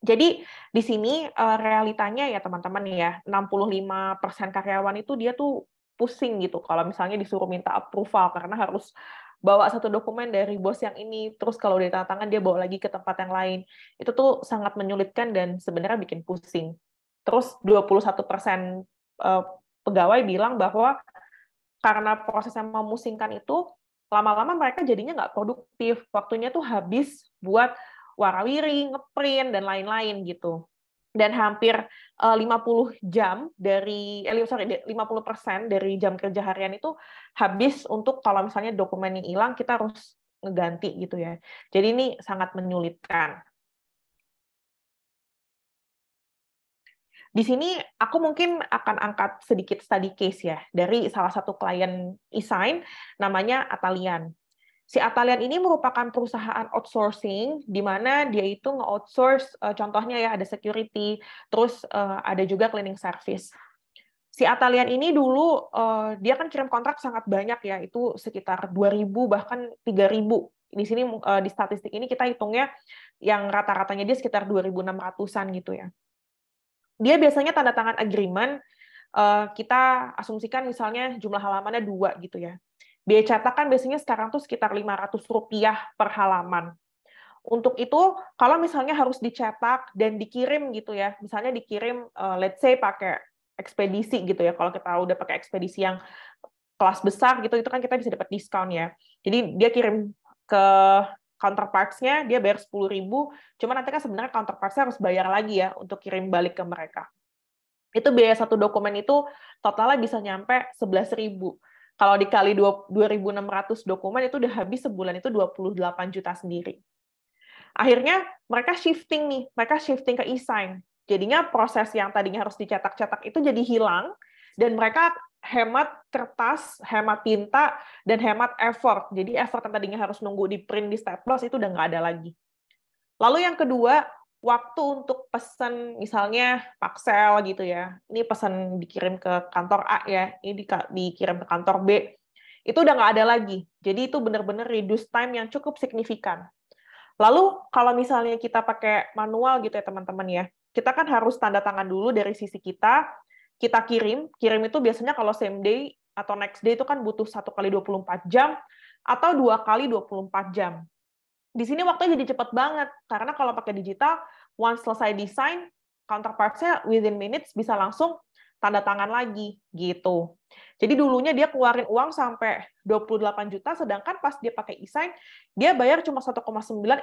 H: Jadi di sini eh, realitanya ya teman-teman ya, 65% karyawan itu dia tuh pusing gitu kalau misalnya disuruh minta approval karena harus bawa satu dokumen dari bos yang ini terus kalau udah tangan dia bawa lagi ke tempat yang lain itu tuh sangat menyulitkan dan sebenarnya bikin pusing terus 21% eh, pegawai bilang bahwa karena proses yang memusingkan itu lama-lama mereka jadinya nggak produktif waktunya tuh habis buat warawiri ngeprint dan lain-lain gitu dan hampir eh, uh, 50 jam dari eh, sorry 50% dari jam kerja harian itu habis untuk kalau misalnya dokumen yang hilang kita harus ngeganti gitu ya. Jadi ini sangat menyulitkan. Di sini aku mungkin akan angkat sedikit study case ya dari salah satu klien e-sign namanya Atalian si Atalian ini merupakan perusahaan outsourcing di mana dia itu nge-outsource eh, contohnya ya ada security, terus eh, ada juga cleaning service. Si Atalian ini dulu eh, dia kan kirim kontrak sangat banyak ya, itu sekitar 2000 bahkan 3000. Di sini di statistik ini kita hitungnya yang rata-ratanya dia sekitar 2600-an gitu ya. Dia biasanya tanda tangan agreement kita asumsikan misalnya jumlah halamannya dua gitu ya Biaya cetak kan biasanya sekarang tuh sekitar rp rupiah per halaman. Untuk itu, kalau misalnya harus dicetak dan dikirim gitu ya, misalnya dikirim uh, let's say pakai ekspedisi gitu ya, kalau kita udah pakai ekspedisi yang kelas besar gitu, itu kan kita bisa dapat diskon ya. Jadi dia kirim ke counterparts-nya dia bayar 10 ribu, cuma nanti kan sebenarnya counterparts harus bayar lagi ya untuk kirim balik ke mereka. Itu biaya satu dokumen itu totalnya bisa nyampe 11 ribu. Kalau dikali 2.600 dokumen itu udah habis sebulan itu 28 juta sendiri. Akhirnya mereka shifting nih, mereka shifting ke e-sign. Jadinya proses yang tadinya harus dicetak-cetak itu jadi hilang dan mereka hemat kertas, hemat tinta, dan hemat effort. Jadi effort yang tadinya harus nunggu di print di staples itu udah nggak ada lagi. Lalu yang kedua, waktu untuk pesan misalnya paksel gitu ya. Ini pesan dikirim ke kantor A ya, ini di, dikirim ke kantor B. Itu udah nggak ada lagi. Jadi itu benar-benar reduce time yang cukup signifikan. Lalu kalau misalnya kita pakai manual gitu ya teman-teman ya, kita kan harus tanda tangan dulu dari sisi kita, kita kirim, kirim itu biasanya kalau same day atau next day itu kan butuh satu kali 24 jam atau dua kali 24 jam di sini waktunya jadi cepat banget karena kalau pakai digital once selesai desain counterpartsnya within minutes bisa langsung tanda tangan lagi gitu. Jadi dulunya dia keluarin uang sampai 28 juta sedangkan pas dia pakai e dia bayar cuma 1,9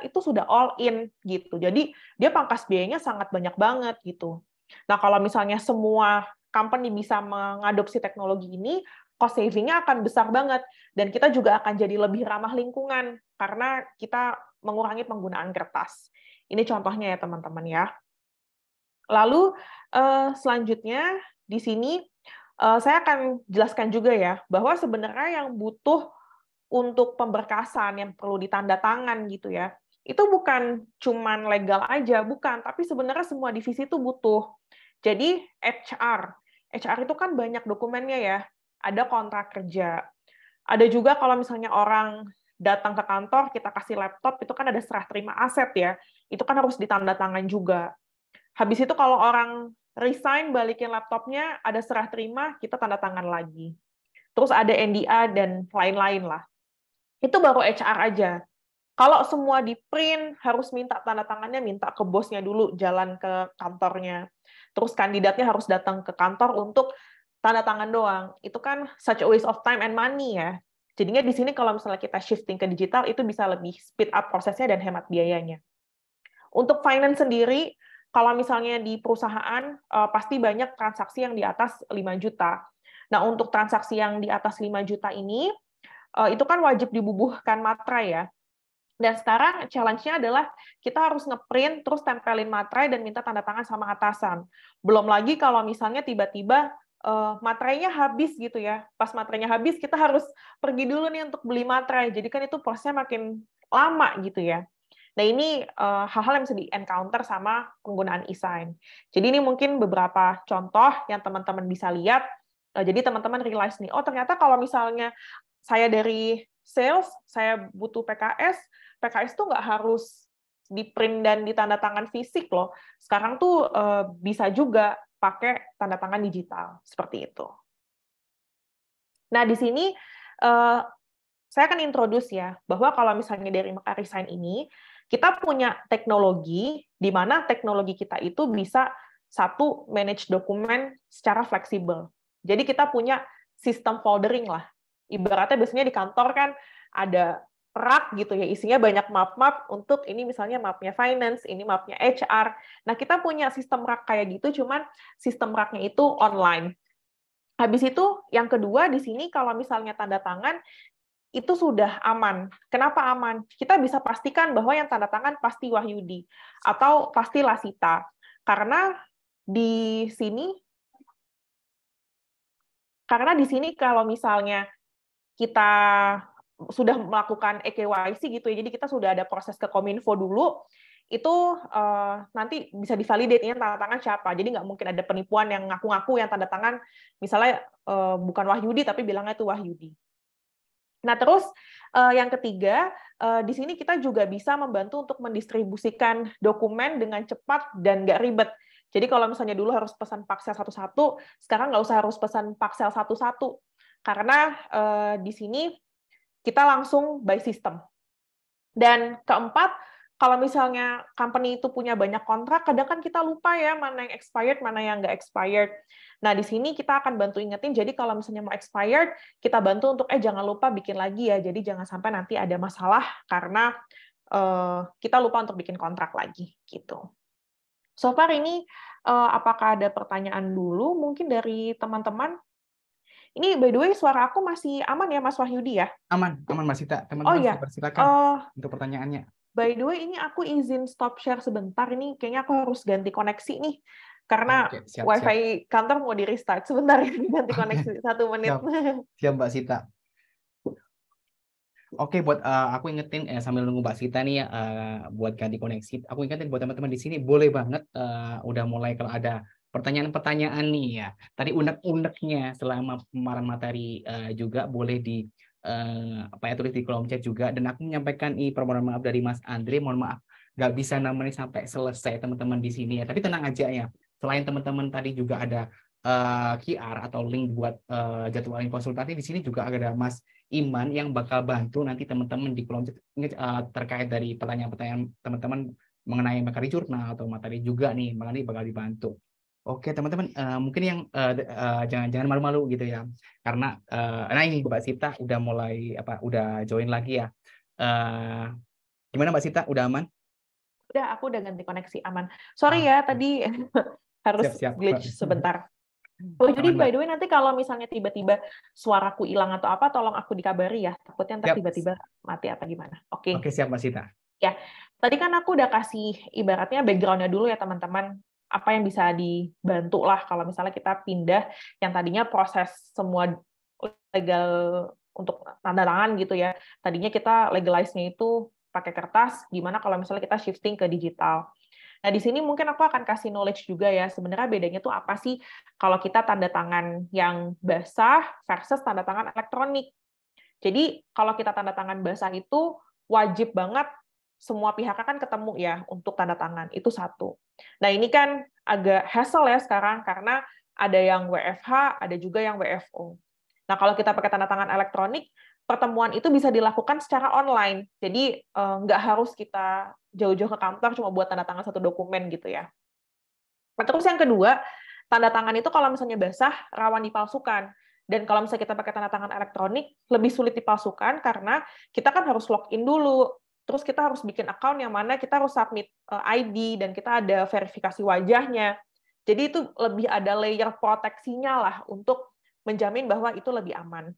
H: itu sudah all in gitu. Jadi dia pangkas biayanya sangat banyak banget gitu. Nah, kalau misalnya semua company bisa mengadopsi teknologi ini, cost saving-nya akan besar banget dan kita juga akan jadi lebih ramah lingkungan karena kita mengurangi penggunaan kertas. Ini contohnya ya teman-teman ya. Lalu eh, selanjutnya di sini eh, saya akan jelaskan juga ya bahwa sebenarnya yang butuh untuk pemberkasan yang perlu ditanda tangan gitu ya. Itu bukan cuman legal aja, bukan, tapi sebenarnya semua divisi itu butuh. Jadi HR, HR itu kan banyak dokumennya ya ada kontrak kerja. Ada juga kalau misalnya orang datang ke kantor, kita kasih laptop, itu kan ada serah terima aset ya. Itu kan harus ditanda tangan juga. Habis itu kalau orang resign, balikin laptopnya, ada serah terima, kita tanda tangan lagi. Terus ada NDA dan lain-lain lah. Itu baru HR aja. Kalau semua di print, harus minta tanda tangannya, minta ke bosnya dulu, jalan ke kantornya. Terus kandidatnya harus datang ke kantor untuk tanda tangan doang itu kan such a waste of time and money ya jadinya di sini kalau misalnya kita shifting ke digital itu bisa lebih speed up prosesnya dan hemat biayanya untuk finance sendiri kalau misalnya di perusahaan eh, pasti banyak transaksi yang di atas 5 juta. Nah, untuk transaksi yang di atas 5 juta ini eh, itu kan wajib dibubuhkan materai ya. Dan sekarang challenge-nya adalah kita harus nge-print, terus tempelin materai dan minta tanda tangan sama atasan. Belum lagi kalau misalnya tiba-tiba uh, materainya habis gitu ya. Pas materainya habis, kita harus pergi dulu nih untuk beli materai. Jadi kan itu prosesnya makin lama gitu ya. Nah ini hal eh, hal-hal yang bisa di-encounter sama penggunaan e-sign. Jadi ini mungkin beberapa contoh yang teman-teman bisa lihat. Uh, jadi teman-teman realize nih, oh ternyata kalau misalnya saya dari sales, saya butuh PKS, PKS tuh nggak harus di print dan ditanda tangan fisik loh. Sekarang tuh uh, bisa juga pakai tanda tangan digital seperti itu. Nah, di sini eh, saya akan introduce ya bahwa kalau misalnya dari Makarisain ini kita punya teknologi di mana teknologi kita itu bisa satu manage dokumen secara fleksibel. Jadi kita punya sistem foldering lah. Ibaratnya biasanya di kantor kan ada rak gitu ya isinya banyak map-map untuk ini misalnya mapnya finance ini mapnya HR nah kita punya sistem rak kayak gitu cuman sistem raknya itu online habis itu yang kedua di sini kalau misalnya tanda tangan itu sudah aman. Kenapa aman? Kita bisa pastikan bahwa yang tanda tangan pasti Wahyudi atau pasti Lasita. Karena di sini karena di sini kalau misalnya kita sudah melakukan EKYC gitu ya. Jadi kita sudah ada proses ke Kominfo dulu, itu uh, nanti bisa divalidate ini tanda tangan siapa. Jadi nggak mungkin ada penipuan yang ngaku-ngaku yang tanda tangan misalnya uh, bukan Wahyudi tapi bilangnya itu Wahyudi. Nah terus uh, yang ketiga uh, di sini kita juga bisa membantu untuk mendistribusikan dokumen dengan cepat dan nggak ribet. Jadi kalau misalnya dulu harus pesan paksel satu-satu, sekarang nggak usah harus pesan paksel satu-satu karena uh, di sini kita langsung by system. Dan keempat, kalau misalnya company itu punya banyak kontrak, kadang kan kita lupa ya mana yang expired, mana yang nggak expired. Nah, di sini kita akan bantu ingetin, jadi kalau misalnya mau expired, kita bantu untuk, eh jangan lupa bikin lagi ya, jadi jangan sampai nanti ada masalah karena uh, kita lupa untuk bikin kontrak lagi. gitu. So far ini, uh, apakah ada pertanyaan dulu mungkin dari teman-teman? Ini by the way suara aku masih aman ya Mas Wahyudi ya?
D: Aman, aman Mas Sita. Teman-teman oh, iya. silakan uh, eh, untuk pertanyaannya.
H: By the way ini aku izin stop share sebentar. Ini kayaknya aku harus ganti koneksi nih. Karena ah, okay, siap, wifi siap. kantor mau di restart [LAUGHS] sebentar ini ganti koneksi [LAUGHS] satu menit. Siap,
D: siap Mbak Sita. Oke, buat uh, aku ingetin eh, sambil nunggu Mbak Sita nih uh, buat ganti koneksi. Aku ingetin buat teman-teman di sini boleh banget uh, udah mulai kalau ada pertanyaan-pertanyaan nih ya. Tadi unek-uneknya selama pemaparan materi uh, eh, juga boleh di uh, apa ya tulis di kolom chat juga. Dan aku menyampaikan i permohonan maaf dari Mas Andre, mohon maaf nggak bisa namanya sampai selesai teman-teman di sini ya. Tapi tenang aja ya. Selain teman-teman tadi juga ada uh, eh, QR atau link buat uh, jadwalin konsultasi di sini juga ada Mas Iman yang bakal bantu nanti teman-teman di kolom chat uh, terkait dari pertanyaan-pertanyaan teman-teman mengenai materi jurnal atau materi juga nih, makanya bakal dibantu. Oke teman-teman, uh, mungkin yang uh, uh, jangan jangan malu-malu gitu ya, karena uh, nah ini Mbak Sita udah mulai apa, udah join lagi ya. Uh, gimana Mbak Sita, udah aman?
H: Udah, aku udah ganti koneksi aman. Sorry ah, ya tadi [LAUGHS] harus siap, siap, glitch sebentar. Hmm. Oh, jadi by the way nanti kalau misalnya tiba-tiba suaraku hilang atau apa, tolong aku dikabari ya. Takutnya nanti tiba-tiba mati apa gimana. Oke.
D: Okay. Oke siap Mbak Sita.
H: Ya, tadi kan aku udah kasih ibaratnya backgroundnya dulu ya teman-teman apa yang bisa dibantu lah kalau misalnya kita pindah yang tadinya proses semua legal untuk tanda tangan gitu ya. Tadinya kita legalize-nya itu pakai kertas, gimana kalau misalnya kita shifting ke digital. Nah, di sini mungkin aku akan kasih knowledge juga ya, sebenarnya bedanya tuh apa sih kalau kita tanda tangan yang basah versus tanda tangan elektronik. Jadi, kalau kita tanda tangan basah itu wajib banget semua pihak akan ketemu ya untuk tanda tangan itu satu. Nah ini kan agak hassle ya sekarang karena ada yang WFH, ada juga yang WFO. Nah kalau kita pakai tanda tangan elektronik, pertemuan itu bisa dilakukan secara online. Jadi eh, nggak harus kita jauh-jauh ke kantor cuma buat tanda tangan satu dokumen gitu ya. Nah, terus yang kedua, tanda tangan itu kalau misalnya basah rawan dipalsukan. Dan kalau misalnya kita pakai tanda tangan elektronik, lebih sulit dipalsukan karena kita kan harus login dulu, Terus kita harus bikin account yang mana kita harus submit eh, ID dan kita ada verifikasi wajahnya. Jadi itu lebih ada layer proteksinya lah untuk menjamin bahwa itu lebih aman.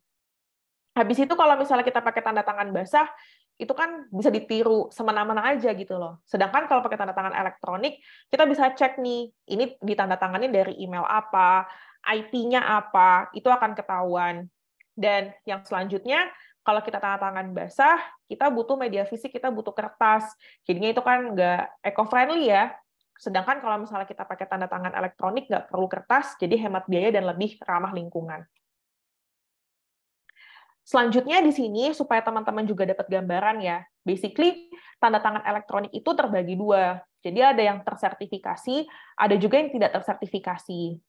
H: Habis itu kalau misalnya kita pakai tanda tangan basah, itu kan bisa ditiru semena-mena aja gitu loh. Sedangkan kalau pakai tanda tangan elektronik, kita bisa cek nih, ini ditandatangani dari email apa, IP-nya apa, itu akan ketahuan. Dan yang selanjutnya, kalau kita tanda tangan basah, kita butuh media fisik, kita butuh kertas. Jadinya itu kan nggak eco-friendly ya. Sedangkan kalau misalnya kita pakai tanda tangan elektronik, nggak perlu kertas, jadi hemat biaya dan lebih ramah lingkungan. Selanjutnya di sini, supaya teman-teman juga dapat gambaran ya, basically tanda tangan elektronik itu terbagi dua. Jadi ada yang tersertifikasi, ada juga yang tidak tersertifikasi.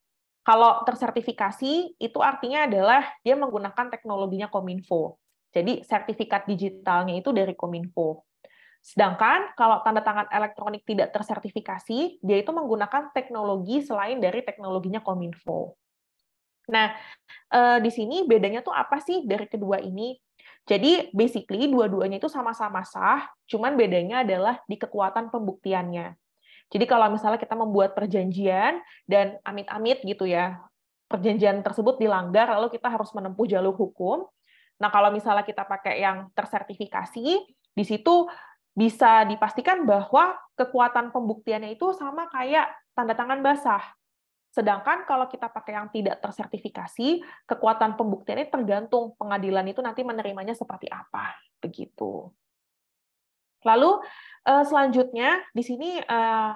H: Kalau tersertifikasi, itu artinya adalah dia menggunakan teknologinya Kominfo. Jadi sertifikat digitalnya itu dari Kominfo. Sedangkan kalau tanda tangan elektronik tidak tersertifikasi, dia itu menggunakan teknologi selain dari teknologinya Kominfo. Nah, eh, di sini bedanya tuh apa sih dari kedua ini? Jadi basically dua-duanya itu sama-sama sah, cuman bedanya adalah di kekuatan pembuktiannya. Jadi kalau misalnya kita membuat perjanjian dan amit-amit gitu ya, perjanjian tersebut dilanggar lalu kita harus menempuh jalur hukum, Nah, kalau misalnya kita pakai yang tersertifikasi, di situ bisa dipastikan bahwa kekuatan pembuktiannya itu sama kayak tanda tangan basah. Sedangkan kalau kita pakai yang tidak tersertifikasi, kekuatan pembuktiannya tergantung pengadilan itu nanti menerimanya seperti apa.
F: Begitu.
H: Lalu eh, selanjutnya di sini eh,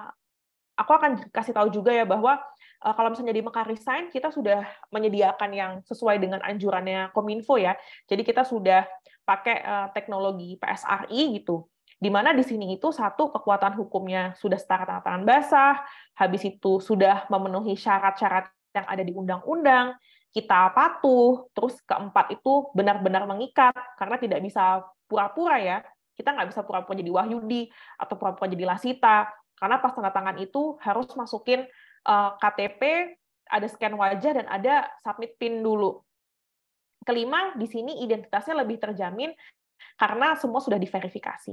H: aku akan kasih tahu juga ya bahwa uh, kalau misalnya di Mekah Resign, kita sudah menyediakan yang sesuai dengan anjurannya Kominfo ya. Jadi kita sudah pakai uh, teknologi PSRI gitu, di mana di sini itu satu kekuatan hukumnya sudah setara tangan, tangan basah, habis itu sudah memenuhi syarat-syarat yang ada di undang-undang, kita patuh, terus keempat itu benar-benar mengikat karena tidak bisa pura-pura ya. Kita nggak bisa pura-pura jadi Wahyudi atau pura-pura jadi Lasita karena pas tanda tangan itu harus masukin uh, eh, KTP, ada scan wajah dan ada submit PIN dulu. Kelima, di sini identitasnya lebih terjamin karena semua sudah diverifikasi.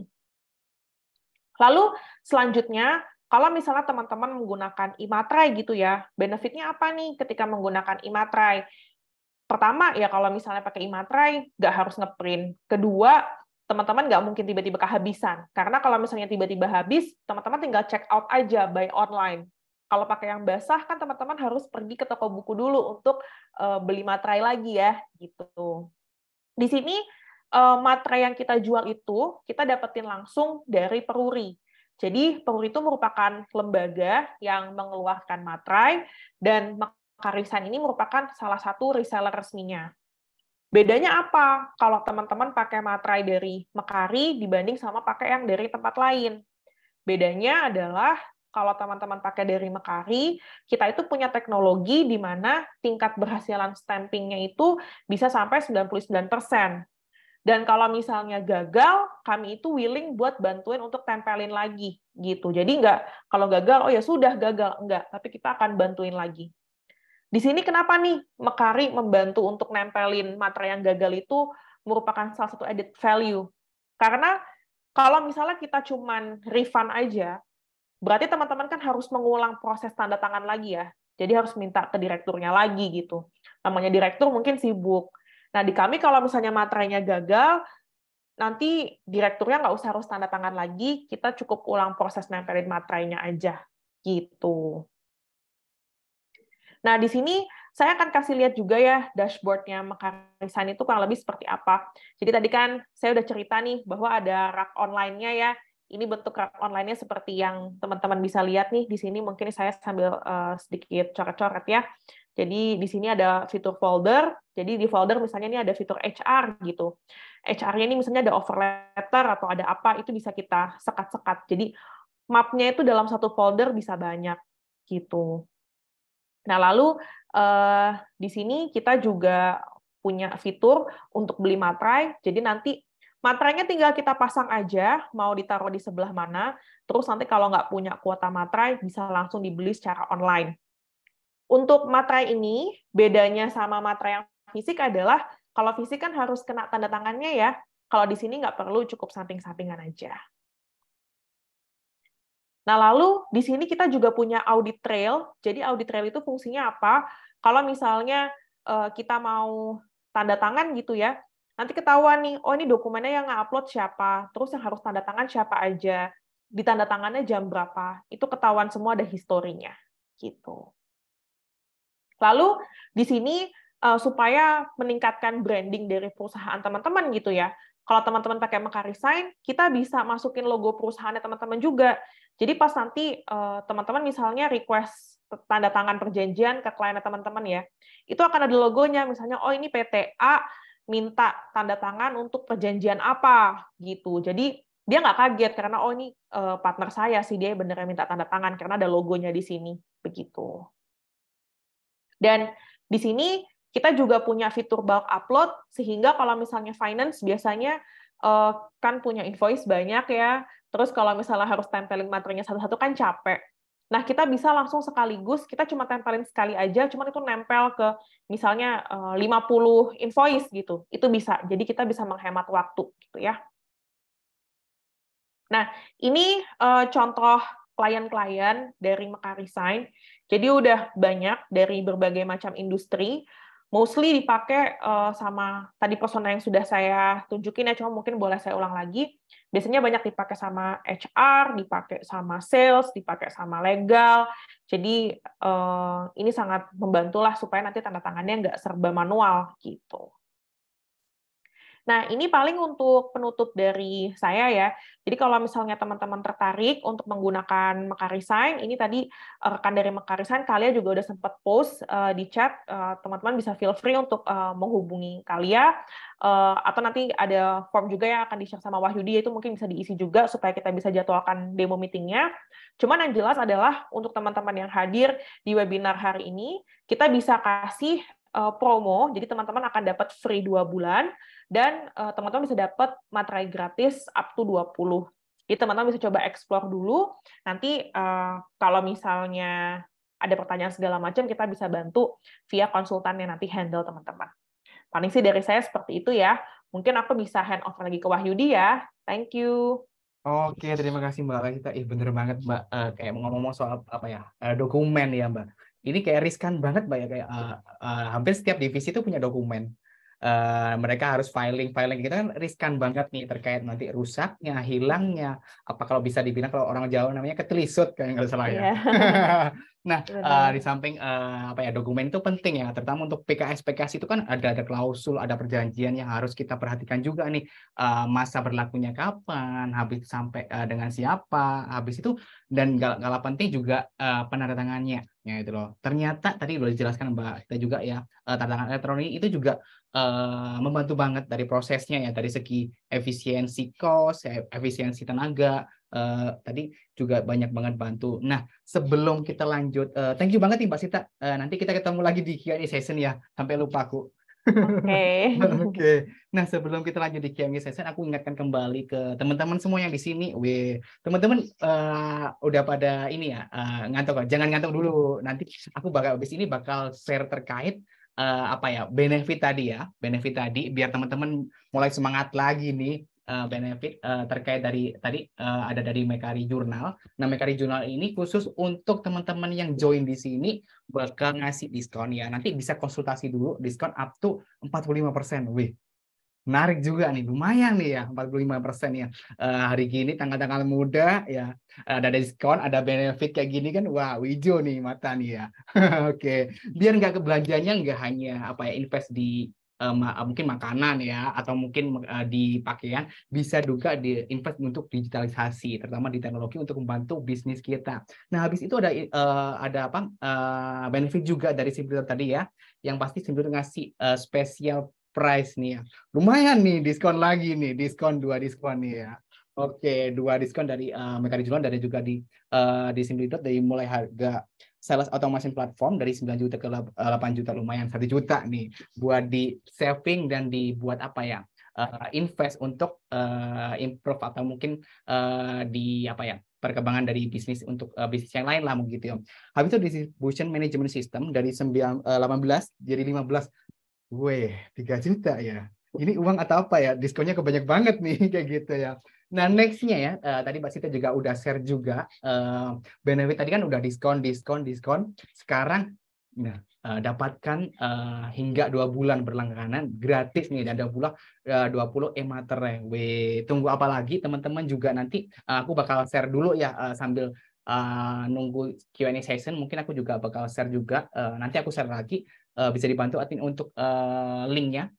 H: Lalu selanjutnya, kalau misalnya teman-teman menggunakan imatrai gitu ya, benefitnya apa nih ketika menggunakan imatrai? Pertama, ya kalau misalnya pakai imatrai, nggak harus ngeprint. Kedua, teman-teman nggak mungkin tiba-tiba kehabisan. Karena kalau misalnya tiba-tiba habis, teman-teman tinggal check out aja by online kalau pakai yang basah kan teman-teman harus pergi ke toko buku dulu untuk uh, beli materai lagi ya gitu. Di sini uh, materai yang kita jual itu kita dapetin langsung dari peruri. Jadi peruri itu merupakan lembaga yang mengeluarkan materai dan Makarisan ini merupakan salah satu reseller resminya. Bedanya apa kalau teman-teman pakai materai dari Mekari dibanding sama pakai yang dari tempat lain? Bedanya adalah kalau teman-teman pakai dari Mekari, kita itu punya teknologi di mana tingkat berhasilan stampingnya itu bisa sampai 99%. Dan kalau misalnya gagal, kami itu willing buat bantuin untuk tempelin lagi gitu. Jadi nggak kalau gagal, oh ya sudah gagal enggak, tapi kita akan bantuin lagi. Di sini kenapa nih Mekari membantu untuk nempelin materai yang gagal itu merupakan salah satu edit value. Karena kalau misalnya kita cuman refund aja, berarti teman-teman kan harus mengulang proses tanda tangan lagi ya. Jadi harus minta ke direkturnya lagi gitu. Namanya direktur mungkin sibuk. Nah di kami kalau misalnya materainya gagal, nanti direkturnya nggak usah harus tanda tangan lagi, kita cukup ulang proses nempelin materainya aja
C: gitu.
H: Nah, di sini saya akan kasih lihat juga ya dashboardnya Mekarisan itu kurang lebih seperti apa. Jadi tadi kan saya udah cerita nih bahwa ada rak online-nya ya ini bentuk rak online-nya seperti yang teman-teman bisa lihat nih di sini mungkin saya sambil uh, sedikit coret-coret ya. Jadi di sini ada fitur folder. Jadi di folder misalnya ini ada fitur HR gitu. HR-nya ini misalnya ada offer letter atau ada apa itu bisa kita sekat-sekat. Jadi map-nya itu dalam satu folder bisa banyak gitu. Nah lalu uh, di sini kita juga punya fitur untuk beli materai. Jadi nanti Matranya tinggal kita pasang aja, mau ditaruh di sebelah mana, terus nanti kalau nggak punya kuota materai, bisa langsung dibeli secara online. Untuk matrai ini, bedanya sama matrai yang fisik adalah, kalau fisik kan harus kena tanda tangannya ya, kalau di sini nggak perlu, cukup samping-sampingan aja. Nah, lalu di sini kita juga punya audit trail. Jadi audit trail itu fungsinya apa? Kalau misalnya eh, kita mau tanda tangan gitu ya, Nanti ketahuan nih, oh ini dokumennya yang upload siapa, terus yang harus tanda tangan siapa aja, ditanda tangannya jam berapa, itu ketahuan semua ada historinya. Gitu. Lalu di sini eh, supaya meningkatkan branding dari perusahaan teman-teman gitu ya. Kalau teman-teman pakai Meka Resign, kita bisa masukin logo perusahaannya teman-teman juga. Jadi pas nanti eh, teman-teman misalnya request tanda tangan perjanjian ke kliennya teman-teman ya, itu akan ada logonya. Misalnya, oh ini PTA, A minta tanda tangan untuk perjanjian apa gitu. Jadi dia nggak kaget karena oh ini eh, partner saya sih dia beneran minta tanda tangan karena ada logonya di sini begitu. Dan di sini kita juga punya fitur bulk upload sehingga kalau misalnya finance biasanya eh, kan punya invoice banyak ya. Terus kalau misalnya harus tempelin materinya satu-satu kan capek. Nah, kita bisa langsung sekaligus, kita cuma tempelin sekali aja, cuma itu nempel ke misalnya 50 eh, invoice gitu. Itu bisa. Jadi kita bisa menghemat waktu gitu ya. Nah, ini eh, contoh klien-klien dari Meka Jadi udah banyak dari berbagai macam industri mostly dipakai uh, sama tadi persona yang sudah saya tunjukin ya, cuma mungkin boleh saya ulang lagi. Biasanya banyak dipakai sama HR, dipakai sama sales, dipakai sama legal. Jadi uh, ini sangat membantulah supaya nanti tanda tangannya nggak serba manual gitu. Nah, ini paling untuk penutup dari saya ya. Jadi kalau misalnya teman-teman tertarik untuk menggunakan Mekarisign, ini tadi eh, rekan dari Mekarisign, kalian juga udah sempat post uh, di chat, teman eh, teman-teman bisa feel free untuk uh, menghubungi kalian, uh, atau nanti ada form juga yang akan di-share sama Wahyudi, itu mungkin bisa diisi juga supaya kita bisa jadwalkan demo meetingnya. Cuman yang jelas adalah untuk teman-teman yang hadir di webinar hari ini, kita bisa kasih promo, jadi teman-teman akan dapat free dua bulan, dan eh, teman-teman uh, bisa dapat materai gratis up to 20. Jadi teman-teman bisa coba explore dulu. Nanti uh, kalau misalnya ada pertanyaan segala macam kita bisa bantu via konsultan yang nanti handle teman-teman. Paling sih dari saya seperti itu ya. Mungkin aku bisa hand over lagi ke Wahyudi ya. Thank you.
D: Oke, terima kasih Mbak Kita. Ih, bener banget Mbak. Uh, kayak ngomong-ngomong soal apa ya, uh, dokumen ya Mbak. Ini kayak riskan banget Mbak ya. Kayak uh, uh, hampir setiap divisi itu punya dokumen uh, mereka harus filing filing kita kan riskan banget nih terkait nanti rusaknya hilangnya apa kalau bisa dibilang kalau orang Jawa namanya ketelisut kan nggak salah ya iya. [LAUGHS] nah uh, di samping uh, apa ya dokumen itu penting ya terutama untuk PKS PKS itu kan ada ada klausul ada perjanjian yang harus kita perhatikan juga nih uh, masa berlakunya kapan habis sampai uh, dengan siapa habis itu dan gak, penting juga uh, penandatangannya ya itu loh ternyata tadi udah dijelaskan mbak kita juga ya uh, tanda tangan elektronik itu juga uh, membantu banget dari prosesnya ya dari segi efisiensi cost, e, efisiensi tenaga, uh, tadi juga banyak banget bantu. Nah, sebelum kita lanjut, uh, thank you banget nih Mbak Sita. Uh, nanti kita ketemu lagi di Q&A session ya, sampai lupa aku. Oke. Okay. [LAUGHS] Oke. okay. Nah, sebelum kita lanjut di Q&A session, aku ingatkan kembali ke teman-teman semua yang di sini. Wih, teman-teman uh, udah pada ini ya, uh, ngantuk. Jangan ngantuk dulu. Nanti aku bakal habis ini bakal share terkait uh, apa ya benefit tadi ya benefit tadi biar teman-teman mulai semangat lagi nih uh, benefit uh, terkait dari tadi uh, ada dari Mekari Jurnal. Nah Mekari Jurnal ini khusus untuk teman-teman yang join di sini bakal ngasih diskon ya. Nanti bisa konsultasi dulu diskon up to 45%. Wih menarik juga nih lumayan nih ya 45 persen ya uh, hari gini tanggal-tanggal muda ya ada diskon ada benefit kayak gini kan wow hijau nih mata nih ya [LAUGHS] oke okay. biar nggak kebelanjanya nggak hanya apa ya invest di uh, mungkin makanan ya atau mungkin uh, di pakaian bisa juga di invest untuk digitalisasi terutama di teknologi untuk membantu bisnis kita. Nah, habis itu ada uh, ada apa uh, benefit juga dari simpler tadi ya. Yang pasti simpler ngasih uh, spesial price nih ya. Lumayan nih diskon lagi nih, diskon dua diskon nih ya. Oke, dua diskon dari uh, eh, Mekari Jualan dan juga di uh, di Simplidot dari mulai harga sales automation platform dari 9 juta ke 8 eh, juta lumayan satu juta nih buat di saving dan dibuat apa ya? Uh, invest untuk uh, improve atau mungkin uh, di apa ya perkembangan dari bisnis untuk uh, bisnis yang lain lah begitu ya. Habis itu distribution management system dari sembilan uh, 18 jadi 15 Weh, 3 juta ya. Ini uang atau apa ya? Diskonnya kebanyak banget nih [LAUGHS] kayak gitu ya. Nah, nextnya ya, uh, tadi Mbak Sita juga udah share juga uh, benefit tadi kan udah diskon, diskon, diskon. Sekarang nah, uh, dapatkan uh, hingga dua bulan berlangganan gratis nih dan ada puluh, dua puluh meter tunggu apa lagi teman-teman juga nanti uh, aku bakal share dulu ya uh, sambil uh, nunggu Q&A session mungkin aku juga bakal share juga uh, nanti aku share lagi uh, bisa dibantu admin untuk uh, linknya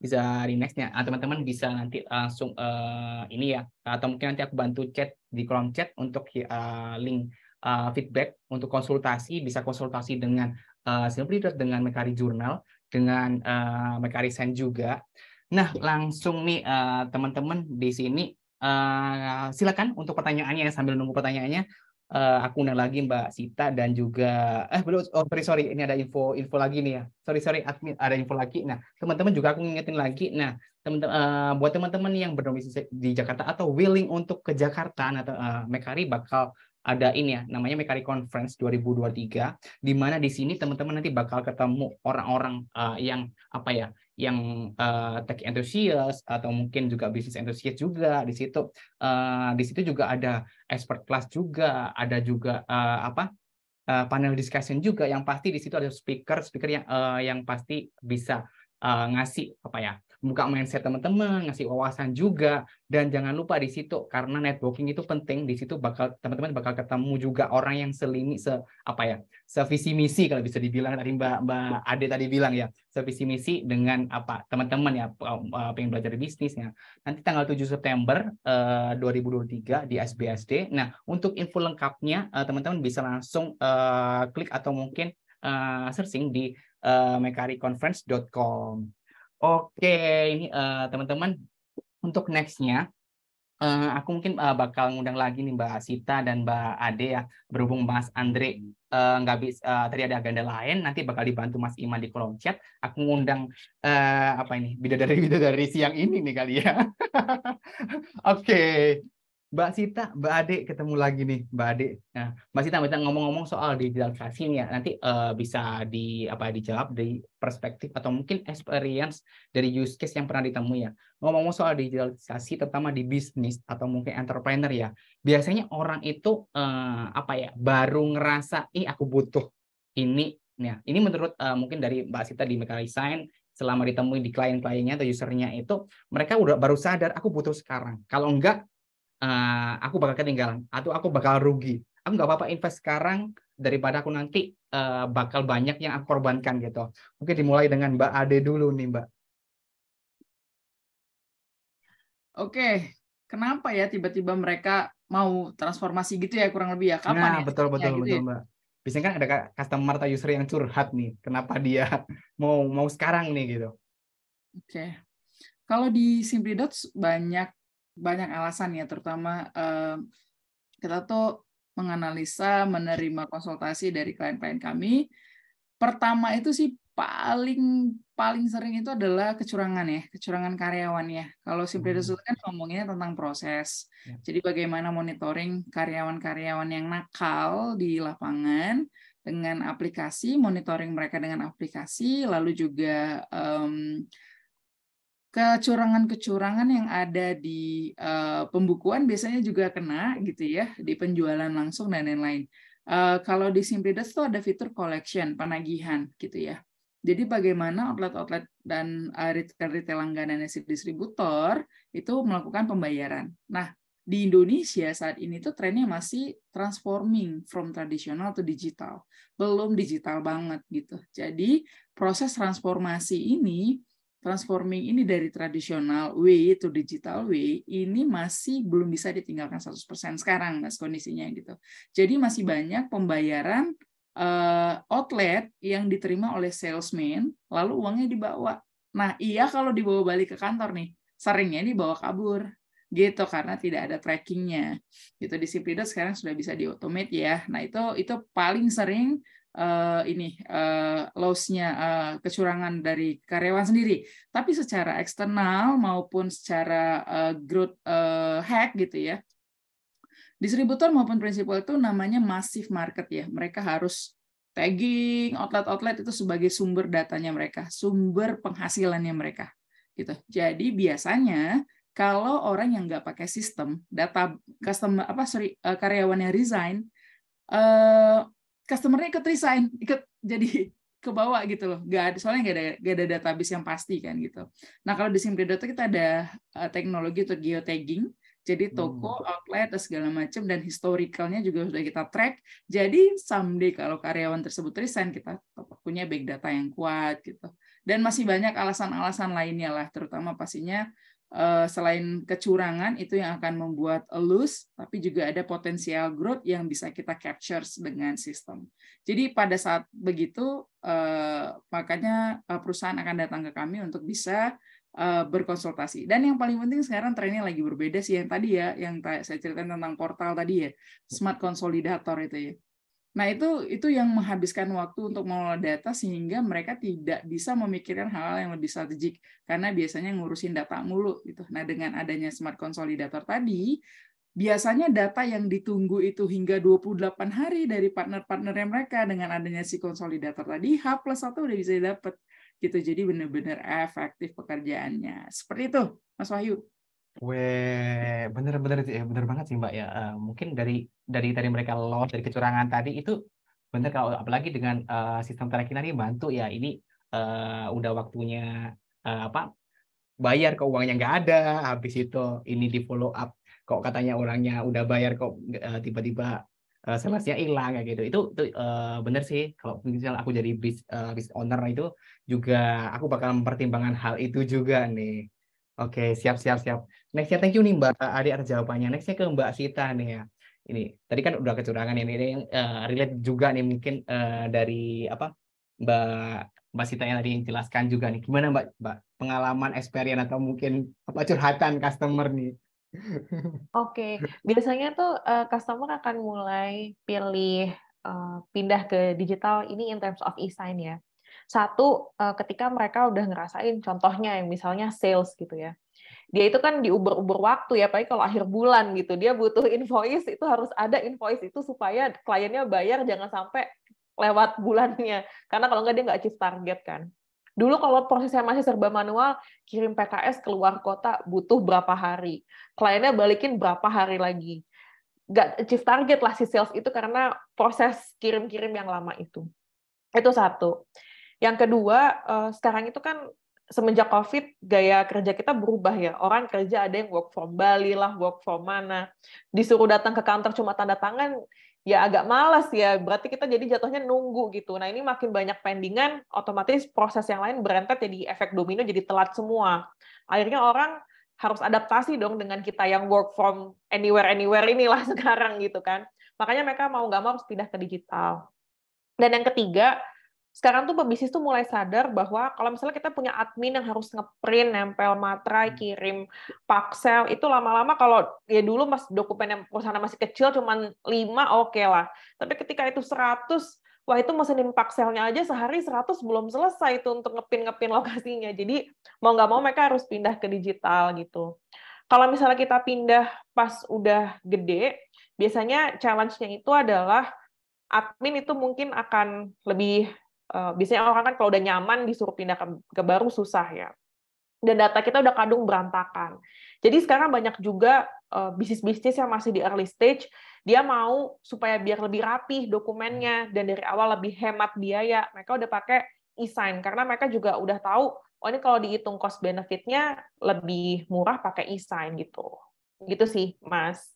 D: bisa di nextnya ah, teman-teman bisa nanti langsung uh, ini ya atau mungkin nanti aku bantu chat di kolom chat untuk uh, link uh, feedback untuk konsultasi bisa konsultasi dengan uh, dengan Mekari Jurnal dengan uh, Mekari Sen juga nah langsung nih teman-teman uh, di sini uh, silakan untuk pertanyaannya sambil nunggu pertanyaannya uh, aku undang lagi Mbak Sita dan juga eh belum oh sorry sorry ini ada info info lagi nih ya sorry sorry admin ada info lagi nah teman-teman juga aku ngingetin lagi nah teman-teman uh, eh, buat teman-teman yang berdomisili di Jakarta atau willing untuk ke Jakarta atau uh, eh, Mekari bakal ada ini ya namanya Mekari Conference 2023 di mana di sini teman-teman nanti bakal ketemu orang-orang uh, yang apa ya yang uh, tech enthusiast atau mungkin juga bisnis enthusiast juga di situ uh, di situ juga ada expert class juga ada juga uh, apa uh, panel discussion juga yang pasti di situ ada speaker speaker yang uh, yang pasti bisa uh, ngasih apa ya buka mindset teman-teman, ngasih wawasan juga, dan jangan lupa di situ karena networking itu penting. Di situ bakal teman-teman bakal ketemu juga orang yang selimi se apa ya, sevisi misi kalau bisa dibilang tadi Mbak Mbak Ade tadi bilang ya, sevisi misi dengan apa teman-teman ya eh, pengen belajar bisnisnya. Nanti tanggal 7 September eh, 2023 di SBSD. Nah untuk info lengkapnya eh, teman-teman eh, bisa langsung eh, klik atau mungkin eh, searching di uh, mekariconference.com. Oke, ini uh, teman-teman untuk nextnya uh, aku mungkin uh, bakal ngundang lagi nih Mbak Sita dan Mbak Ade ya berhubung Mas Andre nggak uh, bisa uh, tadi ada agenda lain nanti bakal dibantu Mas Iman di kolom chat. Aku ngundang uh, apa ini bidadari dari siang ini nih kali ya. [LAUGHS] Oke, Mbak Sita, Mbak Ade ketemu lagi nih, Mbak Ade. Nah, Mbak Sita, kita ngomong-ngomong soal digitalisasi nih ya. Nanti uh, bisa di apa dijawab dari perspektif atau mungkin experience dari use case yang pernah ditemui ya. Ngomong-ngomong soal digitalisasi terutama di bisnis atau mungkin entrepreneur ya. Biasanya orang itu uh, apa ya, baru ngerasa ih aku butuh ini. ya ini menurut uh, mungkin dari Mbak Sita di Mega Design selama ditemui di klien-kliennya atau usernya itu mereka udah baru sadar aku butuh sekarang. Kalau enggak Eh, aku bakal ketinggalan atau aku bakal rugi. Aku nggak apa-apa invest sekarang daripada aku nanti uh, bakal banyak yang aku korbankan gitu. Mungkin dimulai dengan Mbak Ade dulu nih Mbak.
E: Oke, kenapa ya tiba-tiba mereka mau transformasi gitu ya kurang lebih ya? Kapan nah, ya? Betul betul gitu betul ya?
D: Mbak. Biasanya kan ada customer atau user yang curhat nih, kenapa dia mau mau sekarang nih gitu.
E: Oke. Kalau di Simply Dots banyak banyak alasan ya, terutama eh, kita tuh menganalisa, menerima konsultasi dari klien-klien kami. Pertama itu sih paling paling sering itu adalah kecurangan ya, kecurangan karyawan ya. Kalau Simply Result hmm. kan ngomongnya tentang proses. Ya. Jadi bagaimana monitoring karyawan-karyawan yang nakal di lapangan dengan aplikasi, monitoring mereka dengan aplikasi, lalu juga um, kecurangan-kecurangan yang ada di uh, pembukuan biasanya juga kena gitu ya di penjualan langsung dan lain-lain. Uh, kalau di Simplides itu ada fitur collection penagihan gitu ya. Jadi bagaimana outlet-outlet dan uh, eh, retail-retail si distributor itu melakukan pembayaran. Nah di Indonesia saat ini tuh trennya masih transforming from tradisional to digital, belum digital banget gitu. Jadi proses transformasi ini transforming ini dari tradisional way to digital way ini masih belum bisa ditinggalkan 100% sekarang mas kondisinya gitu. Jadi masih banyak pembayaran uh, outlet yang diterima oleh salesman lalu uangnya dibawa. Nah, iya kalau dibawa balik ke kantor nih, seringnya dibawa kabur gitu karena tidak ada trackingnya gitu di sekarang sudah bisa di automate ya nah itu itu paling sering uh, ini uh, lossnya uh, kecurangan dari karyawan sendiri, tapi secara eksternal maupun secara uh, growth uh, hack gitu ya. Distributor maupun prinsipal itu namanya massive market ya. Mereka harus tagging outlet-outlet itu sebagai sumber datanya mereka, sumber penghasilannya mereka. Gitu. Jadi biasanya kalau orang yang nggak pakai sistem, data customer apa sorry karyawannya resign, customernya ikut resign, ikut jadi [LAUGHS] ke bawah gitu loh. Gak ada, soalnya gak ada, gak ada database yang pasti kan gitu. Nah kalau di Simplidoto kita ada uh, teknologi untuk geotagging, jadi hmm. toko, outlet, segala macam dan historicalnya juga sudah kita track. Jadi someday kalau karyawan tersebut resign kita punya big data yang kuat gitu. Dan masih banyak alasan-alasan lainnya lah, terutama pastinya Eh, selain kecurangan itu yang akan membuat loose, tapi juga ada potensial growth yang bisa kita capture dengan sistem. Jadi pada saat begitu, eh, makanya eh, perusahaan akan datang ke kami untuk bisa berkonsultasi. Dan yang paling penting sekarang trennya lagi berbeda sih yang tadi ya, yang saya ceritain tentang portal tadi ya, smart consolidator itu ya. Nah, itu itu yang menghabiskan waktu untuk mengelola data sehingga mereka tidak bisa memikirkan hal-hal yang lebih strategik karena biasanya ngurusin data mulu gitu. Nah, dengan adanya smart consolidator tadi, biasanya data yang ditunggu itu hingga 28 hari dari partner-partnernya mereka dengan adanya si consolidator tadi H plus satu udah bisa didapat gitu. Jadi benar-benar efektif pekerjaannya. Seperti itu,
D: Mas Wahyu. Weh, bener-bener sih, eh, bener banget sih Mbak ya. Uh, mungkin dari dari tadi mereka lolos dari kecurangan tadi itu bener kalau apalagi dengan uh, sistem tracking tadi bantu ya. Ini uh, udah waktunya uh, apa bayar ke uangnya nggak ada, habis itu ini di follow up kok katanya orangnya udah bayar kok tiba-tiba uh, salesnya hilang kayak gitu itu itu uh, bener sih kalau misal aku jadi bis uh, bis owner itu juga aku bakal mempertimbangkan hal itu juga nih Oke, siap, siap, siap. Nextnya thank you nih Mbak Ari atas jawabannya. Nextnya ke Mbak Sita nih ya. Ini tadi kan udah kecurangan ya, ini, ini yang uh, eh, relate juga nih mungkin uh, dari apa Mbak Mbak Sita yang tadi yang jelaskan juga nih. Gimana Mbak, Mbak pengalaman, experience atau mungkin apa curhatan customer nih? [LAUGHS]
H: Oke, okay. biasanya tuh uh, customer akan mulai pilih uh, pindah ke digital ini in terms of e-sign ya. Satu, eh, ketika mereka udah ngerasain, contohnya yang misalnya sales gitu ya, dia itu kan diuber-uber waktu ya, apalagi kalau akhir bulan gitu, dia butuh invoice, itu harus ada invoice itu supaya kliennya bayar, jangan sampai lewat bulannya. Karena kalau nggak dia nggak achieve target kan. Dulu kalau prosesnya masih serba manual, kirim PKS keluar kota butuh berapa hari. Kliennya balikin berapa hari lagi. Nggak achieve target lah si sales itu karena proses kirim-kirim yang lama itu. Itu satu. Yang kedua, uh, sekarang itu kan semenjak COVID gaya kerja kita berubah ya. Orang kerja ada yang work from Bali lah, work from mana. Disuruh datang ke kantor cuma tanda tangan, ya agak malas ya. Berarti kita jadi jatuhnya nunggu gitu. Nah ini makin banyak pendingan, otomatis proses yang lain berentet jadi efek domino jadi telat semua. Akhirnya orang harus adaptasi dong dengan kita yang work from anywhere anywhere inilah [LAUGHS] sekarang gitu kan. Makanya mereka mau nggak mau harus pindah ke digital. Dan yang ketiga, sekarang tuh pebisnis tuh mulai sadar bahwa kalau misalnya kita punya admin yang harus ngeprint, nempel materai, hmm. kirim paksel, itu lama-lama kalau ya dulu mas dokumen yang perusahaan masih kecil cuma lima, oke okay lah. Tapi ketika itu seratus, wah itu mesenin pakselnya aja sehari seratus belum selesai itu untuk ngepin-ngepin [LAUGHS] lokasinya. Jadi mau nggak mau mereka harus pindah ke digital gitu. Kalau misalnya kita pindah pas udah gede, biasanya challenge-nya itu adalah admin itu mungkin akan lebih uh, biasanya orang kan kalau udah nyaman disuruh pindah ke, ke baru susah ya. Dan data kita udah kadung berantakan. Jadi sekarang banyak juga uh, bisnis-bisnis yang masih di early stage, dia mau supaya biar lebih rapih dokumennya hmm. dan dari awal lebih hemat biaya, mereka udah pakai e-sign karena mereka juga udah tahu oh ini kalau dihitung cost benefitnya lebih murah pakai e-sign gitu. Gitu sih, Mas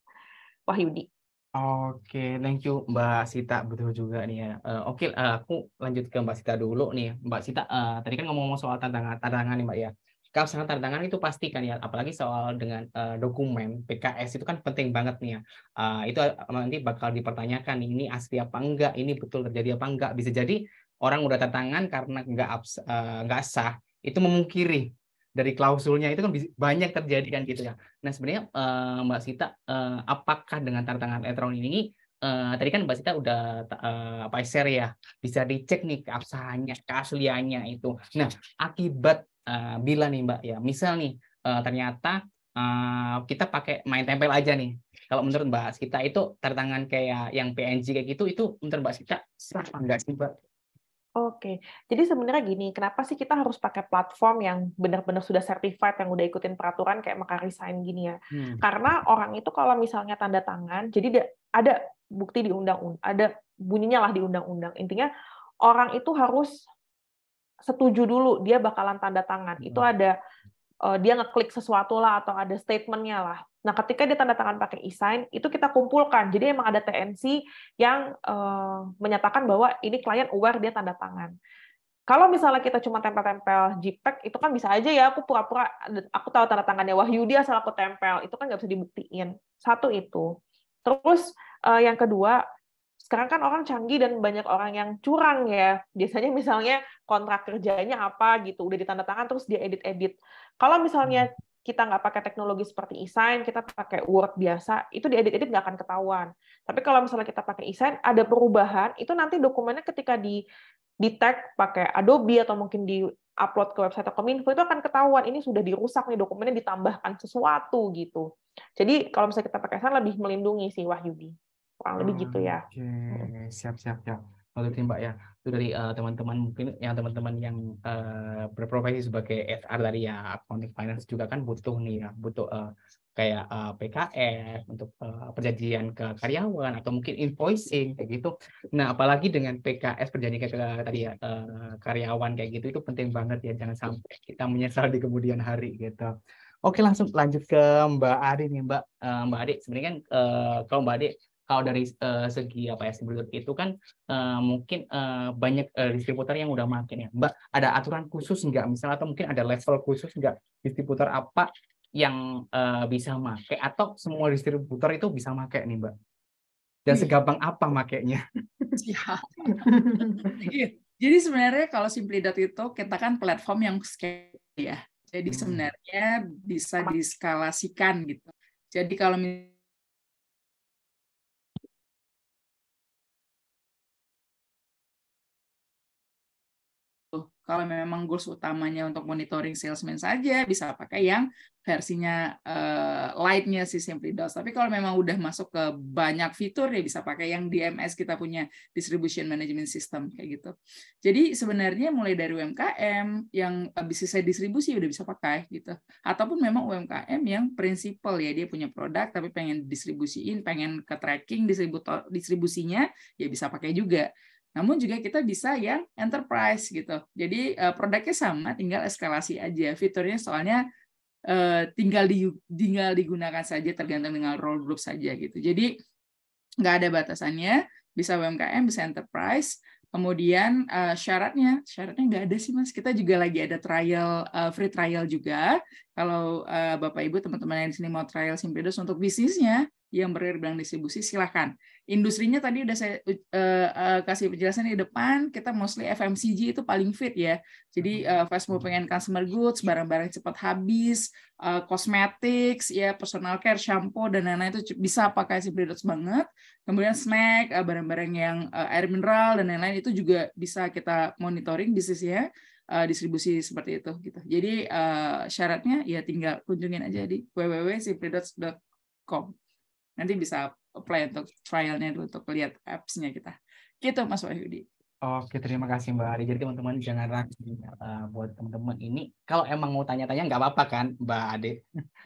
H: Wahyudi.
D: Oke, thank you Mbak Sita, betul juga nih ya. Uh, Oke, okay, uh, eh, aku lanjut ke Mbak Sita dulu nih. Mbak Sita, uh, tadi kan ngomong-ngomong soal tantangan, tantangan nih Mbak ya. Kalau sangat tantangan itu pasti kan ya, apalagi soal dengan uh, dokumen PKS itu kan penting banget nih ya. Uh, itu nanti bakal dipertanyakan ini asli apa enggak, ini betul terjadi apa enggak. Bisa jadi orang udah tantangan karena enggak abs, uh, enggak sah, itu memungkiri dari klausulnya itu kan banyak terjadi kan gitu ya. Nah sebenarnya uh, Mbak Sita, uh, apakah dengan tantangan elektron ini Uh, tadi kan Mbak Sita udah uh, apa share ya bisa dicek nih keabsahannya keasliannya itu nah akibat uh, bila nih Mbak ya misal nih uh, ternyata uh, kita pakai main tempel aja nih kalau menurut Mbak Sita itu tantangan kayak yang PNG kayak gitu itu menurut Mbak Sita sah nggak enggak sih Mbak Oke,
H: jadi sebenarnya gini, kenapa sih kita harus pakai platform yang benar-benar sudah certified, yang udah ikutin peraturan kayak Maka Resign gini ya? Hmm. Karena orang itu kalau misalnya tanda tangan, jadi ada bukti di undang-undang, ada bunyinya lah di undang-undang. Intinya orang itu harus setuju dulu dia bakalan tanda tangan. Hmm. Itu ada eh, dia ngeklik sesuatu lah atau ada statementnya lah. Nah, ketika dia tanda tangan pakai e-sign, itu kita kumpulkan. Jadi emang ada TNC yang uh, menyatakan bahwa ini klien aware dia tanda tangan. Kalau misalnya kita cuma tempel-tempel JPEG, itu kan bisa aja ya aku pura-pura aku tahu tanda tangannya wah Yudi asal aku tempel, itu kan nggak bisa dibuktiin. Satu itu. Terus uh, yang kedua, sekarang kan orang canggih dan banyak orang yang curang ya. Biasanya misalnya kontrak kerjanya apa gitu, udah ditanda tangan terus dia edit-edit. Kalau misalnya hmm kita nggak pakai teknologi seperti e-sign, kita pakai Word biasa, itu diedit edit nggak akan ketahuan. Tapi kalau misalnya kita pakai e-sign, ada perubahan, itu nanti dokumennya ketika di di tag pakai Adobe atau mungkin di upload ke website atau Kominfo itu akan ketahuan ini sudah dirusak nih dokumennya ditambahkan sesuatu gitu. Jadi kalau misalnya kita pakai e-sign lebih melindungi sih Wahyudi.
D: Kurang lebih gitu ya. Hmm, oke, okay. siap siap siap. Oke, Mbak ya. Itu dari eh, teman-teman uh, mungkin yang teman-teman yang uh, berprofesi sebagai HR dari ya accounting finance juga kan butuh nih ya, butuh uh, kayak uh, PKS untuk uh, perjanjian ke karyawan atau mungkin invoicing kayak gitu. Nah, apalagi dengan PKS perjanjian ke, ke tadi ya uh, karyawan kayak gitu itu penting banget ya jangan sampai kita menyesal di kemudian hari gitu. Oke, langsung lanjut ke Mbak Ari nih, Mbak. Uh, Mbak Ari, sebenarnya kan uh, kalau Mbak Ari kalau dari uh, segi apa ya sebelum itu kan uh, mungkin uh, banyak uh, distributor yang udah makin ya mbak ada aturan khusus nggak misalnya atau mungkin ada level khusus nggak distributor apa yang uh, bisa make atau semua distributor itu bisa make nih mbak dan iya. segampang apa makainya iya.
E: iya. jadi sebenarnya kalau Simplidat itu kita kan platform yang scale ya jadi hmm. sebenarnya bisa
F: diskalasikan gitu jadi kalau Kalau memang goals utamanya untuk monitoring salesman saja, bisa pakai yang
E: versinya uh, lightnya si Simply Dose. Tapi kalau memang udah masuk ke banyak fitur, ya bisa pakai yang DMS kita punya Distribution Management System kayak gitu. Jadi sebenarnya mulai dari UMKM yang bisnisnya distribusi udah bisa pakai gitu. Ataupun memang UMKM yang prinsipal ya dia punya produk tapi pengen distribusiin, pengen ke tracking distributor distribusinya, ya bisa pakai juga namun juga kita bisa yang enterprise gitu. Jadi eh, produknya sama, tinggal eskalasi aja. Fiturnya soalnya eh, tinggal di tinggal digunakan saja tergantung dengan role group saja gitu. Jadi nggak ada batasannya, bisa UMKM, bisa enterprise. Kemudian uh, syaratnya, syaratnya nggak ada sih mas. Kita juga lagi ada trial, uh, free trial juga. Kalau uh, bapak ibu teman-teman yang di sini mau trial Simpedos untuk bisnisnya, yang dalam distribusi silahkan. Industrinya tadi udah saya uh, uh, kasih penjelasan di depan, kita mostly FMCG itu paling fit ya. Jadi uh, fast moving and consumer goods, barang-barang cepat habis, uh, cosmetics, ya personal care, shampoo dan lain-lain itu bisa pakai Simplidots banget. Kemudian snack, barang barang-barang yang uh, air mineral dan lain-lain itu juga bisa kita monitoring bisnisnya uh, distribusi seperti itu gitu. Jadi uh, syaratnya ya tinggal kunjungin aja di www.simplidots.com nanti bisa apply untuk trialnya dulu untuk lihat appsnya kita. Gitu Mas Wahyudi.
D: Oke, terima kasih Mbak Ari. Jadi teman-teman jangan ragu eh, buat teman-teman ini. Kalau emang mau tanya-tanya nggak apa-apa kan Mbak Ade?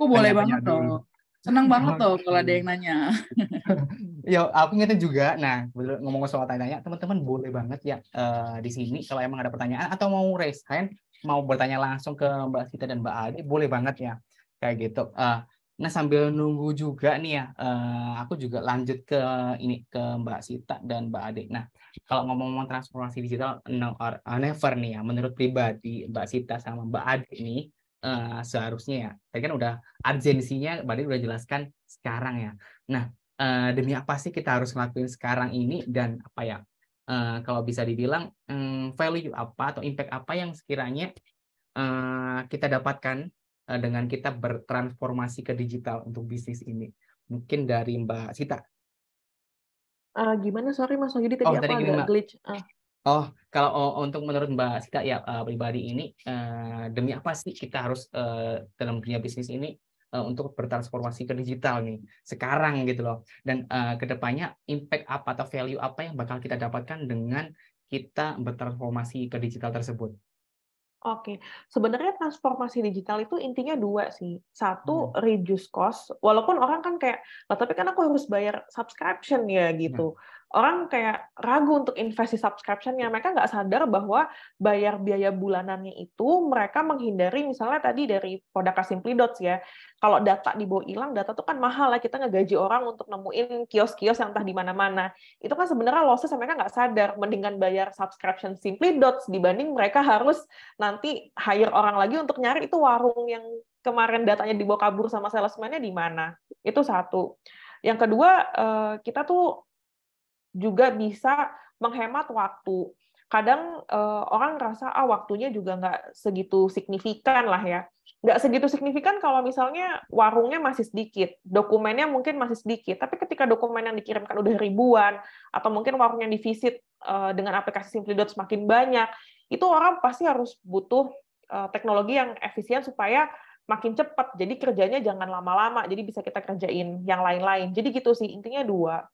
D: Oh boleh banget dulu. tuh.
E: Senang banget okay. tuh kalau ada yang nanya.
D: [LAUGHS] Yo aku ingatnya juga. Nah, ngomong soal tanya-tanya, teman-teman boleh banget ya uh, di sini kalau emang ada pertanyaan atau mau raise hand, mau bertanya langsung ke Mbak Sita dan Mbak Ade, boleh banget ya. Kayak gitu. Uh, Nah sambil nunggu juga nih ya, eh, aku juga lanjut ke ini ke Mbak Sita dan Mbak Ade. Nah kalau ngomong-ngomong transformasi digital no or uh, never nih ya, menurut pribadi Mbak Sita sama Mbak Ade ini eh, seharusnya ya, tadi kan udah urgensinya Mbak Ade udah jelaskan sekarang ya. Nah eh, demi apa sih kita harus ngelakuin sekarang ini dan apa ya? Eh, kalau bisa dibilang um, value apa atau impact apa yang sekiranya eh, kita dapatkan Eh, dengan kita bertransformasi ke digital untuk bisnis ini? Mungkin dari Mbak Sita.
H: Uh, gimana sorry Mas Jadi tadi oh, aku tadi gini, glitch. Uh.
D: Oh, kalau oh, untuk menurut Mbak Sita ya uh, pribadi ini uh, demi apa sih kita harus uh, dalam dunia bisnis ini uh, untuk bertransformasi ke digital nih sekarang gitu loh dan uh, kedepannya impact apa atau value apa yang bakal kita dapatkan dengan kita bertransformasi ke digital tersebut
H: Oke, sebenarnya transformasi digital itu intinya dua sih. Satu, hmm. reduce cost. Walaupun orang kan kayak, tapi kan aku harus bayar subscription ya hmm. gitu. Hmm orang kayak ragu untuk invest di subscriptionnya. Mereka nggak sadar bahwa bayar biaya bulanannya itu mereka menghindari misalnya tadi dari produk Simply Dots ya. Kalau data di bawah hilang, data tuh kan mahal lah. Kita ngegaji orang untuk nemuin kios-kios yang entah di mana-mana. Itu kan sebenarnya losses mereka nggak sadar. Mendingan bayar subscription Simply Dots dibanding mereka harus nanti hire orang lagi untuk nyari itu warung yang kemarin datanya dibawa kabur sama salesman-nya di mana. Itu satu. Yang kedua, eh, kita tuh juga bisa menghemat waktu. Kadang eh, orang ngerasa ah waktunya juga nggak segitu signifikan lah ya. Nggak segitu signifikan kalau misalnya warungnya masih sedikit, dokumennya mungkin masih sedikit. Tapi ketika dokumen yang dikirimkan udah ribuan, atau mungkin warung yang divisit eh, dengan aplikasi Simplidot semakin banyak, itu orang pasti harus butuh eh, teknologi yang efisien supaya makin cepat. Jadi kerjanya jangan lama-lama. Jadi bisa kita kerjain yang lain-lain. Jadi gitu sih intinya dua.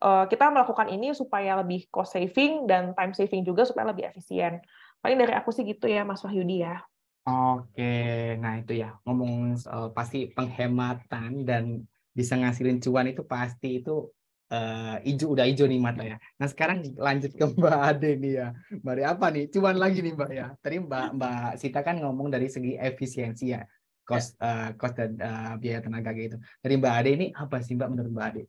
H: Eh, kita melakukan ini supaya lebih cost saving dan time saving juga supaya lebih efisien. Paling dari aku sih gitu ya, Mas Wahyudi ya.
D: Oke, nah itu ya ngomong uh, pasti penghematan dan bisa ngasilin cuan itu pasti itu uh, ijo udah ijo nih mata ya. Nah sekarang lanjut ke Mbak Ade nih ya. Mbak Ade apa nih? Cuan lagi nih Mbak ya. Tadi Mbak Mbak Sita kan ngomong dari segi efisiensi ya, ya. cost uh, cost dan uh, biaya tenaga gitu. Dari Mbak Ade ini apa sih Mbak menurut Mbak Ade?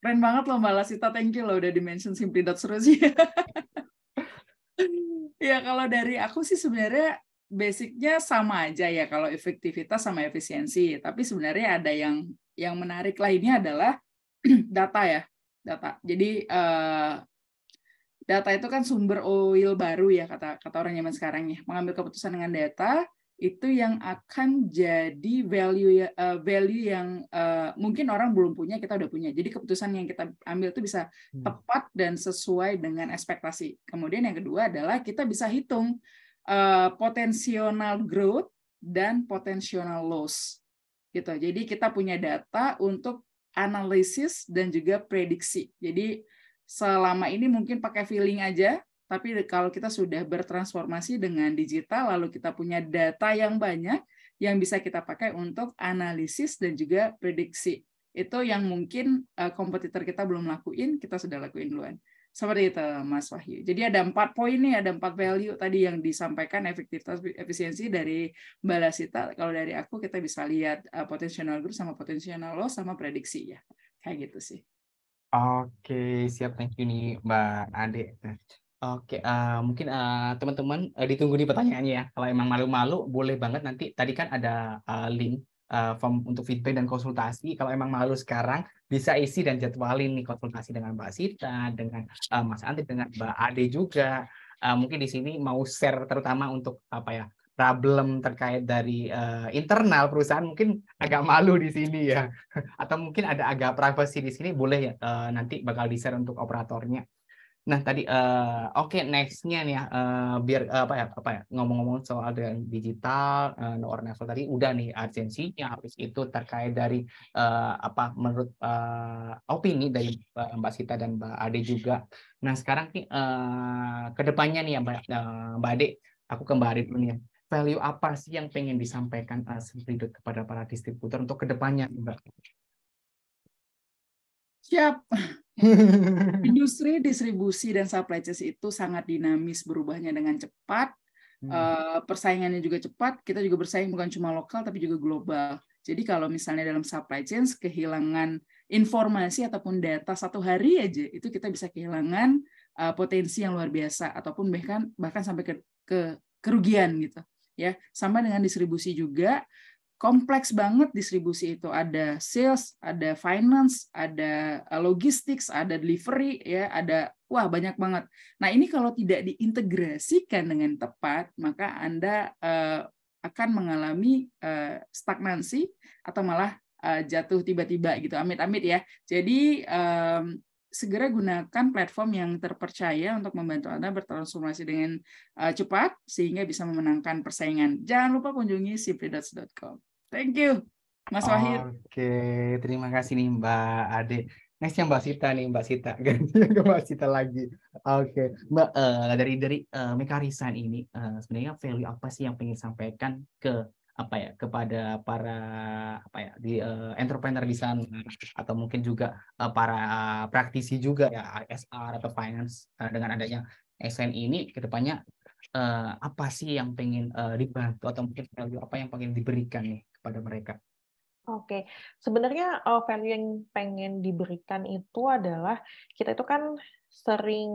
E: Keren banget loh Mbak Lasita, thank you loh udah di mention Simply Dot seru sih. [LAUGHS] ya kalau dari aku sih sebenarnya basicnya sama aja ya kalau efektivitas sama efisiensi. Tapi sebenarnya ada yang yang menarik lainnya adalah [CLEARS THROAT] data ya, data. Jadi uh, data itu kan sumber oil baru ya kata kata orang zaman sekarang ya. Mengambil keputusan dengan data itu yang akan jadi value uh, value yang uh, mungkin orang belum punya kita udah punya jadi keputusan yang kita ambil itu bisa hmm. tepat dan sesuai dengan ekspektasi kemudian yang kedua adalah kita bisa hitung uh, potensional growth dan potensional loss gitu jadi kita punya data untuk analisis dan juga prediksi jadi selama ini mungkin pakai feeling aja tapi kalau kita sudah bertransformasi dengan digital, lalu kita punya data yang banyak yang bisa kita pakai untuk analisis dan juga prediksi. Itu yang mungkin eh, kompetitor kita belum lakuin, kita sudah lakuin duluan. Seperti itu, Mas Wahyu. Jadi ada empat poin nih, ada empat value tadi yang disampaikan efektivitas efisiensi dari Mbak Lasita. Kalau dari aku kita bisa lihat uh, potential group sama potential loss sama prediksi ya. Kayak gitu sih.
F: Oke,
D: siap. Thank you nih Mbak Ade. Oke, uh, mungkin eh, teman-teman uh, ditunggu di pertanyaannya ya. Kalau emang malu-malu, boleh banget nanti. Tadi kan ada uh, link uh, form untuk feedback dan konsultasi. Kalau emang malu sekarang, bisa isi dan jadwalin nih konsultasi dengan Mbak Sita, dengan uh, Mas Antri, dengan Mbak Ade juga. Uh, mungkin di sini mau share terutama untuk apa ya problem terkait dari uh, internal perusahaan mungkin agak malu di sini ya [LAUGHS] atau mungkin ada agak privacy di sini boleh ya uh, nanti bakal di share untuk operatornya Nah tadi uh, oke okay, nextnya nih ya uh, biar uh, apa ya apa ya ngomong-ngomong soal dengan digital uh, no or never tadi udah nih agensinya habis itu terkait dari uh, apa menurut uh, opini dari uh, Mbak Sita dan Mbak Ade juga. Nah sekarang nih uh, kedepannya nih ya Mbak, uh, Mbak Ade, aku ke Mbak Ade dulu nih. Ya. Value apa sih yang pengen disampaikan uh, sendiri kepada para distributor untuk kedepannya Mbak?
F: Siap.
E: [LAUGHS] Industri distribusi dan supply chain itu sangat dinamis berubahnya dengan cepat. Hmm. Eh, persaingannya juga cepat. Kita juga bersaing bukan cuma lokal tapi juga global. Jadi kalau misalnya dalam supply chain kehilangan informasi ataupun data satu hari aja itu kita bisa kehilangan eh, potensi yang luar biasa ataupun bahkan bahkan sampai ke, ke kerugian gitu ya. Sama dengan distribusi juga kompleks banget distribusi itu ada sales, ada finance, ada eh, logistics, ada delivery ya, ada wah banyak banget. Nah, ini kalau tidak diintegrasikan dengan tepat, maka Anda uh, akan mengalami uh, stagnansi atau malah uh, jatuh tiba-tiba gitu. Amit-amit ya. Jadi um, segera gunakan platform yang terpercaya untuk membantu Anda bertransformasi dengan cepat sehingga bisa memenangkan persaingan. Jangan lupa kunjungi simply.com. Thank you, Mas Wahid.
D: Oke, okay. terima kasih nih Mbak Ade. Next yang Mbak Sita nih, Mbak Sita. [LAUGHS] ganti ke Mbak Sita lagi. Oke, okay. Mbak uh, dari dari uh, eh, Mekarisan ini uh, sebenarnya value apa sih yang ingin sampaikan ke apa ya kepada para apa ya di uh, entrepreneur di sana atau mungkin juga uh, para praktisi juga ya SR atau finance uh, dengan adanya SN ini kedepannya uh, apa sih yang pengen uh, dibantu atau mungkin value apa yang pengen diberikan nih pada mereka.
H: Oke, okay. sebenarnya uh, value yang pengen diberikan itu adalah kita itu kan sering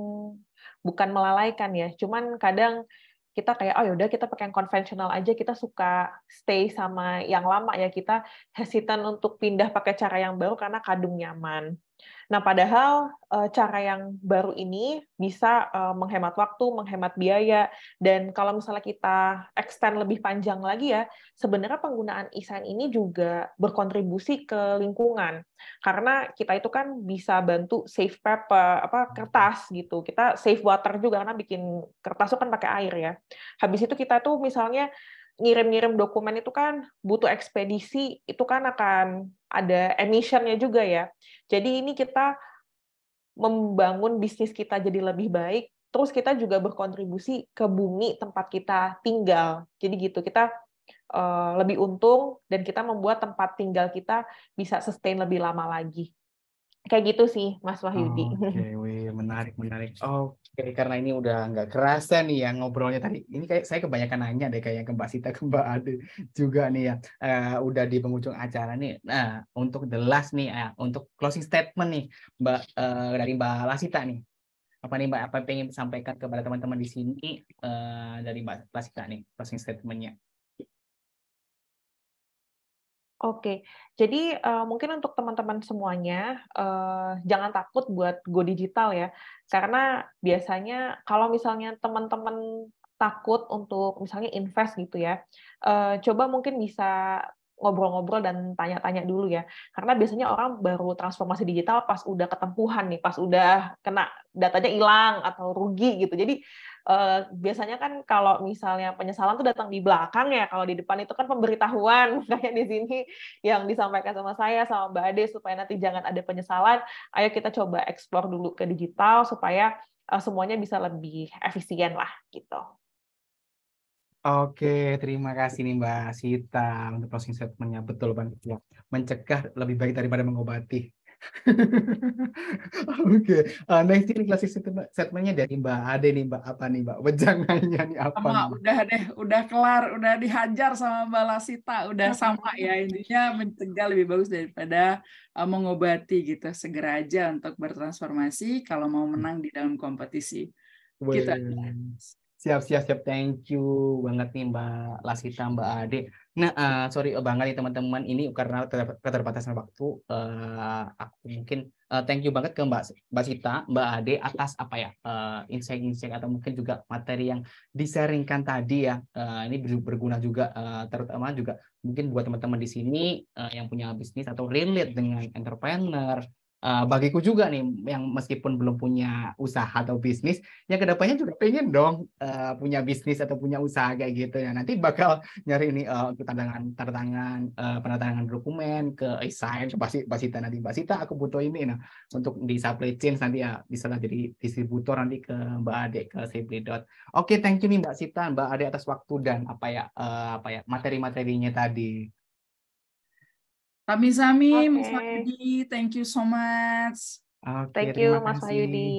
H: bukan melalaikan ya, cuman kadang kita kayak oh yaudah kita pakai yang konvensional aja kita suka stay sama yang lama ya kita hesitan untuk pindah pakai cara yang baru karena kadung nyaman Nah, padahal eh, cara yang baru ini bisa eh, menghemat waktu, menghemat biaya, dan kalau misalnya kita extend lebih panjang lagi ya, sebenarnya penggunaan isan ini juga berkontribusi ke lingkungan. Karena kita itu kan bisa bantu save paper, apa kertas gitu. Kita save water juga karena bikin kertas itu kan pakai air ya. Habis itu kita tuh misalnya ngirim-ngirim dokumen itu kan butuh ekspedisi, itu kan akan ada emissionnya juga ya. Jadi ini kita membangun bisnis kita jadi lebih baik, terus kita juga berkontribusi ke bumi tempat kita tinggal. Jadi gitu, kita eh, lebih untung dan kita membuat tempat tinggal kita bisa sustain lebih lama lagi kayak gitu sih Mas Wahyudi.
D: Oke, okay, [LAUGHS] wih, menarik, menarik. Oke, okay, karena ini udah nggak kerasa nih ya ngobrolnya tadi. Ini kayak saya kebanyakan nanya deh kayak ke Mbak Sita, [LAUGHS] ke Mbak Ade juga nih ya. Uh, udah di penghujung acara nih. Nah, untuk the last nih, uh, untuk closing statement nih Mbak uh, dari Mbak Lasita nih. Apa nih Mbak apa yang ingin sampaikan kepada teman-teman di sini uh, dari
F: Mbak Lasita nih closing statementnya?
H: Oke, jadi uh, mungkin untuk teman-teman semuanya uh, jangan takut buat go digital ya, karena biasanya kalau misalnya teman-teman takut untuk misalnya invest gitu ya, uh, coba mungkin bisa ngobrol-ngobrol dan tanya-tanya dulu ya, karena biasanya orang baru transformasi digital pas udah ketempuhan nih, pas udah kena datanya hilang atau rugi gitu, jadi uh, biasanya kan kalau misalnya penyesalan tuh datang di belakang ya, kalau di depan itu kan pemberitahuan. [LAUGHS] Makanya di sini yang disampaikan sama saya sama Mbak Ade supaya nanti jangan ada penyesalan, ayo kita coba eksplor dulu ke digital supaya uh, semuanya bisa lebih efisien lah gitu.
D: Oke, terima kasih nih Mbak Sita untuk closing statementnya. Betul banget ya. Mencegah lebih baik daripada mengobati. Oke, okay. uh, eh, next ini klasik statementnya dari Mbak Ade nih Mbak apa nih Mbak wejangannya nih apa? Sama, nih?
E: udah deh, udah kelar, udah dihajar sama Mbak Lasita, udah sama ya [LAUGHS] intinya mencegah lebih bagus daripada uh, mengobati gitu. Segera aja untuk bertransformasi kalau mau menang di dalam kompetisi.
D: kita. Gitu siap, siap, siap. Thank you banget nih Mbak Lasita, Mbak Ade. Nah, uh, sorry eh, banget nih teman-teman ini karena keterbatasan waktu uh, aku mungkin uh, thank you banget ke Mbak Mbak Sita, Mbak Ade atas apa ya insight insight-insight atau mungkin juga materi yang disaringkan tadi ya. Uh, ini berguna juga uh, terutama juga mungkin buat teman-teman di sini uh, yang punya bisnis atau relate dengan entrepreneur uh, bagiku juga nih yang meskipun belum punya usaha atau bisnis ya kedepannya juga pengen dong uh, punya bisnis atau punya usaha kayak gitu ya nanti bakal nyari ini uh, eh, untuk tantangan tantangan uh, dokumen ke e-sign pasti pasti nanti nanti Sita aku butuh ini nah untuk di supply chain nanti ya bisa lah jadi distributor nanti ke mbak Ade ke dot. oke okay, thank you nih mbak Sita mbak Ade atas waktu dan apa ya uh, apa ya materi-materinya tadi
E: kami Sami, okay. Mas Wahyudi, thank you so much.
D: Okay, thank you Mas Wahyudi.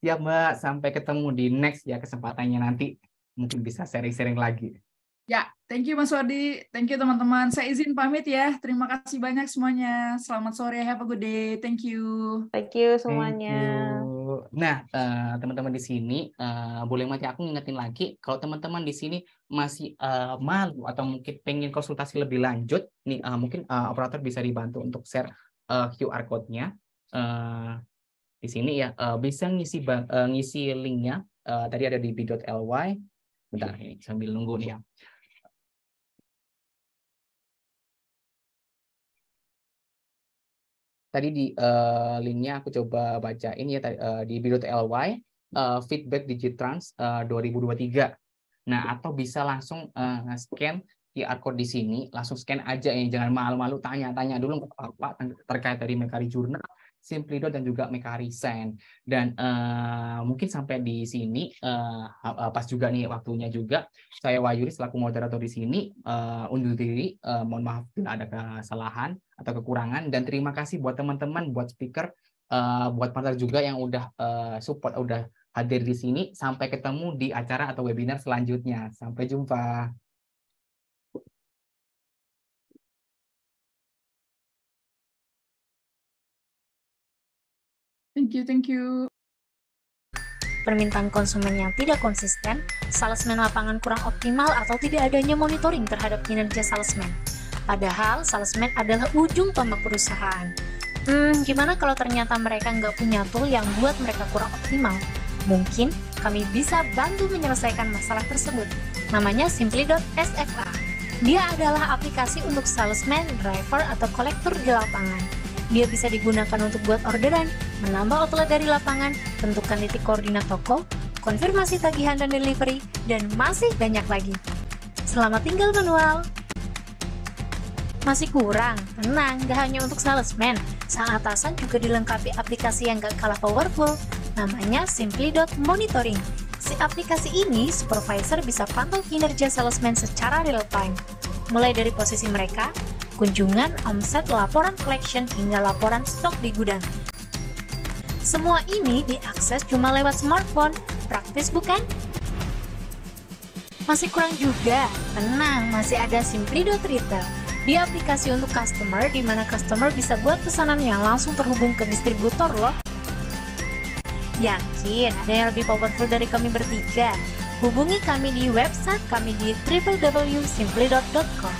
D: Ya Mbak, sampai ketemu di next ya kesempatannya nanti mungkin bisa sharing-sharing lagi.
E: Ya, thank you Mas Wadi, Thank you teman-teman. Saya izin pamit ya. Terima kasih banyak semuanya. Selamat sore. Have a good day. Thank you. Thank you semuanya.
D: Thank you. Nah, teman eh, teman-teman di sini uh, boleh mati aku ngingetin lagi kalau teman-teman di sini masih uh, malu atau mungkin pengen konsultasi lebih lanjut, nih uh, mungkin uh, operator bisa dibantu untuk share uh, QR code-nya. Uh, di sini ya uh, bisa ngisi uh, ngisi linknya uh, tadi ada di b.ly. Bentar iya.
F: ini sambil nunggu nih ya. tadi di uh, linknya aku coba bacain ya
D: uh, di biro.ly uh, eh, feedback Digitrans uh, 2023. Nah, iya. atau bisa langsung uh, scan QR code di sini, langsung scan aja ya, jangan malu-malu tanya-tanya dulu ke terkait dari Mekari Journal, Simplido dan juga Mekari Sen. Dan uh, mungkin sampai di sini uh, pas juga nih waktunya juga saya Wayuri selaku moderator di sini uh, undur diri, uh, mohon maaf bila ada kesalahan atau kekurangan dan terima kasih buat teman-teman buat speaker uh, buat partner juga yang udah uh, support udah hadir di sini sampai ketemu di acara atau webinar selanjutnya
F: sampai jumpa Thank you, thank you. Permintaan konsumen yang tidak konsisten, salesman lapangan
A: kurang optimal atau tidak adanya monitoring terhadap kinerja salesman. Padahal salesman adalah ujung tombak perusahaan. Hmm, gimana kalau ternyata mereka nggak punya tool yang buat mereka kurang optimal? Mungkin kami bisa bantu menyelesaikan masalah tersebut. Namanya simply.sfa. Dia adalah aplikasi untuk salesman, driver, atau kolektor di lapangan. Dia bisa digunakan untuk buat orderan, menambah outlet dari lapangan, tentukan titik koordinat toko, konfirmasi tagihan dan delivery, dan masih banyak lagi. Selamat tinggal manual! Masih kurang? Tenang, gak hanya untuk salesman, sang atasan juga dilengkapi aplikasi yang gak kalah powerful, namanya Simply Dot Monitoring. Si aplikasi ini, supervisor bisa pantau kinerja salesman secara real time, mulai dari posisi mereka, kunjungan, omset, laporan collection, hingga laporan stok di gudang. Semua ini diakses cuma lewat smartphone, praktis bukan? Masih kurang juga, tenang, masih ada Simply Dot Retail di aplikasi untuk customer di mana customer bisa buat pesanannya langsung terhubung ke distributor loh. Yakin ada yang lebih powerful dari kami bertiga? Hubungi kami di website kami di www.simply.com.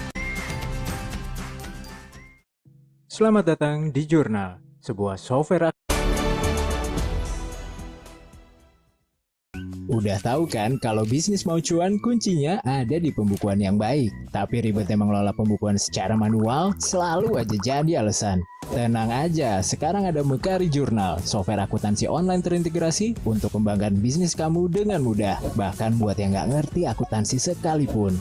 B: Selamat datang di Jurnal, sebuah software Udah tahu kan kalau bisnis mau cuan kuncinya ada di pembukuan yang baik. Tapi ribetnya mengelola pembukuan secara manual selalu aja jadi alasan. Tenang aja, sekarang ada Mekari Jurnal, software akuntansi online terintegrasi untuk pembangunan bisnis kamu dengan mudah, bahkan buat yang nggak ngerti akuntansi sekalipun.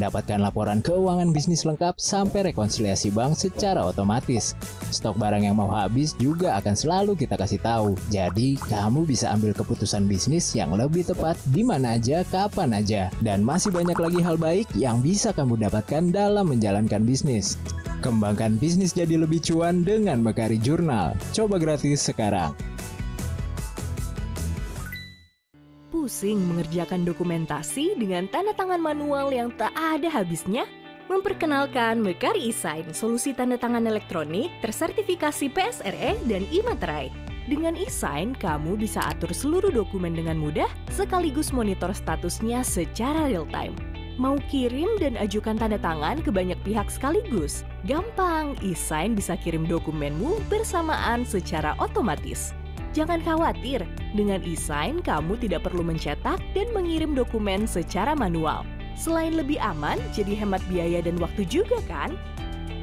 B: Dapatkan laporan keuangan bisnis lengkap sampai rekonsiliasi bank secara otomatis. Stok barang yang mau habis juga akan selalu kita kasih tahu. Jadi, kamu bisa ambil keputusan bisnis yang lebih tepat di mana aja, kapan aja. Dan masih banyak lagi hal baik yang bisa kamu dapatkan dalam menjalankan bisnis. Kembangkan bisnis jadi lebih cuan dengan Mekari Jurnal. Coba gratis sekarang.
C: pusing mengerjakan dokumentasi dengan tanda tangan manual yang tak ada habisnya, memperkenalkan Mekari Isign, solusi tanda tangan elektronik tersertifikasi PSRE dan Imaterai. Dengan e kamu bisa atur seluruh dokumen dengan mudah sekaligus monitor statusnya secara real time. Mau kirim dan ajukan tanda tangan ke banyak pihak sekaligus? Gampang, e bisa kirim dokumenmu bersamaan secara otomatis. Jangan khawatir, dengan e-sign kamu tidak perlu mencetak dan mengirim dokumen secara manual. Selain lebih aman, jadi hemat biaya dan waktu juga kan?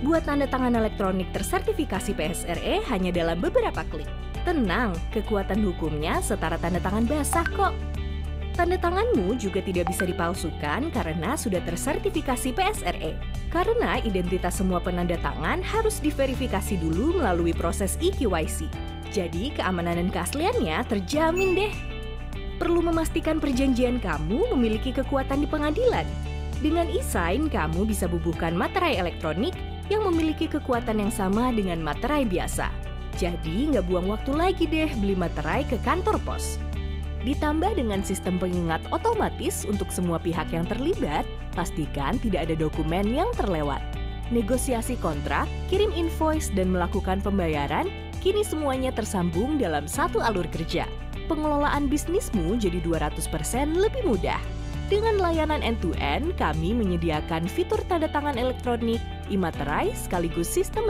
C: Buat tanda tangan elektronik tersertifikasi PSRE hanya dalam beberapa klik. Tenang, kekuatan hukumnya setara tanda tangan basah kok. Tanda tanganmu juga tidak bisa dipalsukan karena sudah tersertifikasi PSRE. Karena identitas semua penanda tangan harus diverifikasi dulu melalui proses eQYC. Jadi keamanan dan keasliannya terjamin deh. Perlu memastikan perjanjian kamu memiliki kekuatan di pengadilan. Dengan e-sign, kamu bisa bubuhkan materai elektronik yang memiliki kekuatan yang sama dengan materai biasa. Jadi nggak buang waktu lagi deh beli materai ke kantor pos. Ditambah dengan sistem pengingat otomatis untuk semua pihak yang terlibat, pastikan tidak ada dokumen yang terlewat. Negosiasi kontrak, kirim invoice, dan melakukan pembayaran Kini semuanya tersambung dalam satu alur kerja. Pengelolaan bisnismu jadi 200% lebih mudah. Dengan layanan end-to-end, -end, kami menyediakan fitur tanda tangan elektronik, imaterai, sekaligus
F: sistem